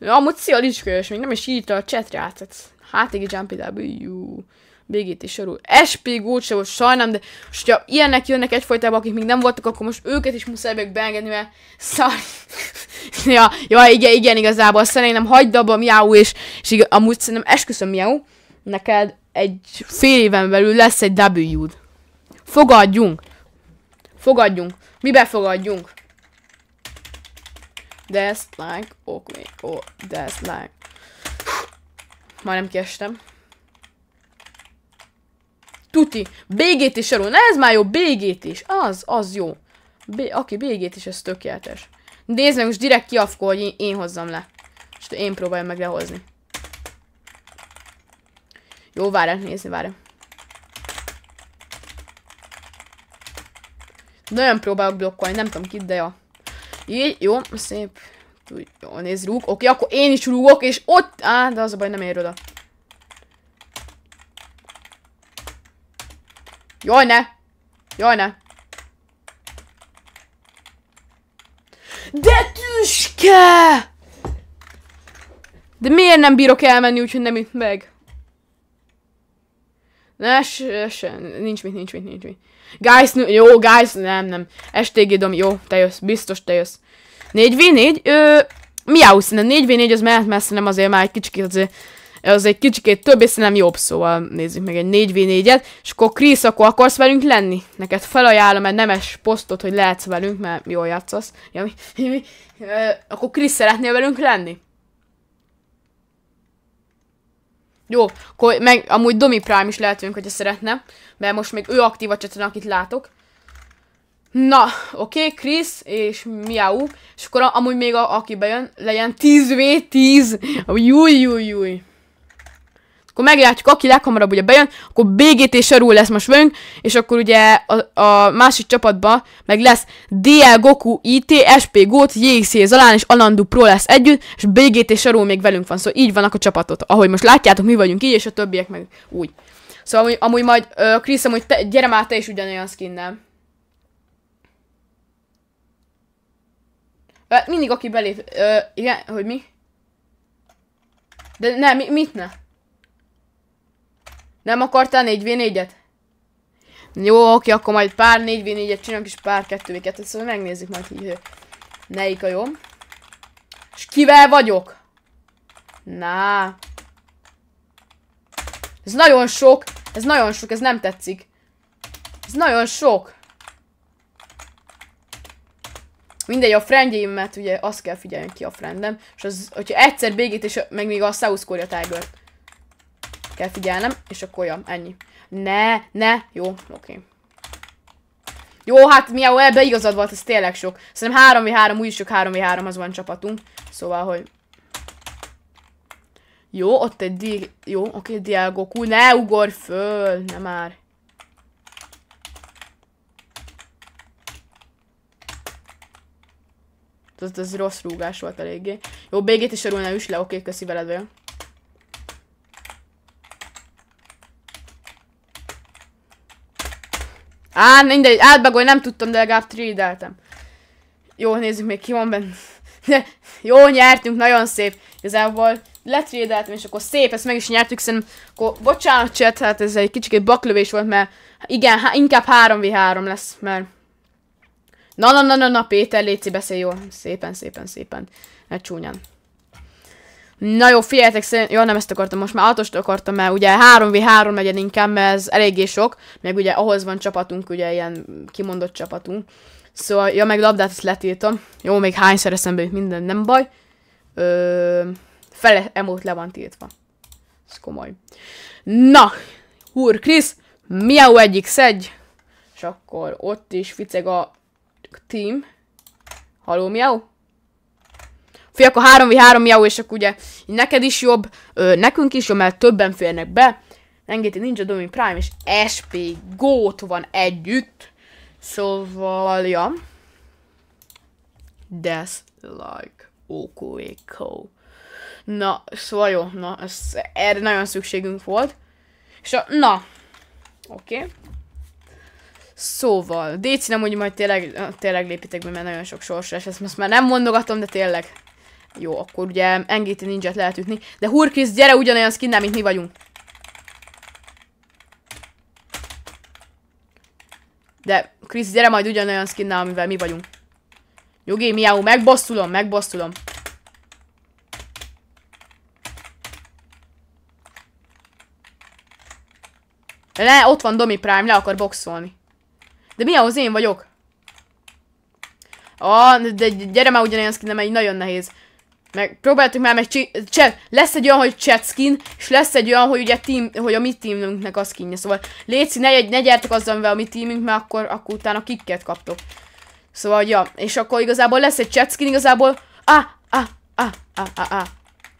Amúgy szia Licskős, még nem is írta a chatre át. Hát igen, Jumpy Végét is sorul. SP gót se volt, sajnálom, de most, hogyha ilyenek jönnek egyfolytában, akik még nem voltak, akkor most őket is muszáj meg beengedni, mert szar. ja, ja, igen, igen, igazából szerintem hagyd abba Miau, és, és igaz, amúgy szerintem esküszöm Miau, neked egy fél éven belül lesz egy W-d. Fogadjunk. Fogadjunk. Mi befogadjunk? That's like, ok, oh, that's like. nem kiestem. Tuti, bg is elő. Na ez már jó, bg is. Az, az jó. B aki bg is, ez tökéletes. Nézd meg, most direkt kiafkol, hogy én, én hozzam le. És én próbáljam meg lehozni. Jó, várj, nézni, várj. Nagyon próbálok blokkolni, nem tudom kit, de jó. Ja. Így, jó, szép. Jó, nézd, rúg. Oké, akkor én is rúgok, és ott... Á, de az a baj, nem ér oda. Jaj, ne! Jaj, ne! De tüske! De miért nem bírok elmenni, úgyhogy nem üt meg? Ne, se, se, nincs mit, nincs mit, nincs mit. Guys, jó, guys, nem, nem. STG dom, jó, te jössz, biztos te jössz. 4v4, ö, miau szerintem 4v4 az mehet messze, nem azért már egy kicsikét azért az egy kicsikét több, és nem jobb, szóval nézzük meg egy 4v4-et, és akkor Krisz, akkor akarsz velünk lenni? Neked felajánlom egy nemes posztot, hogy lehetsz velünk, mert jól játszasz. Ja, mi, mi, mi, Ö, akkor Krisz szeretnél velünk lenni? Jó, akkor meg amúgy Domi Prime is lehetünk, hogyha szeretne, mert most még ő aktív a csatorna, akit látok. Na, oké, okay, Krisz és Miau, és akkor amúgy még a, aki bejön, legyen 10v10, júj, júj, júj akkor meglátjuk, aki leghamarabb ugye bejön, akkor BGT Serú lesz most velünk, és akkor ugye a, a másik csapatban meg lesz DL Goku IT, SP Gót, JXC Zalán és Alandu Pro lesz együtt, és BGT Serú még velünk van, szóval így vannak a csapatot, ahogy most látjátok, mi vagyunk így, és a többiek meg úgy. Szóval amúgy, amúgy majd, Krisz, amúgy te, gyere már te is ugyanolyan skinnel. Mindig aki belép, uh, igen, hogy mi? De ne, mi, mit ne? Nem akartál 4v4-et? Jó, oké, akkor majd pár 4v4-et csinálunk, és pár 2v2-et, szóval megnézzük majd, hogy melyik a jó. És kivel vagyok? Na. Ez nagyon sok, ez nagyon sok, ez nem tetszik. Ez nagyon sok. Mindegy, a friendjeimet ugye azt kell figyelni ki a friendem, és az, hogyha egyszer bégít, és meg még a South Korea Tiger-t kell figyelnem, és akkor olyan, ennyi. Ne, ne, jó, oké. Okay. Jó, hát mi a ebbe igazad volt, ez tényleg sok. Szerintem 3v3, úgyis csak 3v3, az van csapatunk. Szóval, hogy... Jó, ott egy di... Jó, oké, okay, Dialgo, ne ugorj föl, nem már. Ez, ez rossz rúgás volt eléggé. Jó, bg is örülne, üs le, oké, okay, köszi veled vagyok. Á, mindegy, átbagolj, nem tudtam, de legalább trédeltem. Jó, nézzük még, ki van benne. Jó, nyertünk, nagyon szép. Igazából letrédeltem, és akkor szép, ezt meg is nyertük, szerintem, akkor bocsánat, chat, hát ez egy kicsit baklövés volt, mert igen, há, inkább 3v3 lesz, mert Na, na, na, na, na, Péter, Léci, beszélj jól. Szépen, szépen, szépen. Ne csúnyán. Na jó, figyeljetek szerint, jó nem ezt akartam, most már autost akartam, mert ugye 3v3 megyen inkább, mert ez eléggé sok, meg ugye ahhoz van csapatunk, ugye ilyen kimondott csapatunk. Szóval, ja meg labdát ezt letiltom. Jó, még hányszer eszembe jut minden, nem baj. Ö, fele emót le van tiltva. Ez komoly. Na, húr Krisz, miau egyik szegy, és akkor ott is ficeg a team. Halló, miau? Fél akkor 3v3 miau, és akkor ugye neked is jobb, ö, nekünk is jobb, mert többen férnek be. Engedi Ninja Domin Prime és SP Goat van együtt. Szóval, ja. Death like Okueko. Na, szóval jó, na, ez, erre nagyon szükségünk volt. És a, na, oké. Okay. Szóval, Déci nem úgy majd tényleg, tényleg lépitek be, mert nagyon sok sorsra, és ezt most már nem mondogatom, de tényleg. Jó, akkor ugye engéti ninja lehet ütni. De Hurkis, gyere ugyanolyan skinnel, mint mi vagyunk. De Krisz, gyere majd ugyanolyan skinnel, amivel mi vagyunk. Nyugi, miau, megbosszulom, megbosszulom. Le, ott van Domi Prime, le akar boxolni. De mi ahhoz én vagyok? Ah, de gyere már ugyanolyan skinnem, egy nagyon nehéz. Meg próbáltuk már meg chat, lesz egy olyan, hogy chat skin, és lesz egy olyan, hogy ugye team, hogy a mi teamünknek a skinje. Szóval léci, ne, ne gyertek azzal, amivel a mi teamünk, mert akkor, akkor utána kikket kaptok. Szóval, ja, és akkor igazából lesz egy chat skin, igazából, á, á, á, á, á, á.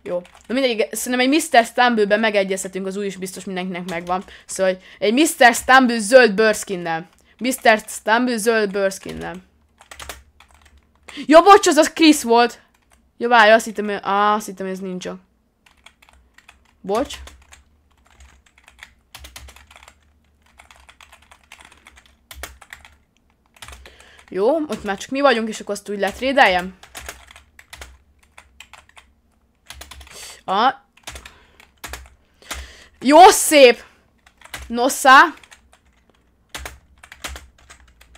Jó. Na mindegy, szerintem egy Mr. stumble megegyezhetünk, az új is biztos mindenkinek megvan. Szóval egy Mr. Stumble zöld bőrszkinnel. Mr. Stumble zöld Jó, Ja, bocs, az az Chris volt. Ja, várj, azt hittem, á, azt hittem ez nincs. Bocs. Jó, ott már csak mi vagyunk, és akkor azt úgy letrédeljem. A. Jó, szép! Nosszá!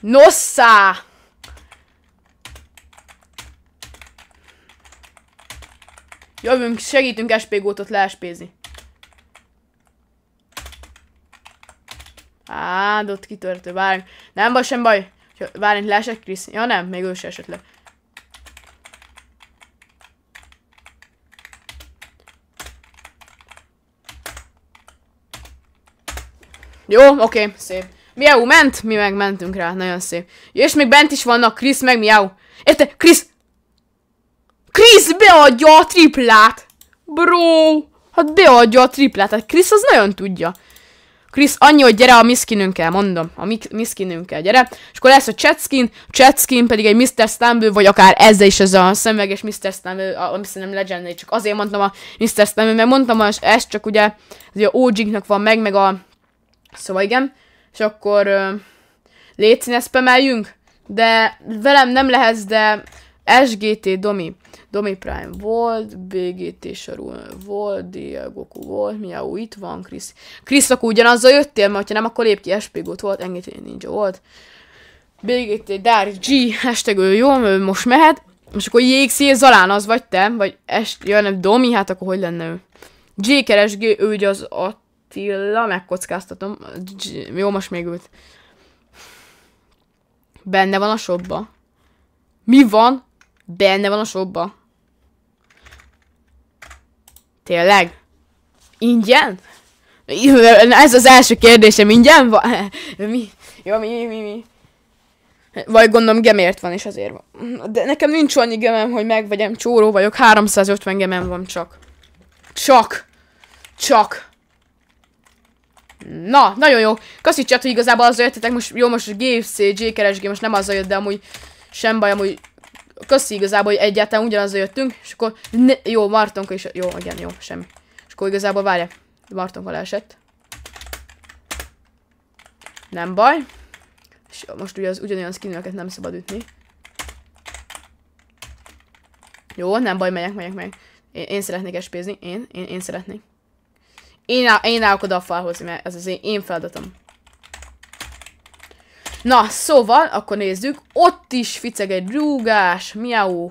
Nosszá! Jövünk, segítünk SP gótot leespézni. Á, ott kitörtő, várjunk. Nem baj, sem baj. Várjunk, leesek Krisz. Ja nem, még ő se esett le. Jó, oké, okay, szép. Miau ment, mi meg mentünk rá, nagyon szép. És még bent is vannak, Krisz meg Miau. Érte, Krisz, Krisz beadja a triplát! Bro! Hát beadja a triplát, hát Krisz az nagyon tudja. Krisz, annyi, hogy gyere a miskinünkkel, mondom. A miskinünkkel, gyere. És akkor lesz a chatskin, chatskin pedig egy Mr. Stumble, vagy akár ez is ez a szemveges Mr. Stumble, ami szerintem legendary, csak azért mondtam a Mr. Stumble, mert mondtam, hogy ez csak ugye, az a OG-nak van meg, meg a... Szóval igen. És akkor... Uh, Légy színe, de velem nem lehet, de SGT Domi. Domi Prime volt, BGT Sarul volt, DL Goku volt, Miau itt van, Krisz. Krisz, akkor ugyanazzal jöttél, mert ha nem, akkor lép ki spg volt, engedély ninja volt. BGT, Dari G, hashtag ő jó, ő most mehet. És akkor JXC, Zalán az vagy te, vagy est, jön nem, Domi, hát akkor hogy lenne ő? J keresgő, ő ugye az Attila, megkockáztatom. G, jó, most még őt. Benne van a sobba. Mi van? Benne van a sobba. Tényleg? Ingyen? Ez az első kérdésem, ingyen van? Mi? Jó, mi, mi, mi? Vagy gondolom gemért van, és azért van. De nekem nincs annyi gemem, hogy megvegyem, csóró vagyok, 350 gemem van csak. Csak! Csak! Na, nagyon jó. Kaszi hogy igazából azzal jöttetek, most jó, most GFC, J keresgé, most nem azzal jött, de amúgy sem baj, amúgy köszi igazából, hogy egyáltalán ugyanazért jöttünk, és akkor ne, jó, Martonka is, jó, igen, jó, semmi. És akkor igazából várja, Martonka leesett. Nem baj. És most ugye az ugyanolyan skinöket nem szabad ütni. Jó, nem baj, megyek, megyek, megyek. Én, én szeretnék espézni, én, én, én szeretnék. Én, én állok oda a falhoz, mert ez az én, én feladatom. Na, szóval, akkor nézzük. Ott is ficeg egy rúgás. Miau.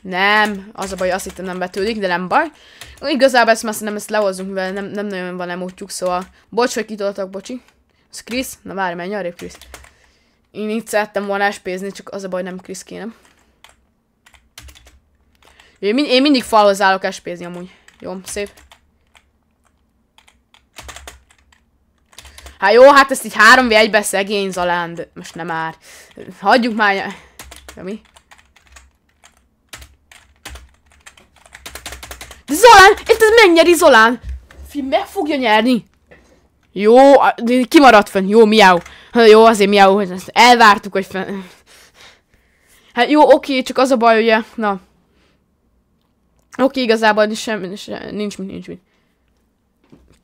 Nem, az a baj, azt hittem nem betődik, de nem baj. Igazából ezt már nem ezt lehozzunk, mivel nem, nem nagyon van emótjuk, szóval... Bocs, hogy kitoltak, bocsi. Ez Krisz? Na várj, menj arrébb, Krisz. Én itt szerettem volna espézni, csak az a baj, nem Krisz kéne. Én, mind, én mindig falhoz állok espézni amúgy. Jó, szép. Hát jó, hát ezt így három v egybe szegény Zalánd. Most nem már. Hagyjuk már. Ja, mi? De Zolán! Itt ez megnyeri Zolán! Fi, meg fogja nyerni! Jó, kimaradt fönn. Jó, miau. Jó, azért miau, hogy ezt elvártuk, hogy fenn. Hát jó, oké, csak az a baj, ugye, na. Oké, igazából semmi, sem nincs mit, nincs mit.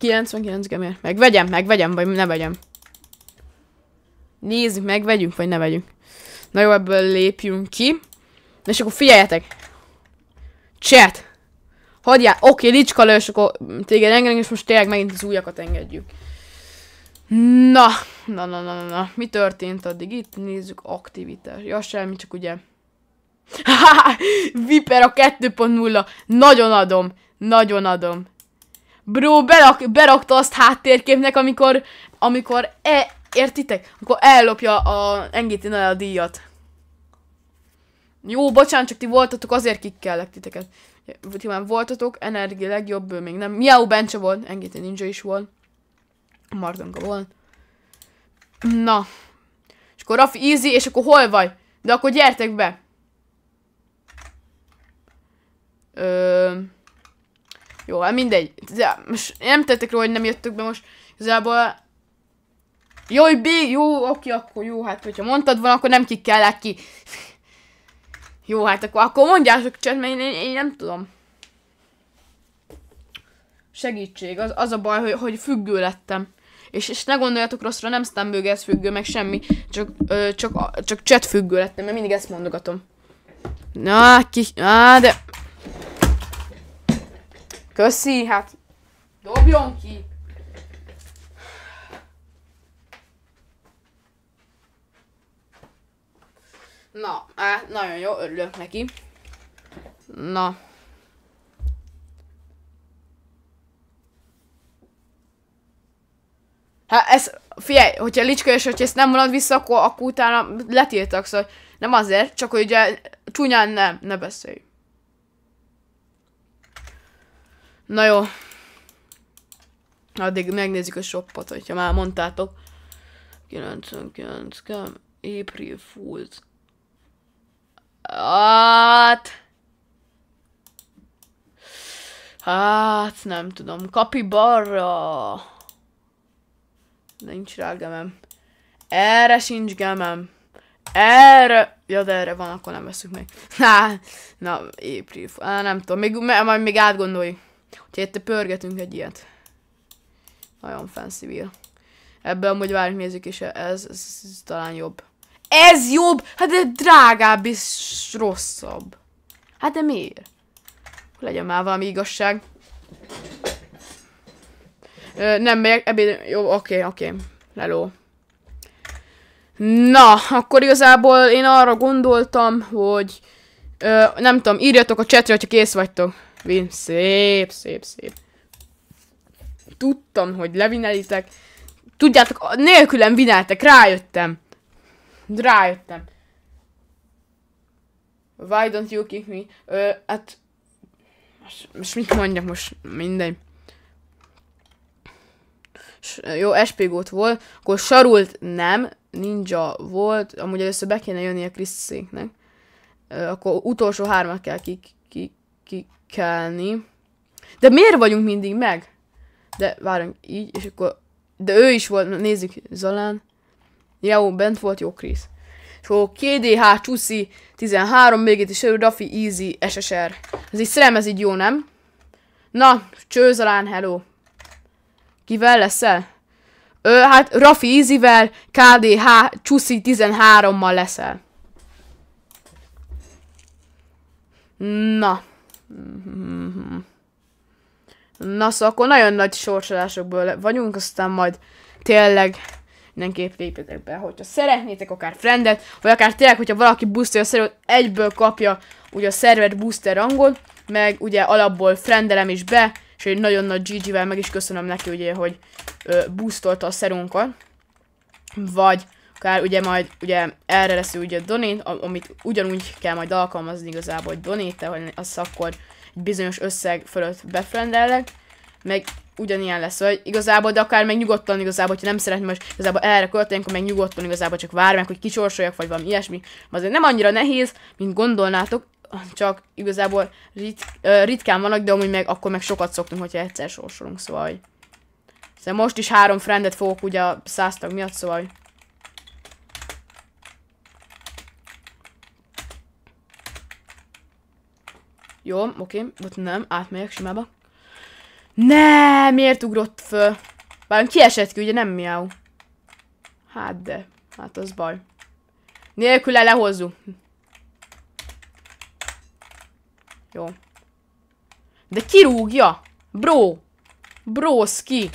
99 gemér. Megvegyem, megvegyem, vagy ne vegyem. Nézzük, megvegyünk, vagy ne vegyünk. Na jó, ebből lépjünk ki. Na És akkor figyeljetek. Chat. Hagyjál. Oké, okay, licska lős, akkor téged engedünk, és most tényleg megint az újakat engedjük. Na, na, na, na, na, mi történt addig? Itt nézzük aktivitás. Ja, semmi, csak ugye. Viper a 2.0. Nagyon adom. Nagyon adom. Bro, berak, berakta azt háttérképnek, amikor, amikor e, értitek? Akkor ellopja a NGT a díjat. Jó, bocsánat, csak ti voltatok, azért kik kellek titeket. Ti már voltatok, energia legjobb, még nem. Miau Bencse volt, NGT Ninja is volt. Mardonka volt. Na. És akkor Rafi easy, és akkor hol vagy? De akkor gyertek be. Ö... Jó, hát mindegy. Most nem tettek róla, hogy nem jöttök be most. Igazából... hogy B, jó, oké, akkor jó, hát hogyha mondtad volna, akkor nem kell, ki. jó, hát akkor, akkor mondjátok csak, mert én, én, én nem tudom. Segítség, az, az a baj, hogy, hogy függő lettem. És, és ne gondoljatok rosszra, nem ez függő, meg semmi, csak, ö, csak, csak chat függő lettem, mert mindig ezt mondogatom. Na, ki, á, de... Köszi, hát dobjon ki! Na, á, hát nagyon jó, örülök neki. Na. Hát ez, figyelj, hogyha licska és hogyha ezt nem mondod vissza, akkor, akkor utána letiltak, szóval nem azért, csak hogy ugye csúnyán nem, ne beszélj. Na jó. Addig megnézzük a shopot, hogyha már mondtátok. 99, April Fools. Hát... Hát, nem tudom. barra. Nincs rá gemem. Erre sincs gemem. Erre... Ja, de erre van, akkor nem veszük meg. na April Fools. Nem tudom, még, majd még átgondoljuk. Úgyhogy itt pörgetünk egy ilyet. Nagyon fancy wheel. Ebben amúgy várjuk nézzük is, ez, ez, ez talán jobb. Ez jobb! Hát de drágább és rosszabb. Hát de miért? Legyen már valami igazság. Ö, nem megyek, ebéd... Jó, oké, oké. Leló. Na, akkor igazából én arra gondoltam, hogy... Ö, nem tudom, írjatok a csetre, hogyha kész vagytok. Vin, szép, szép, szép. Tudtam, hogy levinelitek. Tudjátok, nélkülem vineltek, rájöttem. Rájöttem. Why don't you kick me? Ö, hát... Most mit mondjak most? Mindegy. S, jó, sp volt. Akkor sarult nem, ninja volt. Amúgy először be kéne jönni a Krisztiszéknek. Akkor utolsó hármat kell kik kik kik kelni. De miért vagyunk mindig meg? De várjunk, így, és akkor... De ő is volt, nézzük, Zalán. Jó, bent volt, jó Krisz. És akkor KDH, Csuszi, 13, még itt is elő, Rafi, Easy, SSR. Ez így szerelem, ez így jó, nem? Na, Zalán, hello. Kivel leszel? Ö, hát Rafi Izivel, KDH, Csuszi 13-mal leszel. Na. Mhm. Na szóval akkor nagyon nagy sorsolásokból vagyunk, aztán majd tényleg mindenképp lépjetek be, hogyha szeretnétek akár friendet, vagy akár tényleg, hogyha valaki booster a szervet, egyből kapja ugye a szervet booster rangot, meg ugye alapból friendelem is be, és egy nagyon nagy GG-vel meg is köszönöm neki ugye, hogy ö, boostolta a szerunkat, vagy kár, ugye majd ugye erre lesz ugye a donét, amit ugyanúgy kell majd alkalmazni igazából, hogy donéte, hogy az akkor egy bizonyos összeg fölött befrendelek, meg ugyanilyen lesz, hogy igazából, de akár meg nyugodtan igazából, hogyha nem szeretném most igazából erre költeni, akkor meg nyugodtan igazából csak meg, hogy kicsorsoljak, vagy valami ilyesmi. Azért nem annyira nehéz, mint gondolnátok, csak igazából rit, ritkán vannak, de amúgy meg akkor meg sokat szoktunk, hogyha egyszer sorsolunk, szóval. Szóval most is három friendet fogok ugye a száztag miatt, szóval Jó, oké, ott nem, átmegyek simába. Ne, miért ugrott föl? Bár kiesett ki, ugye nem miau. Hát de, hát az baj. le lehozzuk. Jó. De kirúgja! Bro! Broski.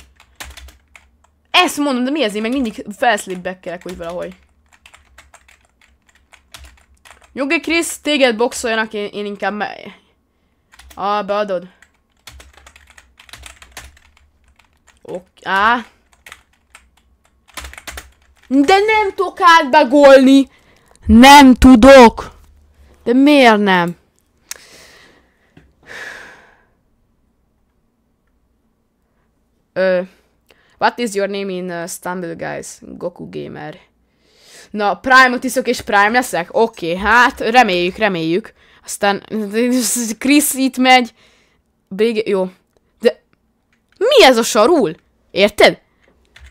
Ezt mondom, de mi ez? Én meg mindig kellek, hogy valahogy. Jogi Krisz, téged boxoljanak, én, én inkább Ah, beadod. Ok, á. De nem tudok átbegolni. Nem tudok. De miért nem? Ö, what is your name in uh, Stumble Guys? Goku Gamer. Na, Prime-ot iszok és Prime leszek? Oké, okay, hát reméljük, reméljük. Aztán Krisz itt megy. Bég... Jó. De mi ez a sarul? Érted?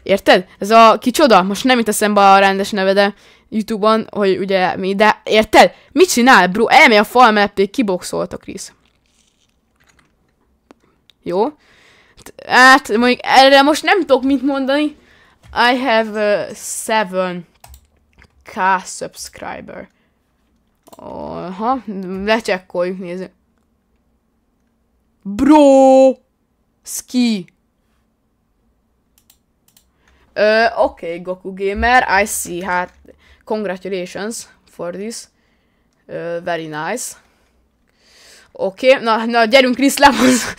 Érted? Ez a kicsoda? Most nem itt eszembe a rendes nevede Youtube-on, hogy ugye mi, de érted? Mit csinál, bro? Elmegy a fal mellett, kiboxolt a Krisz. Jó. Hát, mondjuk erre most nem tudok mit mondani. I have uh, seven k subscriber. Aha, lecsekkoljuk, nézzük. Bro! Ski! Oké, okay, Goku Gamer, I see, hát congratulations for this. Ö, very nice. Oké, okay. na, na gyerünk Chris lehoz.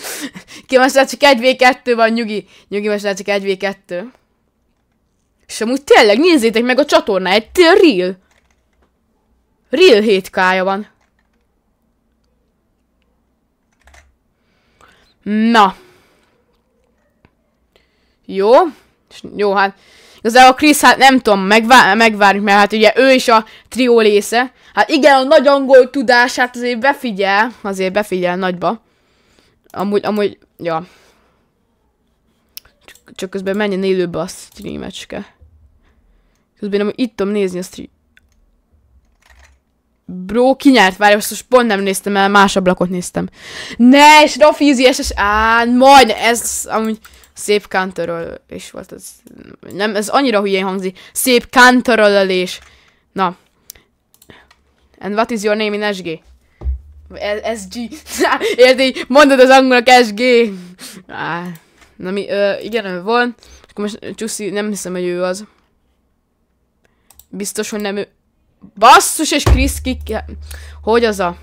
Ki most szóval lehet csak 1v2 van, nyugi. Nyugi, most lehet csak 1v2. És amúgy tényleg nézzétek meg a csatornáját, real. Real 7 k van. Na. Jó. Jó, hát igazából Krisz, hát nem tudom, megvár, megvárjuk, mert hát ugye ő is a trió része. Hát igen, a nagy angol tudását azért befigyel, azért befigyel nagyba. Amúgy, amúgy, ja. Csak, csak közben menjen élőbe a streamecske. Közben amúgy itt tudom nézni a stream... Bro, kinyert, várj, most pont nem néztem el, más ablakot néztem. Ne, és Rafizi, SS, á, majd, ez amúgy szép counterről és volt az. Nem, ez annyira hülyén hangzik. Szép counterről és. Na. And what is your name in SG? SG. Érdi, mondod az angolok SG. Na mi, ö, igen, ő volt. Akkor most Csuszi, nem hiszem, hogy ő az. Biztos, hogy nem ő. Basszus, és Krisz ki... Hogy az a...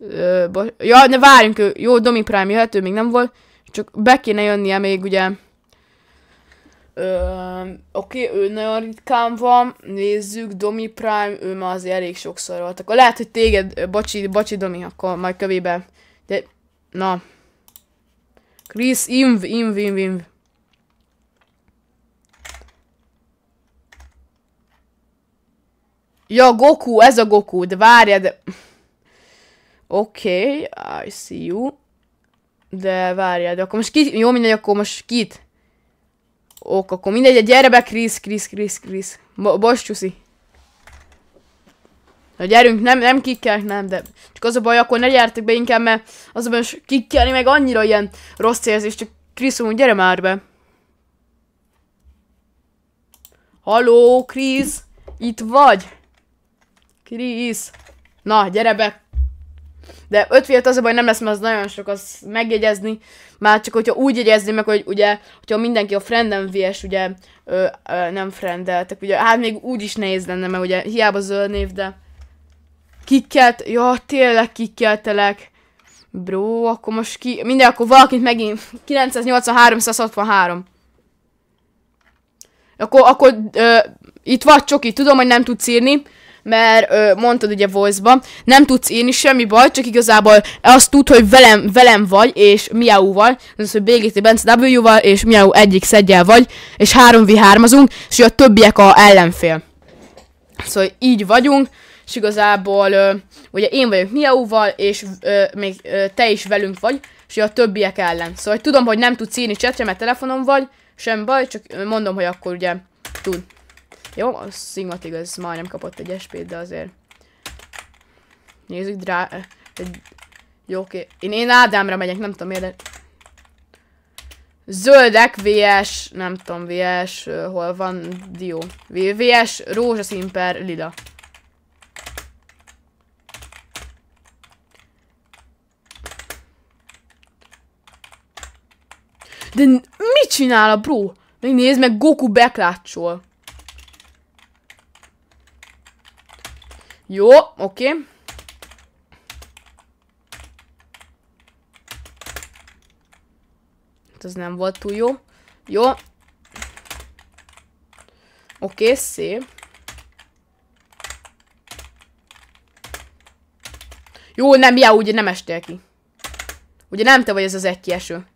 Ö, Ja, ne várjunk, ő. jó, Domi Prime jöhet, ő még nem volt. Csak be kéne jönnie még, ugye... Oké, okay, ő nagyon ritkán van, nézzük, Domi Prime, ő már azért elég sokszor volt. Akkor lehet, hogy téged, bocsi, bocsi Domi, akkor majd kövébe. De, na. Chris, inv, inv, inv, inv. Ja, Goku, ez a Goku, de várjad. de... Oké, okay, I see you. De várjál, de akkor most ki... Jó, mindegy, akkor most kit? Ok, akkor mindegy, gyere be, Krisz, Krisz, Krisz, Krisz. Bo Bocs, csuszi. Na gyerünk, nem, nem kikkelek, nem, de csak az a baj, akkor ne gyertek be inkább, mert az a baj, kikkelni meg annyira ilyen rossz érzés, csak Kriszom, gyere már be. Haló, Krisz, itt vagy? Krisz! Na, gyere be! De 5 fiat az a baj nem lesz, mert az nagyon sok az megjegyezni. Már csak hogyha úgy jegyezni meg, hogy ugye, hogyha mindenki a friendem vies, ugye, ö, ö, nem friendeltek, ugye, hát még úgy is nehéz lenne, mert ugye hiába zöld név, de kikelt, ja, tényleg kikkeltelek. Bro, akkor most ki, minden, akkor valakit megint, 983-163. Akkor, akkor ö, itt vagy, Csoki, tudom, hogy nem tudsz írni, mert ö, mondtad ugye voice nem tudsz én is semmi baj, csak igazából azt tud, hogy velem, velem vagy, és miau-val, az, hogy BGT Bence W-val, és miau egyik szedjel vagy, és 3v3-azunk, és a többiek a ellenfél. Szóval így vagyunk, és igazából ö, ugye én vagyok miau-val, és ö, még ö, te is velünk vagy, és a többiek ellen. Szóval hogy tudom, hogy nem tudsz írni csetre, mert telefonom vagy, sem baj, csak mondom, hogy akkor ugye tud. Jó, a Sigmatig az nem kapott egy espét, de azért... Nézzük, drá... Egy... Jó, oké. Én, én Ádámra megyek, nem tudom miért, de... Zöldek, VS, nem tudom, VS, uh, hol van, Dió. VS, rózsaszín per lila. De mit csinál a bro? nézd meg Goku backlátsol. Jó, oké. Okay. Hát ez nem volt túl jó. Jó. Oké, okay, szép. Jó, nem, já, ugye nem estél ki. Ugye nem te vagy ez az egy kieső.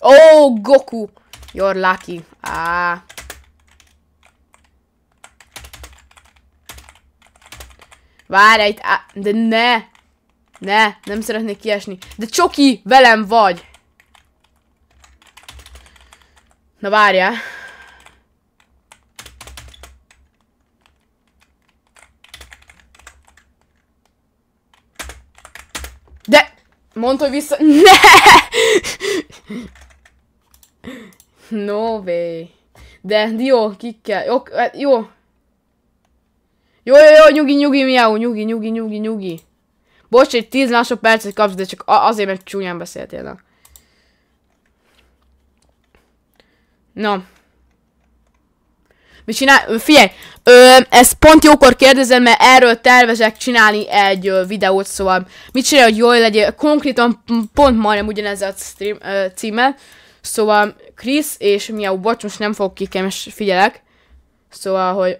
Ó, oh, Goku! You're lucky. Ah. Várj, itt á... De ne! Ne, nem szeretnék kiesni. De Csoki, velem vagy! Na várjál. De! Mondd, hogy vissza... Ne! No way. De, jó, ki kell... Hát jó, jó, jó, jó, jó, nyugi, nyugi, miau, nyugi, nyugi, nyugi, nyugi. Bocs, egy 10 másodpercet kapsz, de csak azért, mert csúnyán beszéltél. Na. No. Mi csinál? Figyelj, ö, ezt pont jókor kérdezem, mert erről tervezek csinálni egy ö, videót, szóval mit csinál, hogy jól legyen, konkrétan pont majdnem ugyanez a stream, ö, címe. szóval Krisz és Miau, bocs, most nem fogok kikem, és figyelek, szóval, hogy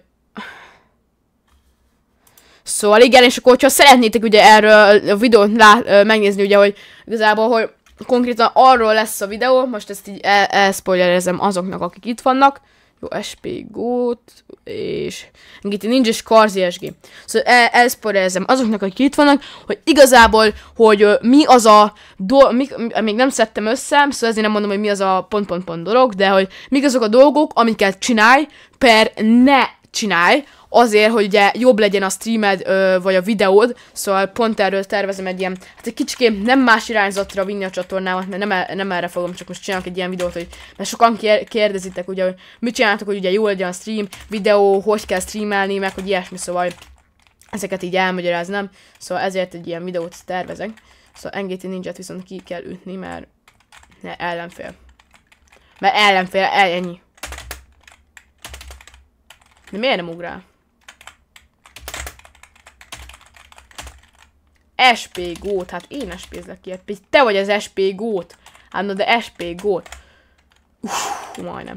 Szóval igen, és akkor, hogyha szeretnétek ugye erről a videót lá, megnézni, ugye, hogy igazából, hogy konkrétan arról lesz a videó, most ezt így el elspoilerezem azoknak, akik itt vannak. Jó, SP Goat, és itt nincs is Karzi SG. Szóval el elspoilerezem azoknak, akik itt vannak, hogy igazából, hogy mi az a do mi, még nem szedtem össze, szóval ezért nem mondom, hogy mi az a pont-pont-pont dolog, de hogy mik azok a dolgok, amiket csinálj, per ne csinálj, azért, hogy ugye jobb legyen a streamed ö, vagy a videód, szóval pont erről tervezem egy ilyen, hát egy kicsikém nem más irányzatra vinni a csatornámat, mert nem, nem erre fogom, csak most csinálok egy ilyen videót, hogy mert sokan kérdezitek ugye, hogy mit csináltok, hogy ugye jó legyen a stream, videó, hogy kell streamelni, meg hogy ilyesmi, szóval ezeket így elmagyaráznám, szóval ezért egy ilyen videót tervezek. Szóval NGT ninja viszont ki kell ütni, mert ne, ellenfél. Mert ellenfél, el, ennyi. De miért nem ugrál? SP gót, hát én SP zlek ilyet. Te vagy az SP gót. Hát na de SP gót. Uff, majdnem.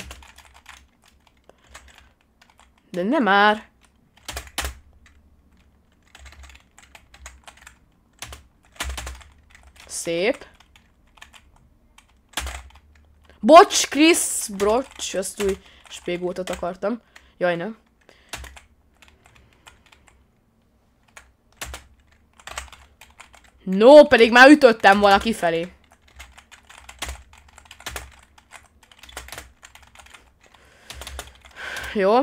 De nem már. Szép. Bocs, Krisz, brocs, azt úgy spégótot akartam. Jaj, nem. No, pedig már ütöttem valaki felé. Jó.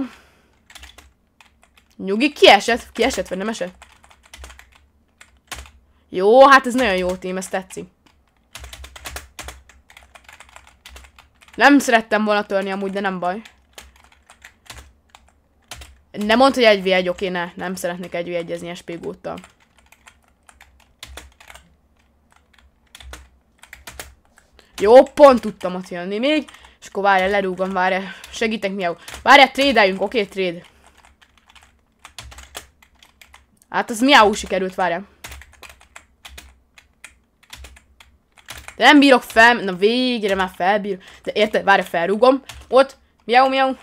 Nyugi, kiesett? Kiesett, vagy nem esett? Jó, hát ez nagyon jó tím, ez tetszik. Nem szerettem volna törni amúgy, de nem baj. Nem mondta, hogy egy v 1 oké, ne. Nem szeretnék egy v 1 SP góttal. Jó, pont tudtam ott jönni még. És akkor várjál, lerúgom, várja. Segítek mi a... Várja, trédeljünk, oké, okay, tréd. Hát az miáú sikerült, várja. De nem bírok fel, na végre már felbírom. De érted, várja, felrúgom. Ott, miau, miau.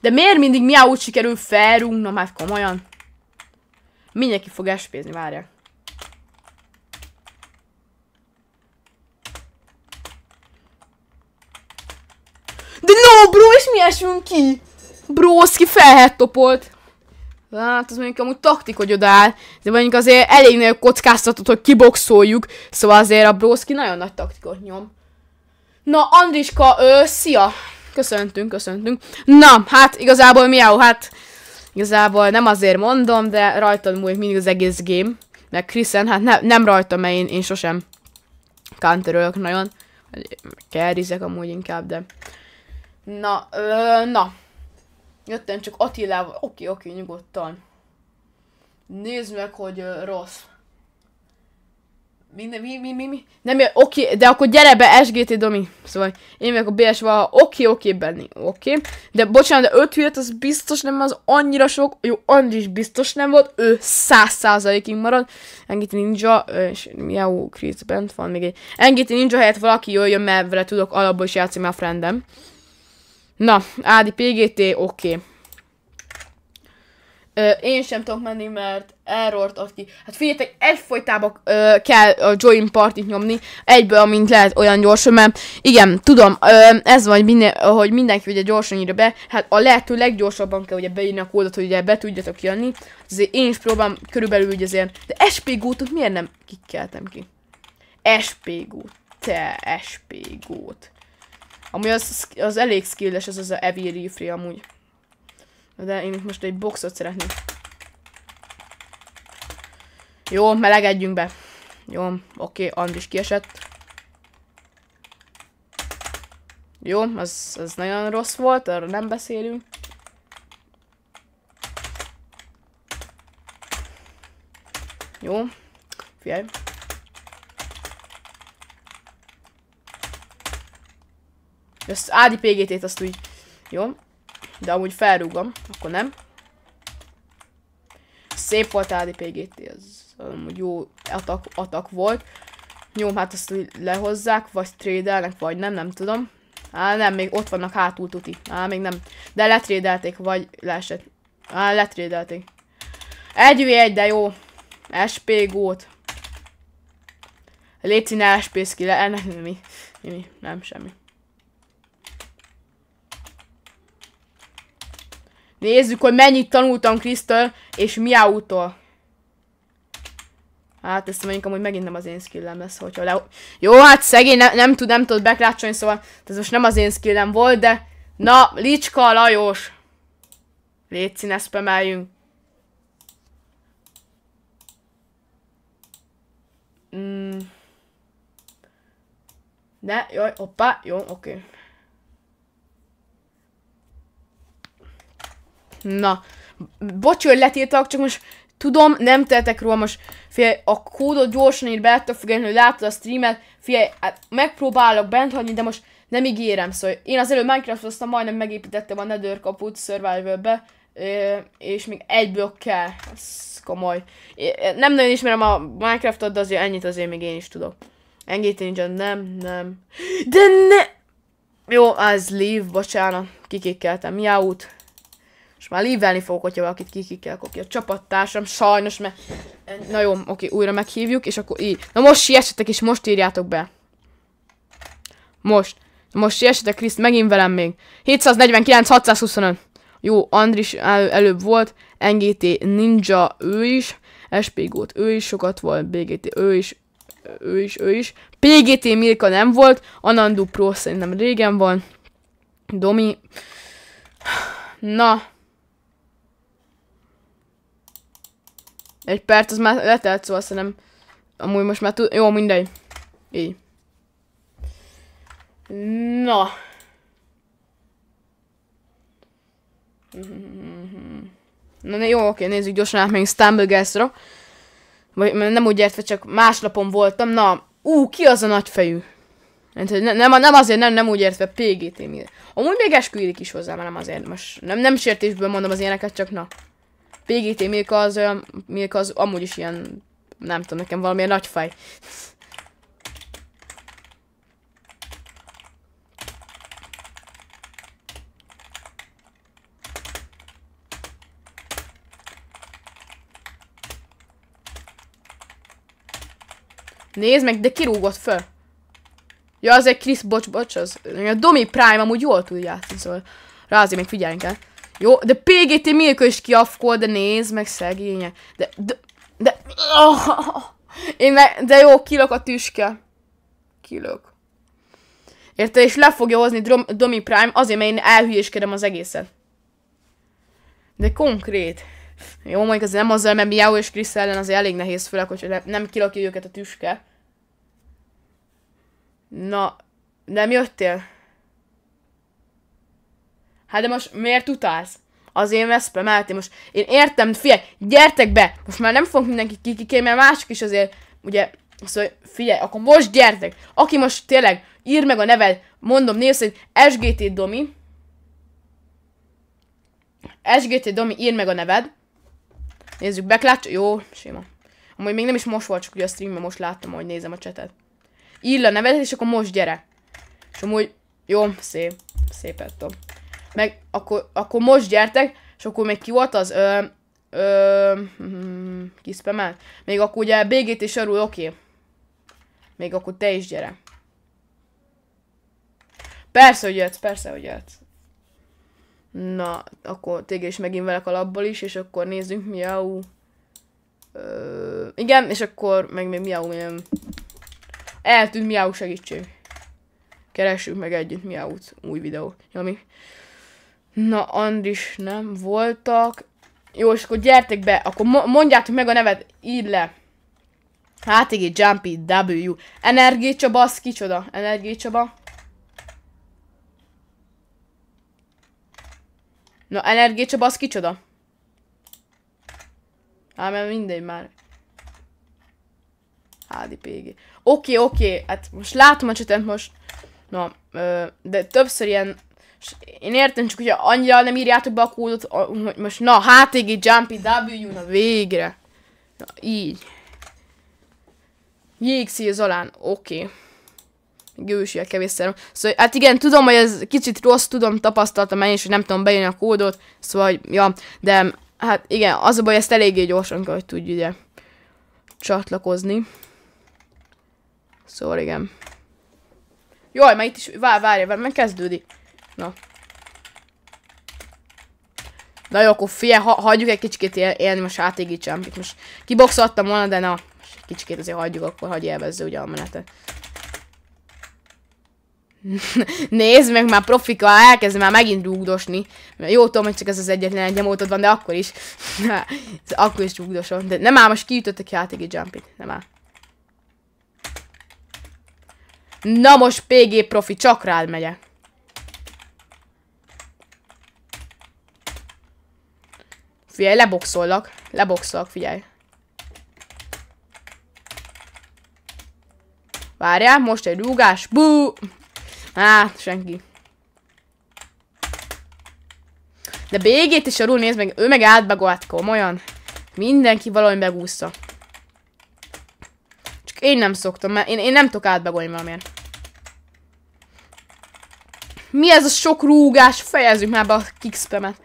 De miért mindig miau sikerül felrúgnom, hát komolyan. Mindenki fog espézni, várja. De no, bro, és mi esünk ki? Broszki felhet topolt. Hát az mondjuk amúgy taktik, hogy odaáll, de mondjuk azért elég nagy kockáztatott, hogy kiboxoljuk, szóval azért a Broszki nagyon nagy taktikot nyom. Na, Andriska, ö, szia! Köszöntünk, köszöntünk. Na, hát igazából miáó, hát Igazából nem azért mondom, de rajtad múlik mindig az egész game. Meg Kriszen, hát ne, nem rajtam, mert én, én sosem counter nagyon. Kerizek amúgy inkább, de... Na, ö, na. Jöttem csak Attilával. Oké, oké, nyugodtan. Nézd meg, hogy ö, rossz. Minden, mi, mi, mi, mi? Nem, oké, de akkor gyere be, SGT Domi. Szóval én vagyok a BS valaha, szóval, oké, oké, Benni, oké. De bocsánat, de 5 hülyet az biztos nem, az annyira sok. Jó, Andris biztos nem volt, ő 100%-ig marad. Engit Ninja, és Miau Chris bent van még egy. Engit Ninja helyett valaki jöjjön, mert vele tudok alapból is játszani, mert a friendem. Na, Ádi PGT, oké. Okay. Ö, én sem tudok menni, mert errort ad ki. Hát figyeljetek, egyfolytában ö, kell a join partit nyomni, egyből, amint lehet olyan gyorsan, mert igen, tudom, ö, ez van, hogy, minden, hogy mindenki ugye gyorsan írja be, hát a lehető leggyorsabban kell ugye beírni a kódot, hogy ugye be tudjatok jönni. Azért én is próbálom körülbelül ugye azért, de SPG-t miért nem kikeltem ki? SPG-t, te SPG-t. Amúgy az, az elég skilles, ez az a Evi Refree amúgy. De én itt most egy boxot szeretnék. Jó, melegedjünk be. Jó, oké, Andis kiesett. Jó, az, az nagyon rossz volt, arról nem beszélünk. Jó, figyelj. Ezt Ádi PGT-t azt úgy... Jó, de amúgy felrúgom, akkor nem. Szép volt ADPGT, ez amúgy jó atak, atak volt. Jó, hát azt lehozzák, vagy trédelnek, vagy nem, nem tudom. Á, nem, még ott vannak hátul tuti. Á, még nem. De letrédelték, vagy leesett. Á, letrédelték. Egy v egy, de jó. SP gót. Léci ne SP le. ennek mi? Mi, mi? Nem, semmi. Nézzük, hogy mennyit tanultam Krisztől és Miautól. Hát ezt mondjuk amúgy megint nem az én skillem lesz, hogyha le... Jó, hát szegény, ne, nem tud, nem tud beklácsolni, szóval ez most nem az én skillem volt, de... Na, Licska Lajos! Légy színe spameljünk. Mm. De, jaj, hoppá, jó, oké. Okay. Na, bocs, hogy letiltak, csak most tudom, nem teltek róla most, figyelj, a kódot gyorsan ír be, attól függően, hogy látod a streamet, figyelj, hát megpróbálok bent hagyni, de most nem ígérem, szóval én az előbb Minecraftoztam, majdnem megépítettem a Nether kaput Survival-be, és még egy blokk kell, ez komoly. Nem nagyon ismerem a Minecraft Minecraft-ot, de azért ennyit azért még én is tudok. Engét nincs, nem, nem. De ne! Jó, az leave, bocsánat, kikikkeltem. Jáút. És már lívelni fogok, hogyha valakit kikikkel, ki a csapattársam, sajnos, mert... Na jó, oké, újra meghívjuk, és akkor így. Na most siessetek, és most írjátok be. Most. Na most siessetek, Kriszt, megint velem még. 749, 625. Jó, Andris el, előbb volt, NGT Ninja ő is, SPGót ő is sokat volt, BGT ő is, ő is, ő is. PGT Milka nem volt, Anandu Pro szerintem régen van. Domi. Na, Egy perc, az már letelt, szóval szerintem amúgy most már tud... Jó, mindegy. Így. Na. Na jó, oké, nézzük gyorsan át még Stumblegastra. Vagy nem úgy értve, csak lapon voltam. Na, ú, ki az a nagyfejű? Nem, nem, nem azért, nem, nem úgy értve, PGT miért. Amúgy még esküdik is hozzá, mert nem azért. Most nem, nem sértésből mondom az ilyeneket, csak na. PGT Milka az olyan, Milka az amúgy is ilyen, nem tudom, nekem valamilyen nagy faj. Nézd meg, de kirúgott föl. Ja, az egy Chris, bocs, bocs, az. A Domi Prime amúgy jól tud játszani, szóval Rázi, még figyeljünk el. Jó, de PGT nélkül is kiafkol, de nézd meg szegénye. De, de, de, oh, én meg, de jó, kilök a tüske. Kilök. Érted? És le fogja hozni Drom, Domi Prime azért, mert én elhülyéskedem az egészet. De konkrét. Jó, mondjuk ez nem azzal, mert Miao és Krisz ellen azért elég nehéz, főleg, hogy nem kilakja őket a tüske. Na, nem jöttél? Hát de most miért utálsz? Az én veszpem elté. Hát most én értem, figyelj, gyertek be! Most már nem fogunk mindenki kikiké, mert mások is azért, ugye, szóval figyelj, akkor most gyertek! Aki most tényleg, ír meg a neved, mondom, nézd, hogy SGT Domi. SGT Domi, ír meg a neved. Nézzük, beklács, jó, sima. Amúgy még nem is most volt, csak ugye a streamben most láttam, hogy nézem a csetet. Ír a nevedet, és akkor most gyere. És amúgy, jó, szép, szép ettem meg akkor, akkor most gyertek, és akkor még ki volt az, ö, ö, mm, még akkor ugye BGT és oké, okay. még akkor te is gyere. Persze, hogy jött, persze, hogy jött. Na, akkor téged is velek a labból is, és akkor nézzünk, miau. Ö, igen, és akkor meg még miau, nem. Eltűnt miau segítség. Keressük meg együtt miaut új videó. Jami. Na, Andris, nem voltak. Jó, és akkor gyertek be, akkor mo mondjátok meg a nevet, írd le. HTG Jumpy W. Energi Csaba, az kicsoda? Energi Csaba. Na, Energi Csaba, az kicsoda? Á, mert mindegy már. HDPG. Oké, okay, oké, okay. hát most látom a csetet most. Na, ö, de többször ilyen és én értem, csak hogyha annyira nem írjátok be a kódot, hogy most na, HTG Jumpy W, na végre. Na, így. Jégszíj az alán, oké. Okay. Gősiek kevés szerem. Szóval, hát igen, tudom, hogy ez kicsit rossz, tudom, tapasztaltam én is, hogy nem tudom bejönni a kódot, szóval, ja, de hát igen, az a baj, ezt eléggé gyorsan kell, hogy tudj ugye csatlakozni. Szóval igen. Jaj, már itt is, vár, várj, várj, mert kezdődik. Na. Na jó, akkor figyelj, ha hagyjuk egy kicsit él élni, most átigítsem. Itt most kiboxoltam volna, de na, most egy kicsit azért hagyjuk, akkor hagyj élvezze ugye a menetet. Nézd meg, már profika elkezd már megint rúgdosni. Jó tudom, hogy csak ez az egyetlen egy van, de akkor is. akkor is rúgdosom. De nem már most kiütött ki játéki jumpit. Nem áll. Na most PG profi, csak rád megyek. Figyelj, leboxollak. Leboxolak, figyelj. Várjál, most egy rúgás. Bú! Hát, senki. De bégét is a rúl, nézd meg, ő meg átbegolt komolyan. Mindenki valami megúszta. Csak én nem szoktam, mert én, én nem tudok átbegolni valamilyen. Mi ez a sok rúgás? Fejezzük már be a kickspemet.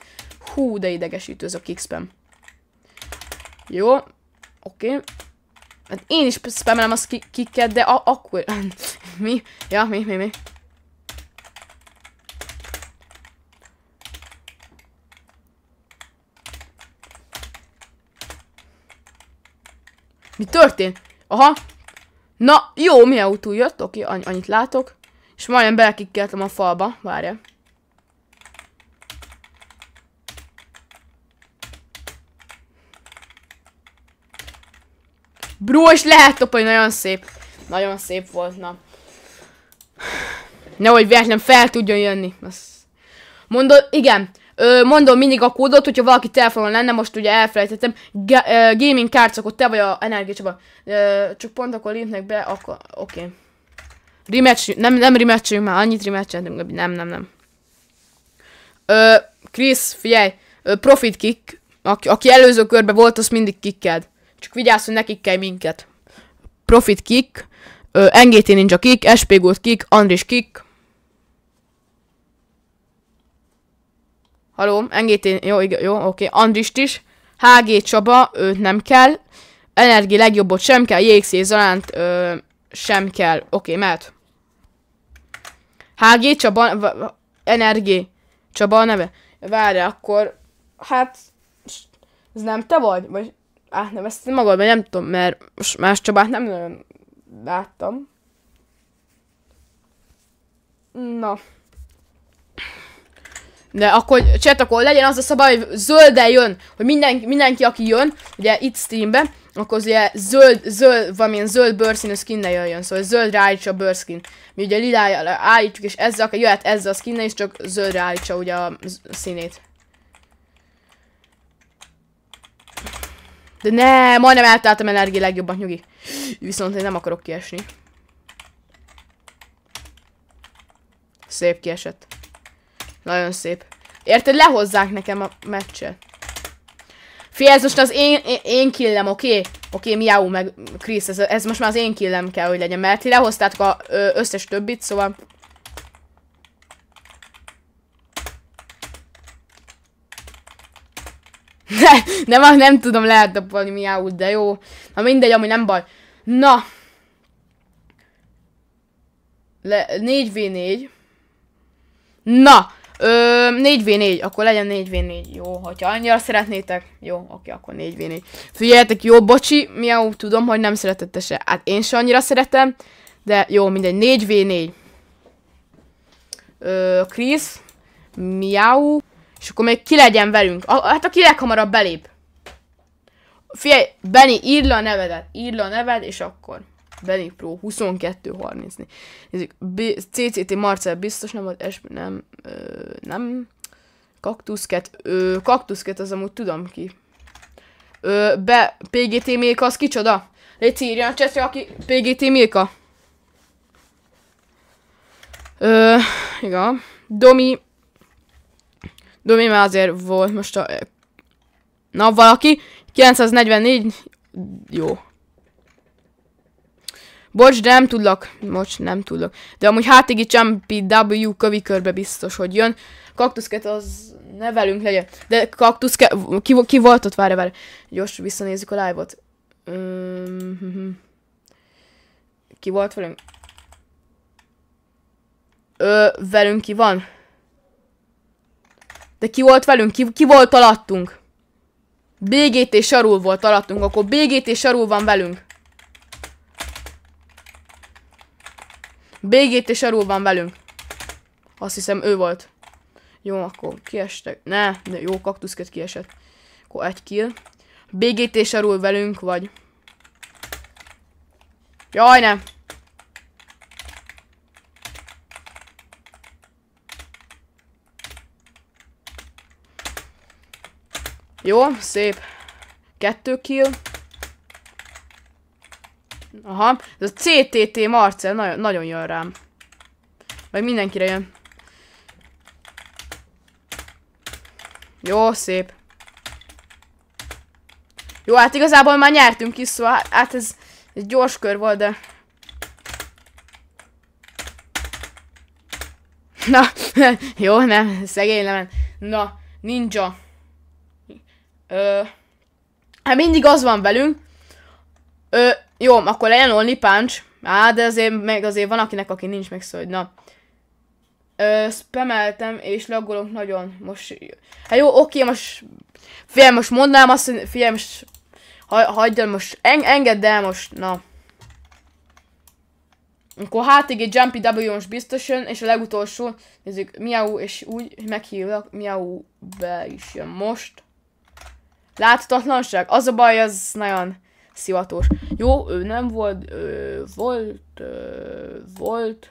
Hú, de idegesítő ez a kickspam. Jó, oké. Okay. Hát én is spamelem a kicket, de akkor... mi? Ja, mi, mi, mi? Mi történt? Aha. Na, jó, milyen autó jött, oké, okay, annyit látok. És majdnem belekikkeltem a falba, várja. Bro, és lehet topolni, nagyon szép. Nagyon szép volt, na. Nehogy véletlen fel tudjon jönni. Azt Mondod, igen, ö, mondom mindig a kódot, hogyha valaki telefonon lenne, most ugye elfelejtettem, Ga ö, gaming cards, akkor te vagy a energiacsaba. Csak pont akkor lépnek be, akkor, oké. Okay. Rematch, nem, nem rematchünk már, annyit rematch nem, nem, nem. Ö, Krisz, figyelj, ö, profit kick, aki, aki előző körben volt, az mindig kicked. Csak vigyázz, hogy nekik kell minket. Profit kick, NGT Ninja kick, SP Gold kick, Andris kick. Haló, NGT, jó, igen, jó, oké, Andrist is. HG Csaba, őt nem kell. Energi legjobbot sem kell, JXC Zalánt ö, sem kell. Oké, mert... HG Csaba, Energi Csaba a neve. Várj, akkor, hát, ez nem te vagy? Vagy át nem ezt magadban nem tudom, mert most más Csabát nem nagyon láttam. Na. De akkor chat, akkor legyen az a szabály, hogy zölden jön, hogy mindenki, mindenki aki jön, ugye itt streambe, akkor az ugye zöld, zöld, valamilyen zöld bőrszínű skinnel jön, szóval zöldre állítsa a bőrszín. Mi ugye lilájára állítjuk, és ezzel, aki jöhet ezzel a skinnel, és csak zöldre állítsa ugye a színét. De ne, majdnem eltálltam energi legjobban, nyugi. Viszont én nem akarok kiesni. Szép kiesett. Nagyon szép. Érted, lehozzák nekem a meccset. Fi, ez most az én, én, én killem, oké? Okay? Oké, okay, Miau meg Krisz, ez, ez most már az én killem kell, hogy legyen, mert ti lehoztátok a összes többit, szóval... De, nem, nem tudom, lehet dobolni miául, de jó. Na mindegy, ami nem baj. Na. Le, 4v4. Na. Ö, 4v4, akkor legyen 4v4. Jó, hogyha annyira szeretnétek. Jó, oké, akkor 4v4. Figyeljetek, jó, bocsi, miau, tudom, hogy nem szeretette se. Hát én se annyira szeretem, de jó, mindegy, 4v4. Ö, Krisz, miau. És akkor még ki legyen velünk. A, hát aki leghamarabb belép. Figyelj, Benny, írd le a nevedet. Írd le a neved, és akkor. Benny Pro 22.30. Nézzük, B CCT Marcel biztos nem volt, es nem, ö, nem. Kaktuszket, ö, kaktuszket az amúgy tudom ki. Ö, be, PGT Milka, az kicsoda? Légy írja a csetre, aki PGT Milka. Ö, igen. Domi, Domi már azért volt most a... Na, valaki. 944. Jó. Bocs, de nem tudlak. Bocs, nem tudlak. De amúgy hátigi Champi W kövi körbe biztos, hogy jön. Kaktuszket az ne velünk legyen. De kaktuszke... Ki, ki volt ott? Várj, várj. Gyors, visszanézzük a live-ot. Ki volt velünk? Ö, velünk ki van? De ki volt velünk? Ki, ki volt alattunk? BGT sarul volt alattunk, akkor BGT sarul van velünk. BGT sarul van velünk. Azt hiszem ő volt. Jó, akkor kiestek. Ne, de jó, kaktuszket kiesett. Akkor egy kill. BGT sarul velünk, vagy... Jaj, nem. Jó, szép. Kettő kill. Aha, ez a CTT Marcel nagyon, nagyon jön rám. Vagy mindenkire jön. Jó, szép. Jó, hát igazából már nyertünk is, szóval hát, hát ez egy gyors kör volt, de... Na, jó, nem, szegény lemen. Na, ninja. Ö, hát mindig az van velünk. Ö, jó, akkor legyen only punch. Á, de azért, meg azért van akinek, aki nincs meg szó, hogy na. Ö, spameltem, és laggolok nagyon. Most, hát jó, oké, most, figyelj, most mondnám azt, hogy figyelj, most, ha, hagyd el, most, en, engedd el most, na. Akkor hátig egy Jumpy W most biztosan, és a legutolsó, nézzük, Miau, és úgy meghívlak, Miau be is jön most. Láthatatlanság? Az a baj, az nagyon szivatos. Jó, ő nem volt, ő volt, ő volt.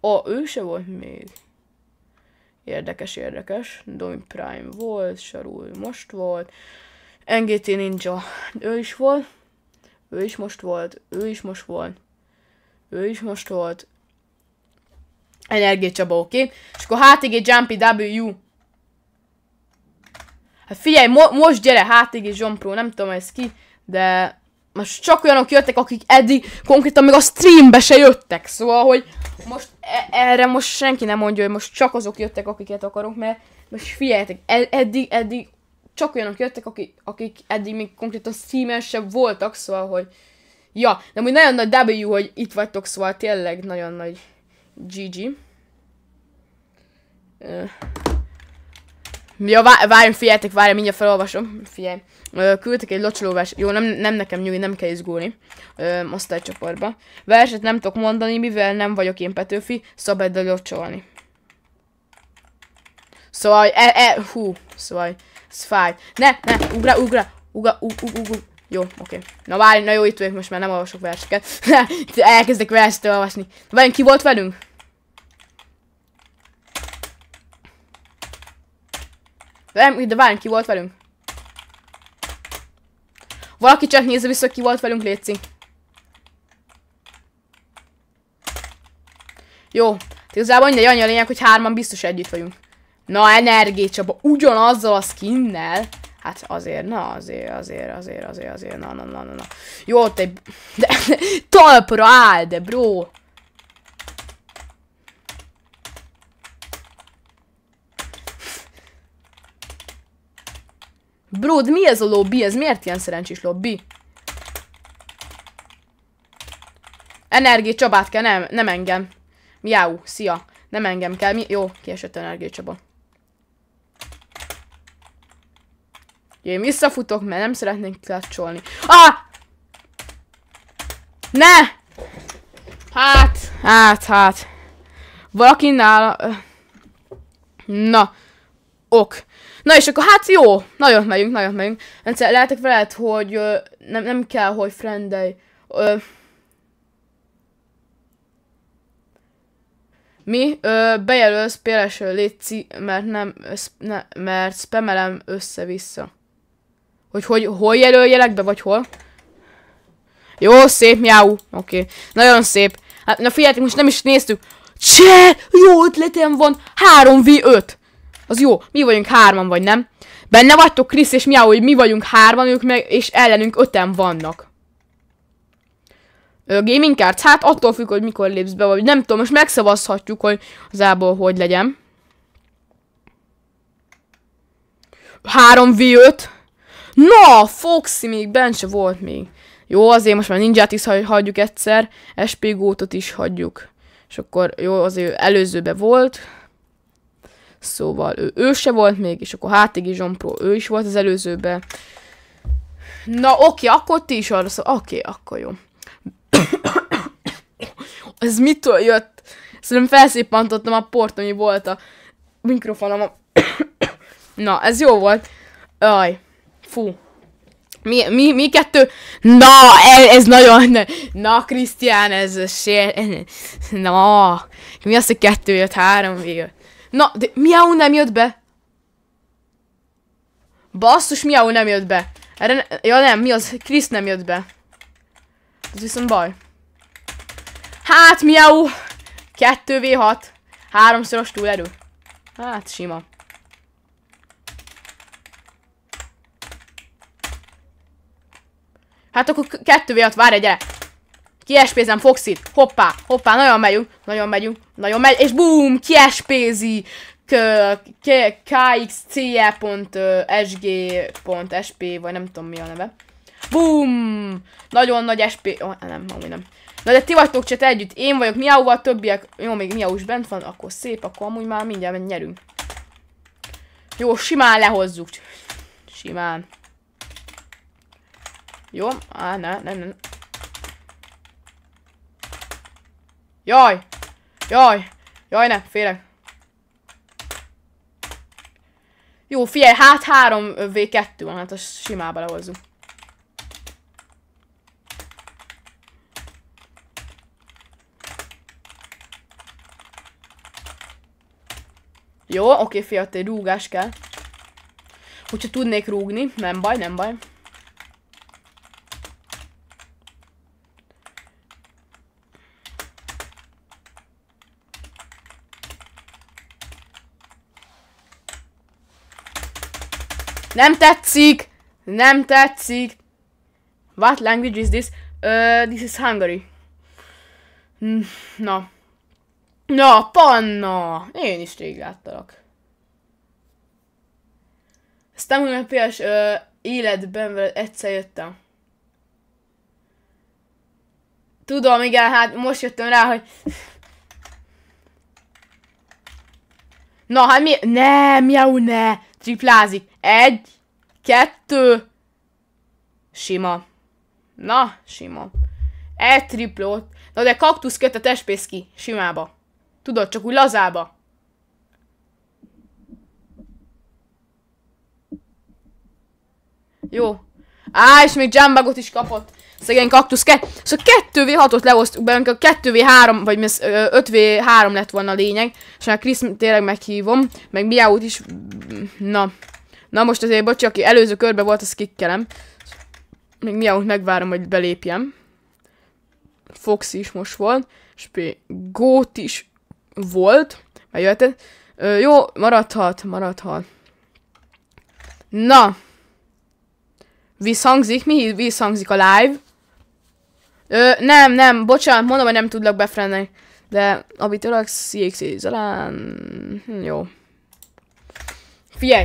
A, ő se volt még. Érdekes, érdekes. Domi Prime volt, Sarul most volt. NGT Ninja, ő is volt. Ő is most volt, ő is most volt. Ő is most volt. Energia Csaba, oké? Okay? És akkor HTG Jumpy W. Hát figyelj, mo most gyere hátig is Zsompró, nem tudom ez ki, de most csak olyanok jöttek, akik eddig konkrétan még a streambe se jöttek, szóval, hogy most e erre most senki nem mondja, hogy most csak azok jöttek, akiket akarunk, mert most figyeljetek, ed eddig, eddig csak olyanok jöttek, akik, akik eddig még konkrétan streamen se voltak, szóval, hogy ja, de úgy nagyon nagy W, hogy itt vagytok, szóval tényleg nagyon nagy GG. Uh. Ja, vá várjunk, figyeljetek, várjunk, mindjárt felolvasom. Figyelj. Ö, küldtek egy locsolóvás. Jó, nem, nem nekem nyugi, nem kell izgulni. osztálycsoportba. Verset nem tudok mondani, mivel nem vagyok én Petőfi, szabad de locsolni. Szóval, e, e, hú, szóval, ez fáj. Ne, ne, ugra, ugra, ugra, ugra, ugra, ugra. Jó, oké. Okay. Na várj, na jó, itt vagyok, most már nem olvasok verseket. Elkezdek verset olvasni. Vajon ki volt velünk? Nem, de várj, ki volt velünk? Valaki csak nézze vissza, ki volt velünk, Léci. Jó. Igazából mindegy, annyi a lényeg, hogy hárman biztos együtt vagyunk. Na, energé Csaba, ugyanazzal a skinnel. Hát azért, na azért, azért, azért, azért, azért, na, na, na, na, na. Jó, te... De, de, talpra áll, de bro. Brod, mi ez a lobby? Ez miért ilyen szerencsés lobby? Energia Csabát kell, nem, nem engem. Miau, szia. Nem engem kell, mi? Jó, kiesett Energia Csaba. Én visszafutok, mert nem szeretnék klatcsolni. Ah! Ne! Hát, hát, hát. Valaki nála... Na, ok. Na és akkor hát jó, nagyon megyünk, nagyon megyünk. Egyszer lehetek veled, hogy ö, nem, nem kell, hogy friendelj. Ö, mi? Ö, bejelölsz PLS létszi, mert nem, szp, ne, mert spamelem össze-vissza. Hogy, hogy hol jelöljelek be, vagy hol? Jó, szép, miau. Oké, okay. nagyon szép. Hát, na figyeljetek, most nem is néztük. Cseh, jó ötletem van, 3v5 az jó, mi vagyunk hárman, vagy nem? Benne vagytok Krisz és Miau, hogy mi vagyunk hárman, ők meg, és ellenünk öten vannak. Ö, gaming cards, hát attól függ, hogy mikor lépsz be, vagy nem tudom, most megszavazhatjuk, hogy az ából hogy legyen. 3v5. Na, Foxy még bent se volt még. Jó, azért most már ninját is hagyjuk egyszer, gótot is hagyjuk. És akkor jó, azért előzőbe volt. Szóval ő, ő se volt még, és akkor HTG Zsompro, ő is volt az előzőbe. Na oké, akkor ti is arra szó. Oké, akkor jó. Ez mitől jött? Szerintem felszépantottam a port, ami volt a mikrofonom. Na, ez jó volt. Aj, fú. Mi, mi, mi kettő? Na, ez, ez nagyon... Na, Krisztián, ez... Sér... Na, mi az, hogy kettő jött, három végül? Na, de miau nem jött be. Basszus, miau nem jött be. Erre ne... Ja nem, mi az? Krisz nem jött be. Ez viszont baj. Hát, miau! 2v6. Háromszoros túlerő. Hát, sima. Hát akkor 2 v 6 várj, gyere! Kiespézem Foxit. Hoppá, hoppá, nagyon megyünk, nagyon megyünk, nagyon megy, és bum, kiespézi kxce.sg.sp, vagy nem tudom mi a neve. Bum! Nagyon nagy SP... Oh, nem, amúgy nem. Na de ti vagytok csak együtt, én vagyok Miauval, többiek... Jó, még Miau is bent van, akkor szép, akkor amúgy már mindjárt nyerünk. Jó, simán lehozzuk. Simán. Jó, á, ne, nem, nem. Jaj! Jaj! Jaj, ne, félek. Jó, figyelj, hát 3v2 van, hát azt simába lehozzuk. Jó, oké, fiat, egy rúgás kell. Hogyha tudnék rúgni, nem baj, nem baj. Nem tetszik! Nem tetszik! What language is this? Uh, this is Hungary. Hm, na. Na, panna! Én is rég láttalak. Ezt nem úgy, PS uh, életben veled egyszer jöttem. Tudom, igen, hát most jöttem rá, hogy... Na, hát mi... Ne, miau, ne! triplázik. Egy, kettő, sima. Na, sima. Egy triplót. Na de kaktusz köt a testpész ki, simába. Tudod, csak úgy lazába. Jó. Á, és még jambagot is kapott. Szegény kaktusz ke Szóval 2v6-ot lehoztuk be, amikor 2v3, vagy 5v3 lett volna a lényeg. És már Krisz tényleg meghívom, meg Miaut is. Na. Na most azért, bocsi, aki előző körben volt, az kikkelem. Még Miaut megvárom, hogy belépjem. Fox is most volt. És Gót is volt. Megjöhetett. Ö, jó, maradhat, maradhat. Na. Visszhangzik, mi visszhangzik a live? Ö, nem, nem, bocsánat, mondom, hogy nem tudlak befrenni. De abitőleg CXC Zalán... Jó. Figyelj!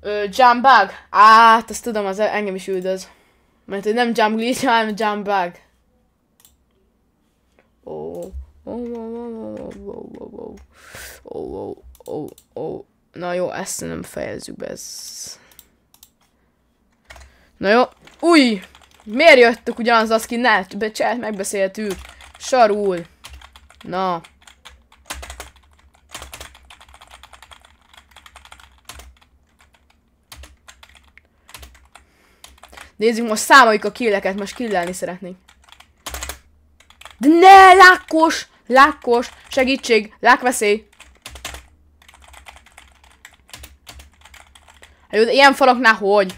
Ö, jump bug. Á, azt tudom, az engem is üldöz. Mert hogy nem jump glitch, hanem jump bug. Oh. Oh, oh, oh, oh, oh, oh, oh, oh, oh, Na jó, ezt nem fejezzük be, ez... Na jó, új! Miért jöttük ugyanaz a skinnel? Becselt, megbeszéltük. Sarul. Na. Nézzük, most számoljuk a killeket, most killelni szeretnénk. De ne, lákkos! Lákkos! Segítség! Lákveszély! ilyen falaknál hogy?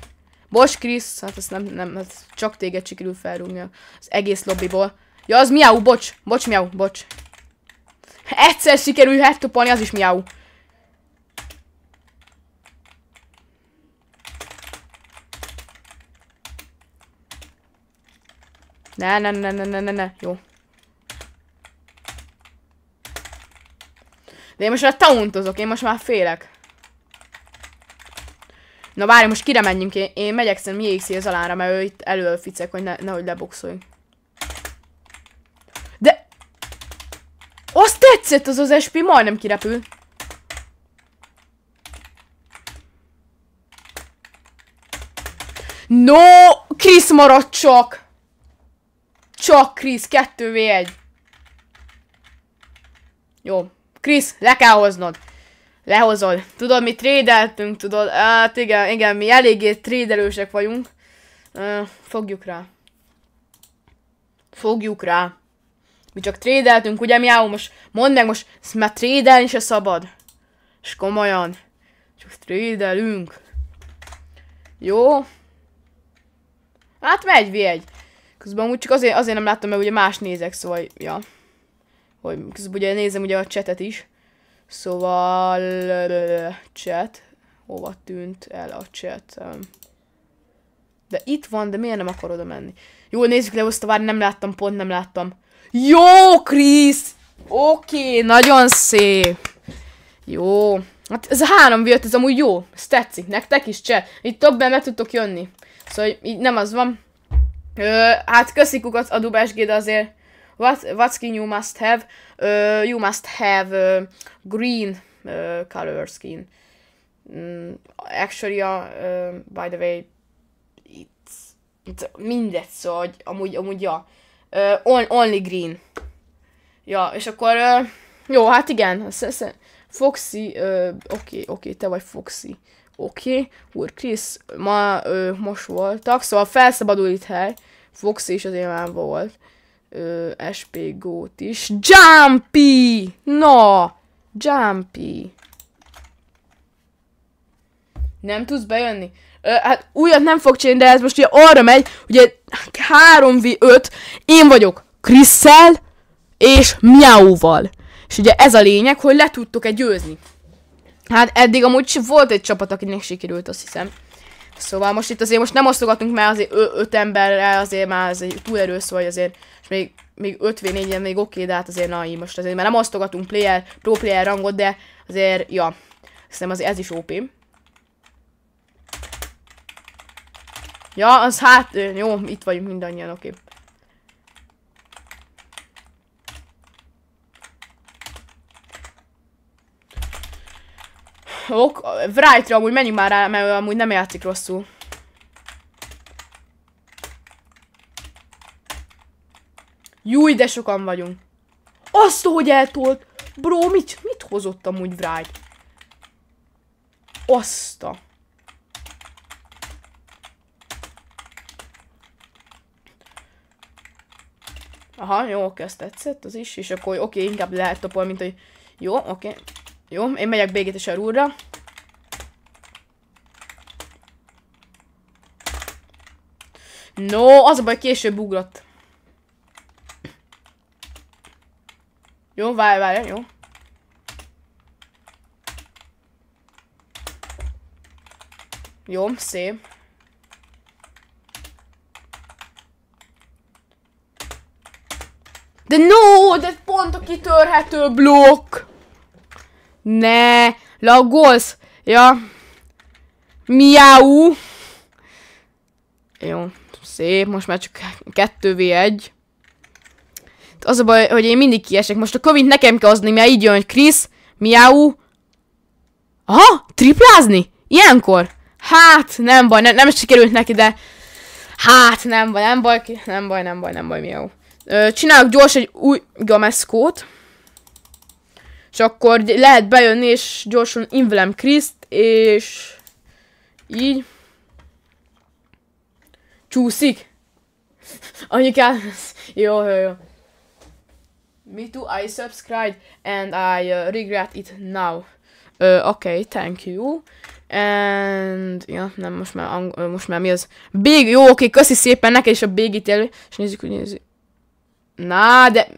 Most Krisz, hát ez nem, nem, hát csak téged sikerül felrúgni az egész lobbiból. Ja, az miau, bocs, bocs, miau, bocs. Egyszer sikerül headtopolni, az is miau. Ne, ne, ne, ne, ne, ne, ne, jó. De én most már tauntozok, én most már félek. Na várj, most kire menjünk? Én, én megyek szerintem JXC az alára, mert ő itt elől ficek, hogy ne, nehogy leboxolj. De... Azt tetszett az az SP, majdnem kirepül. No! Krisz maradt csak! Csak Krisz, 2v1. Jó. Krisz, le kell hoznod lehozol. Tudod, mi trédeltünk, tudod, hát igen, igen, mi eléggé trédelősek vagyunk. Uh, fogjuk rá. Fogjuk rá. Mi csak trédeltünk, ugye mi állunk most, mondd meg most, ezt már trédelni se szabad. És komolyan. Csak trédelünk. Jó. Hát megy, v egy. Közben úgy csak azért, azért nem láttam, mert ugye más nézek, szóval, ja. Hogy közben ugye nézem ugye a csetet is. Szóval chat. Hova tűnt el a chat? De itt van, de miért nem akar oda menni? Jó, nézzük le, osztavár, nem láttam, pont nem láttam. Jó, Krisz! Oké, nagyon szép. Jó. Hát ez a három v ez amúgy jó. Ez tetszik. Nektek is, cseh. Itt többen meg tudtok jönni. Szóval így nem az van. Ö, hát köszi kukat a dubásgé, azért what, what's new must have uh, you must have uh, green uh, color skin. Mm, actually, uh, uh, by the way, it's, it's mindegy, szóval, hogy amúgy, amúgy, ja. Uh, only green. Ja, és akkor, uh, jó, hát igen, Foxy, oké, uh, oké, okay, okay, te vagy Foxy. Oké, okay. úr Krisz, ma uh, most voltak, szóval felszabadul itt hely. Foxy is azért már volt. SP SPG-t is. Jumpy! No! Jumpy! Nem tudsz bejönni? Ö, hát újat nem fog csinálni, de ez most ugye arra megy, ugye 3v5, én vagyok Krisszel és Miauval. És ugye ez a lényeg, hogy le tudtok egy győzni. Hát eddig amúgy volt egy csapat, akinek sikerült, azt hiszem. Szóval most itt azért most nem osztogatunk, már azért öt emberre azért már ez egy túl erős, vagy azért, és még, még 54-en még oké, okay, de hát azért na, így most azért már nem osztogatunk player, pro player rangot, de azért, ja, hiszem azért ez is OP. Ja, az hát, jó, itt vagyunk mindannyian, oké. Okay. Ok, wright amúgy menjünk már rá, mert amúgy nem játszik rosszul. Júj, de sokan vagyunk. Azt, hogy eltolt! Bro, mit, mit hozott amúgy Wright? Azt a... Aha, jó, oké, ezt tetszett, az is, és akkor oké, inkább lehet topol, mint hogy... Jó, oké. Jó, én megyek béget és úrra. No, az a baj, később ugrott. Jó, várj, várj, jó. Jó, szép. De no, de pont a kitörhető blokk! Ne, lagolsz! Ja. Miau. Jó, szép, most már csak 2v1. Az a baj, hogy én mindig kiesek. Most a covid nekem kell hozni, mert így jön, hogy Krisz, miau. Aha, triplázni? Ilyenkor? Hát, nem baj, ne, nem sikerült neki, de... Hát, nem baj, nem baj, nem baj, nem baj, nem baj, miau. csinálok gyors egy új gameszkót. És akkor lehet bejönni, és gyorsan invelem Kriszt, és így. Csúszik. Anyukám, jó, jó, jó. Me too, I subscribed and I uh, regret it now. Uh, Oké, okay, thank you. And, ja, nem, most már, ang- most már mi az? Big, jó, oké, okay, köszi szépen neked is a big elő. És nézzük, hogy nézzük. Na, de...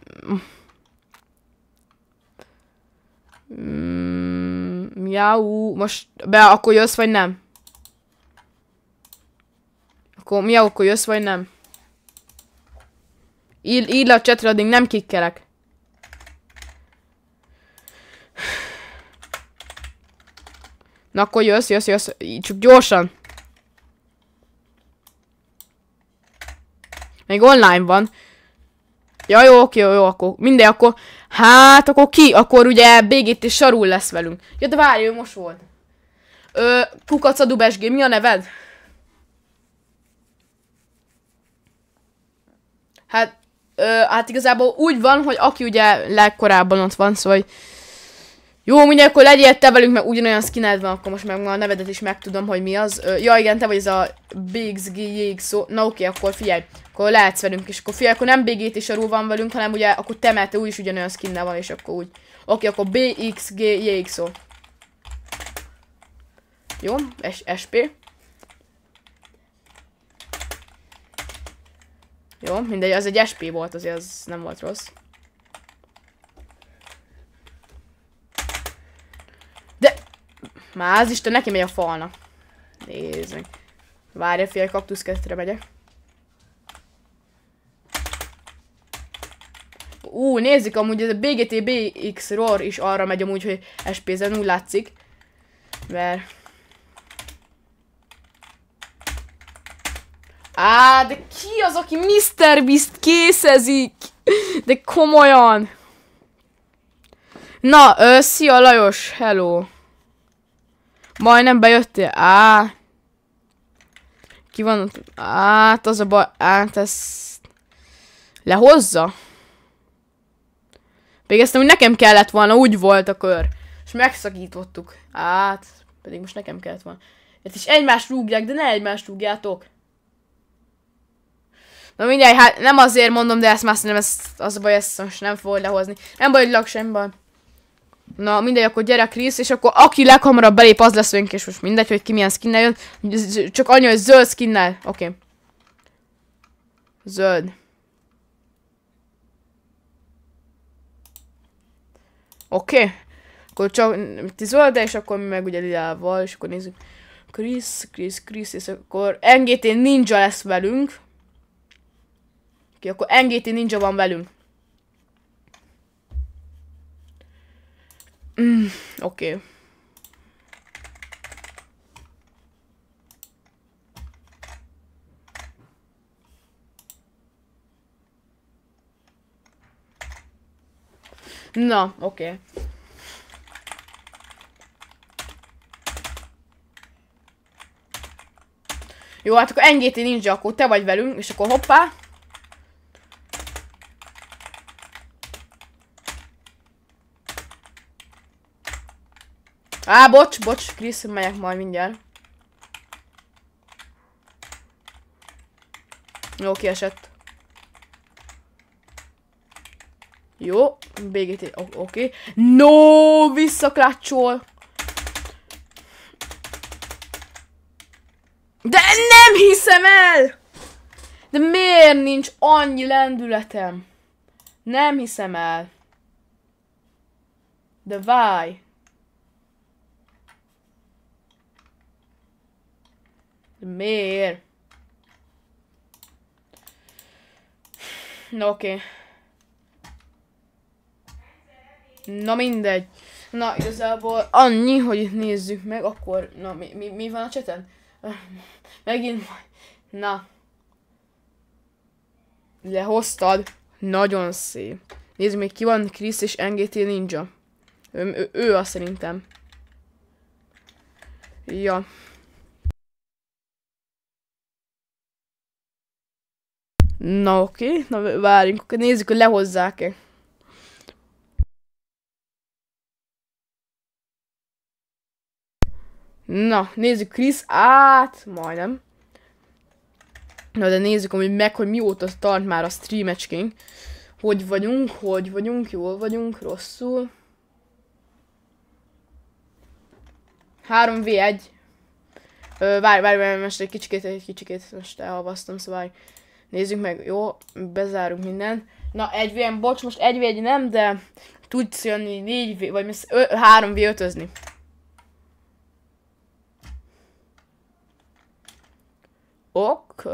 Mm, miau, most be, akkor jössz, vagy nem? Akkor miau, akkor jössz, vagy nem? Így le a chatre, addig nem kikkelek. Na akkor jössz, jössz, jössz, csak gyorsan. Még online van. Ja, jó, oké, jó, jó, akkor mindegy, akkor Hát, akkor ki? Akkor ugye BGT sarul lesz velünk. Ja, de várj, ő most volt. Ö, Kukaca Dubesgé, mi a neved? Hát, ö, hát igazából úgy van, hogy aki ugye legkorábban ott van, szóval jó, mindjárt akkor legyél te velünk, mert ugyanolyan skined van, akkor most meg a nevedet is megtudom, hogy mi az. Ö, ja, igen, te vagy ez a BXG szó. Na oké, akkor figyelj, akkor lehetsz velünk, és akkor figyelj, akkor nem BGT és Ró van velünk, hanem ugye, akkor te, mert te úgyis ugyanolyan skinnel van, és akkor úgy. Oké, akkor BXG szó. Jó, S SP. Jó, mindegy, az egy SP volt, azért az nem volt rossz. Már az Isten neki megy a falna. Várj meg. Várja, kaktusz kaktuszkesztre megyek. Ú, nézzük, amúgy ez a BGT BX ROR is arra megy amúgy, hogy SP-zen úgy látszik. Mert... Á, de ki az, aki Mr. Beast készezik? De komolyan! Na, ö, szia Lajos, hello! Majdnem bejöttél? Á. Ki van? Hát az a baj. Hát ez... Lehozza? Végeztem, hogy nekem kellett volna, úgy volt a kör. És megszakítottuk. Hát, pedig most nekem kellett volna. Ezt is egymást rúgják, de ne egymást rúgjátok. Na mindjárt, hát nem azért mondom, de ezt már szerintem ez, az a baj, ezt most nem fog lehozni. Nem baj, hogy sem baj. Na, mindegy, akkor gyere Krisz, és akkor aki leghamarabb belép, az lesz önk, és most mindegy, hogy ki milyen skinnel jön. Csak annyi, hogy zöld skinnel. Oké. Okay. Zöld. Oké. Okay. Akkor csak ti zöld, és akkor mi meg ugye lilával, és akkor nézzük. Krisz, Krisz, Krisz, és akkor NGT Ninja lesz velünk. Oké, okay, akkor NGT Ninja van velünk. Mm, Oké. Okay. Na, oké. Okay. Jó, hát akkor NGT nincs, akkor te vagy velünk, és akkor hoppá. Á, bocs, bocs, Krisz, megyek majd mindjárt. Jó, kiesett. Jó, BGT, oké. Okay. No, visszaklácsol. De nem hiszem el! De miért nincs annyi lendületem? Nem hiszem el. De váj. Miért? Na oké. Okay. Na mindegy. Na igazából annyi, hogy itt nézzük meg, akkor, na mi, mi, mi van a cseten? Megint, na. Lehoztad. Nagyon szép. Nézzük még ki van, Krisz és NGT Ninja. Ő, ő, ő az szerintem. Ja. Na oké, na várjunk, akkor nézzük, hogy lehozzák-e. Na, nézzük Krisz át, majdnem. Na de nézzük hogy meg, hogy mióta tart már a streamecskénk. Hogy vagyunk, hogy vagyunk, jól vagyunk, rosszul. 3v1. Várj, várj, várj, most egy kicsikét, egy kicsikét, most elhavasztom, szóval várj. Nézzük meg, jó, bezárunk mindent. Na, 1 bocs, most 1 nem, de tudsz jönni 4 vagy 3 v 5 -özni. Ok.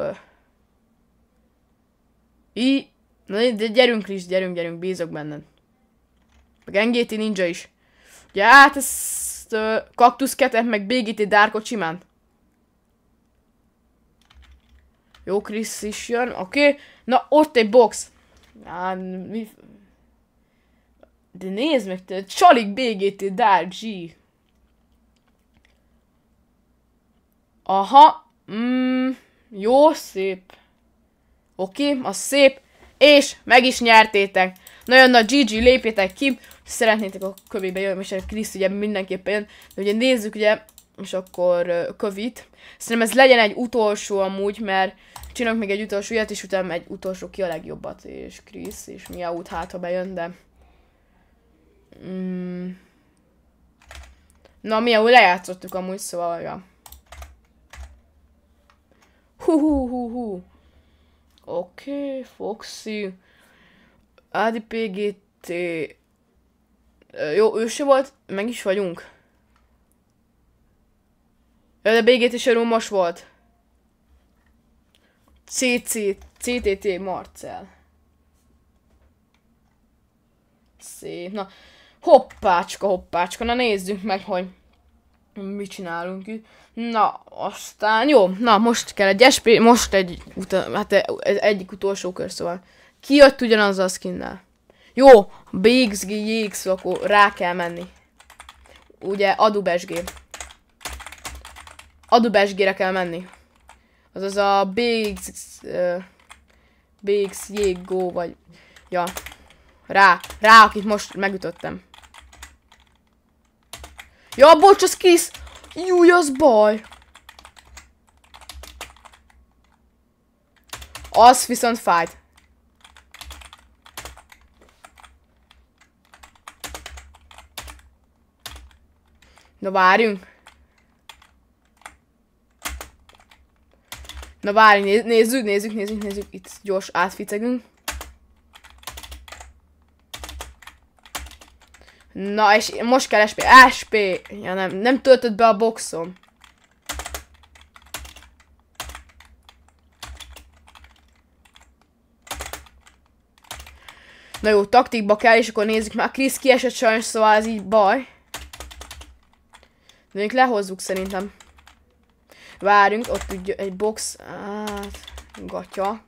I... Na, de gyerünk, Krisz, gyerünk, gyerünk, bízok benned. Meg NGT Ninja is. Ja, hát ezt... Uh, kaktusz ketet, meg BGT dárkot simán. Jó, Krisz is jön, oké. Okay. Na, ott egy box. Á, mi... De nézd meg, te Csalik BGT Dál G. Aha, mm, jó, szép. Oké, okay, az szép. És meg is nyertétek. Nagyon nagy GG lépjetek ki. Szeretnétek a kövébe jönni, és Krisz ugye mindenképpen jön. De ugye nézzük, ugye és akkor kövit. Szerintem ez legyen egy utolsó amúgy, mert csinálunk még egy utolsó ilyet, és utána egy utolsó ki a legjobbat, és Krisz, és mi út hát, ha bejön, de... Mm. Na, mi lejátszottuk amúgy, szóval, ja. Hú, hú, hú, hú. Oké, okay, Foxy. ADPGT. Jó, ő se volt, meg is vagyunk. Ja, de BGT Sharon most volt. CC, CTT Marcel. Szép, na. Hoppácska, hoppácska, na nézzük meg, hogy mit csinálunk itt. Na, aztán, jó, na most kell egy SP, most egy, uta, hát ez egyik utolsó kör, szóval. Ki jött ugyanaz a skinnel? Jó, BXG, JX, akkor rá kell menni. Ugye, adubesgép adobásgére kell menni. Azaz a BX... Uh, BX vagy... Ja. Rá. Rá, akit most megütöttem. Ja, bocs, az kisz! Júj, az baj! Az viszont fájt. Na várjunk. Na várj, nézzük, nézzük, nézzük, nézzük. Itt gyors átficegünk. Na, és most kell SP. SP! Ja nem, nem töltött be a boxom. Na jó, taktikba kell, és akkor nézzük már. Krisz kiesett sajnos, szóval ez így baj. De lehozzuk szerintem. Várjunk, ott ugye egy box, hát, gatya.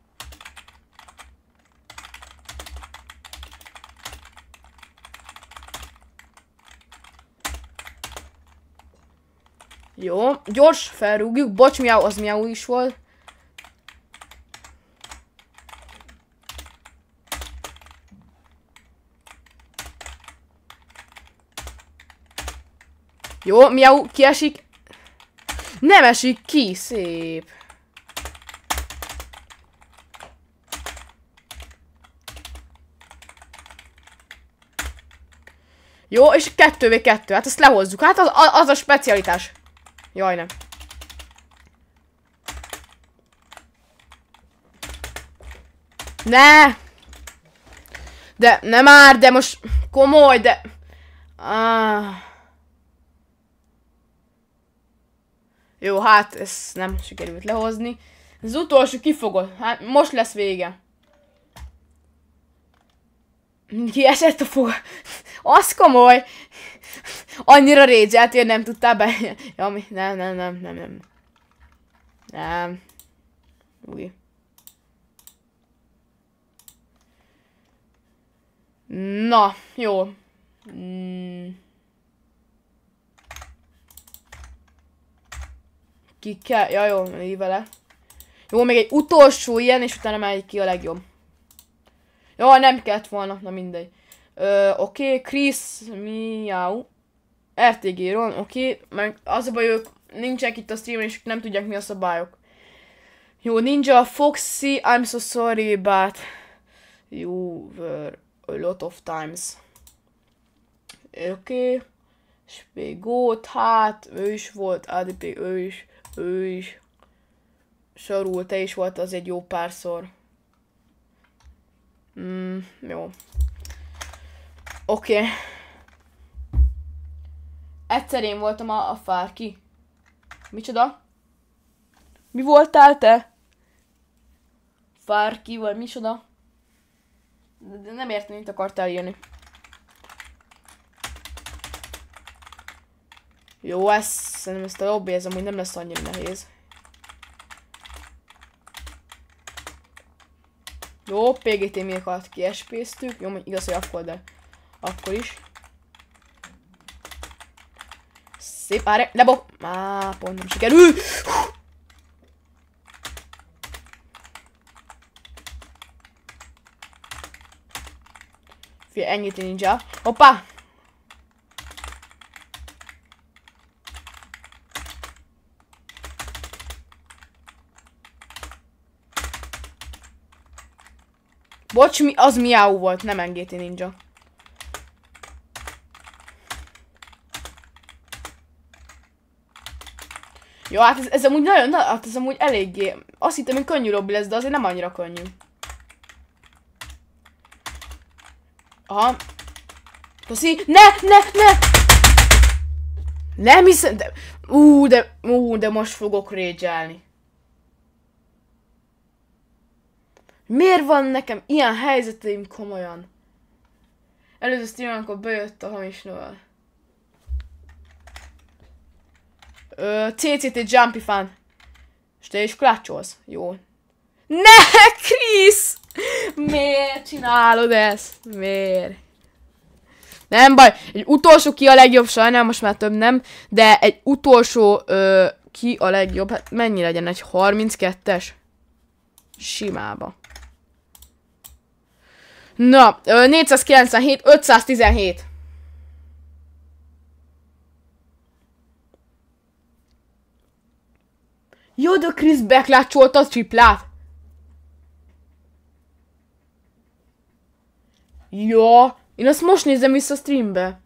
Jó, gyors, felrúgjuk. Bocs, miau, az miau is volt. Jó, miau, kiesik. Nem esik ki, szép. Jó, és 2v2, hát ezt lehozzuk. Hát az, az a specialitás. Jaj, nem. Ne! De, nem már, de most komoly, de... Ah. Jó, hát ezt nem sikerült lehozni. Az utolsó kifogott. Hát most lesz vége. Ki esett a fog? Az komoly! Annyira régyelt, hogy nem tudtál be... Jami, Nem, nem, nem, nem, nem. Nem. Új. Na, jó. Mm. Ki kell... Ja, jó, így vele. Jó, még egy utolsó ilyen, és utána már ki a legjobb. Jó, nem kellett volna, na mindegy. Ö, oké, Chris Miau. RTG Ron, oké, meg az a baj, ők nincsenek itt a streamen, és nem tudják mi a szabályok. Jó, Ninja Foxy, I'm so sorry, but you were a lot of times. Oké. Okay. Spégót, hát, ő is volt, ADP, ő is ő is sorul, te is volt az egy jó párszor. Mm, jó. Oké. Okay. Egyszer én voltam a, a fárki. Micsoda? Mi voltál te? Fárki, vagy micsoda? De nem értem, mit akartál jönni. Jó, ez, szerintem ezt a lobby, ez amúgy nem lesz annyira nehéz. Jó, PGT miakat kiespéztük. Jó, igaz, hogy akkor, de akkor is. Szép, áre, bok, Á, pont nem sikerül! Fia, ennyit ninja. Hoppá! Bocs, mi, az miau volt, nem NGT Ninja. Jó, hát ez, ez amúgy nagyon, hát ez amúgy eléggé... Azt hittem, hogy könnyű lobby lesz, de azért nem annyira könnyű. Aha. Toszi, ne, ne, ne! Nem hiszem, de... Ú, de, ú, de most fogok rage -elni. Miért van nekem ilyen helyzeteim komolyan? Előző streamen, amikor bejött a hamis novel. Ö, CCT Jumpy fan. És te is klácsolsz? Jó. Ne, Krisz! Miért csinálod ezt? Miért? Nem baj, egy utolsó ki a legjobb, sajnálom, most már több nem, de egy utolsó ö, ki a legjobb, hát mennyi legyen, egy 32-es? Simába. Na, 497, 517. Jó, de Chris Beck látcsolta csiplát. Jó, Ja, én azt most nézem vissza a streambe.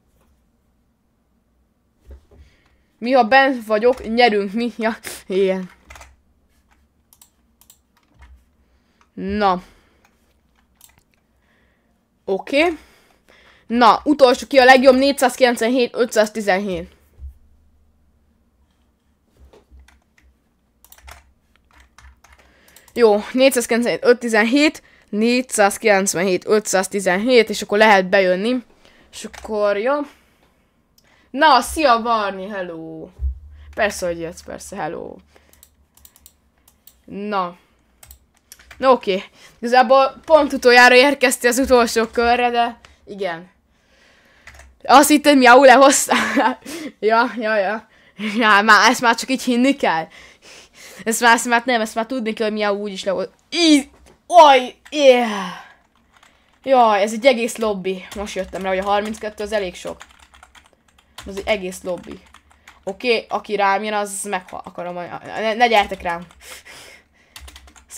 Mi, ha bent vagyok, nyerünk mi. Ja, ilyen. Na. Oké. Okay. Na, utolsó ki a legjobb 497, 517. Jó, 497, 517, 497, 517, és akkor lehet bejönni. És akkor, jó. Na, szia Barni, hello! Persze, hogy jössz, persze, hello. Na. Na oké, okay. igazából pont utoljára érkezti az utolsó körre, de igen. Azt hittem, mi Aule hosszá. ja, ja, ja. Ja, már, ezt már csak így hinni kell. Ezt már, ezt már nem, ezt már tudni kell, hogy mi úgy is lehoz. Így, oj, yeah. Ja ez egy egész lobby. Most jöttem rá, hogy a 32 az elég sok. Ez egy egész lobby. Oké, okay, aki rám jön, az meghal. Akarom, ne, ne gyertek rám.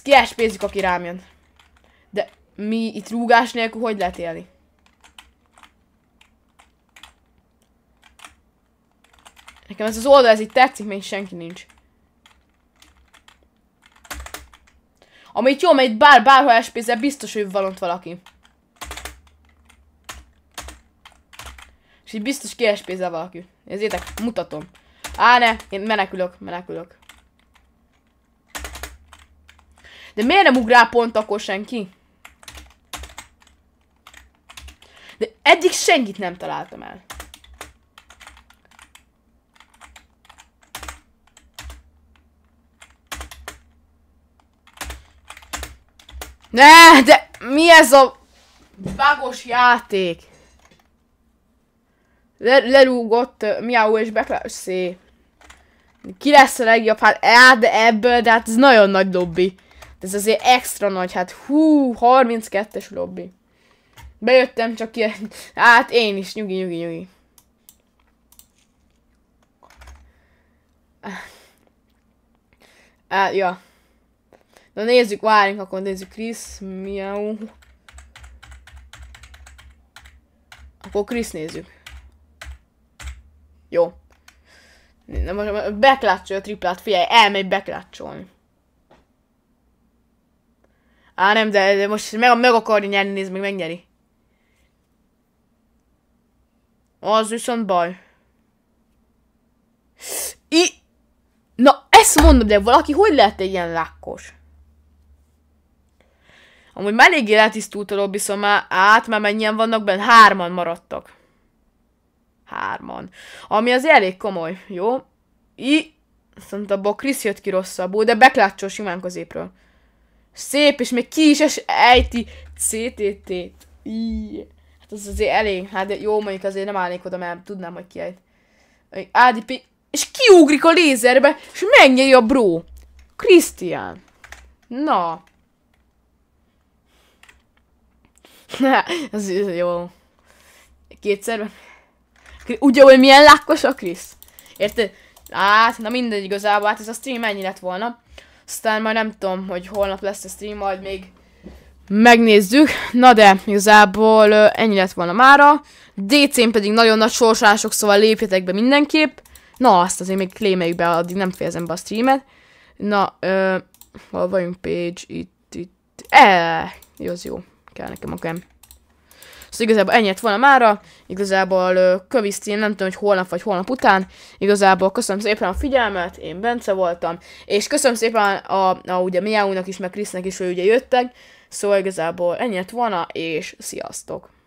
Ezt aki rám jön. De mi itt rúgás nélkül hogy lehet élni? Nekem ez az oldal, ez itt tetszik, még senki nincs. Amit jó, mert bár, bárha espézel, biztos, hogy valont valaki. És itt biztos kiespézel valaki. Nézzétek, mutatom. Á, ne, én menekülök, menekülök. De miért nem ugrál pont akkor senki? De eddig senkit nem találtam el. Ne, de mi ez a bagos játék? Le, lerúgott uh, Miau és szép. Ki lesz a legjobb? Hát, á, de ebből, de hát ez nagyon nagy lobby. De hát ez azért extra nagy, hát hú, 32-es lobby. Bejöttem csak ilyen, hát én is, nyugi, nyugi, nyugi. Ah, ja. Na nézzük, várjunk, akkor nézzük Krisz, miau. Akkor Krisz nézzük. Jó. Na most backlatchol a triplát, figyelj, elmegy backlatcholni. Á, nem, de, de most meg, meg akarja nyerni, nézd meg, megnyeri. Az viszont baj. I... Na, ezt mondom, de valaki hogy lehet egy ilyen lákkos? Amúgy már eléggé letisztult a lobby, szóval már át, már mennyien vannak benne? Hárman maradtak. Hárman. Ami az elég komoly, jó? I... Azt mondta, Krisz jött ki rosszabbul, de beklátsol simán középről. Szép, és még ki is ejti CTT-t. Hát az azért elég. Hát jó, mondjuk azért nem állnék oda, mert tudnám, hogy ejt. ADP, és kiugrik a lézerbe, és megnyeri a bro. Krisztián. Na. az jó. Kétszer. Ugye, hogy milyen lákkos a Krisz? Érted? Hát, na mindegy igazából, hát ez a stream ennyi lett volna. Aztán majd nem tudom, hogy holnap lesz a stream, majd még megnézzük. Na de, igazából ennyi lett volna mára. DC-n pedig nagyon nagy sorsások, szóval lépjetek be mindenképp. Na, azt azért még klémeljük be, addig nem fejezem be a streamet. Na, ö, hol vagyunk, page, itt, itt. Eee, jó, az jó. Kell nekem a okay. Szóval igazából ennyit volna mára, igazából köviszti, nem tudom, hogy holnap vagy holnap után. Igazából köszönöm szépen a figyelmet, én Bence voltam, és köszönöm szépen a, a ugye Miaúnak is, meg Krisznek is, hogy ugye jöttek. Szóval igazából ennyit volna, és sziasztok!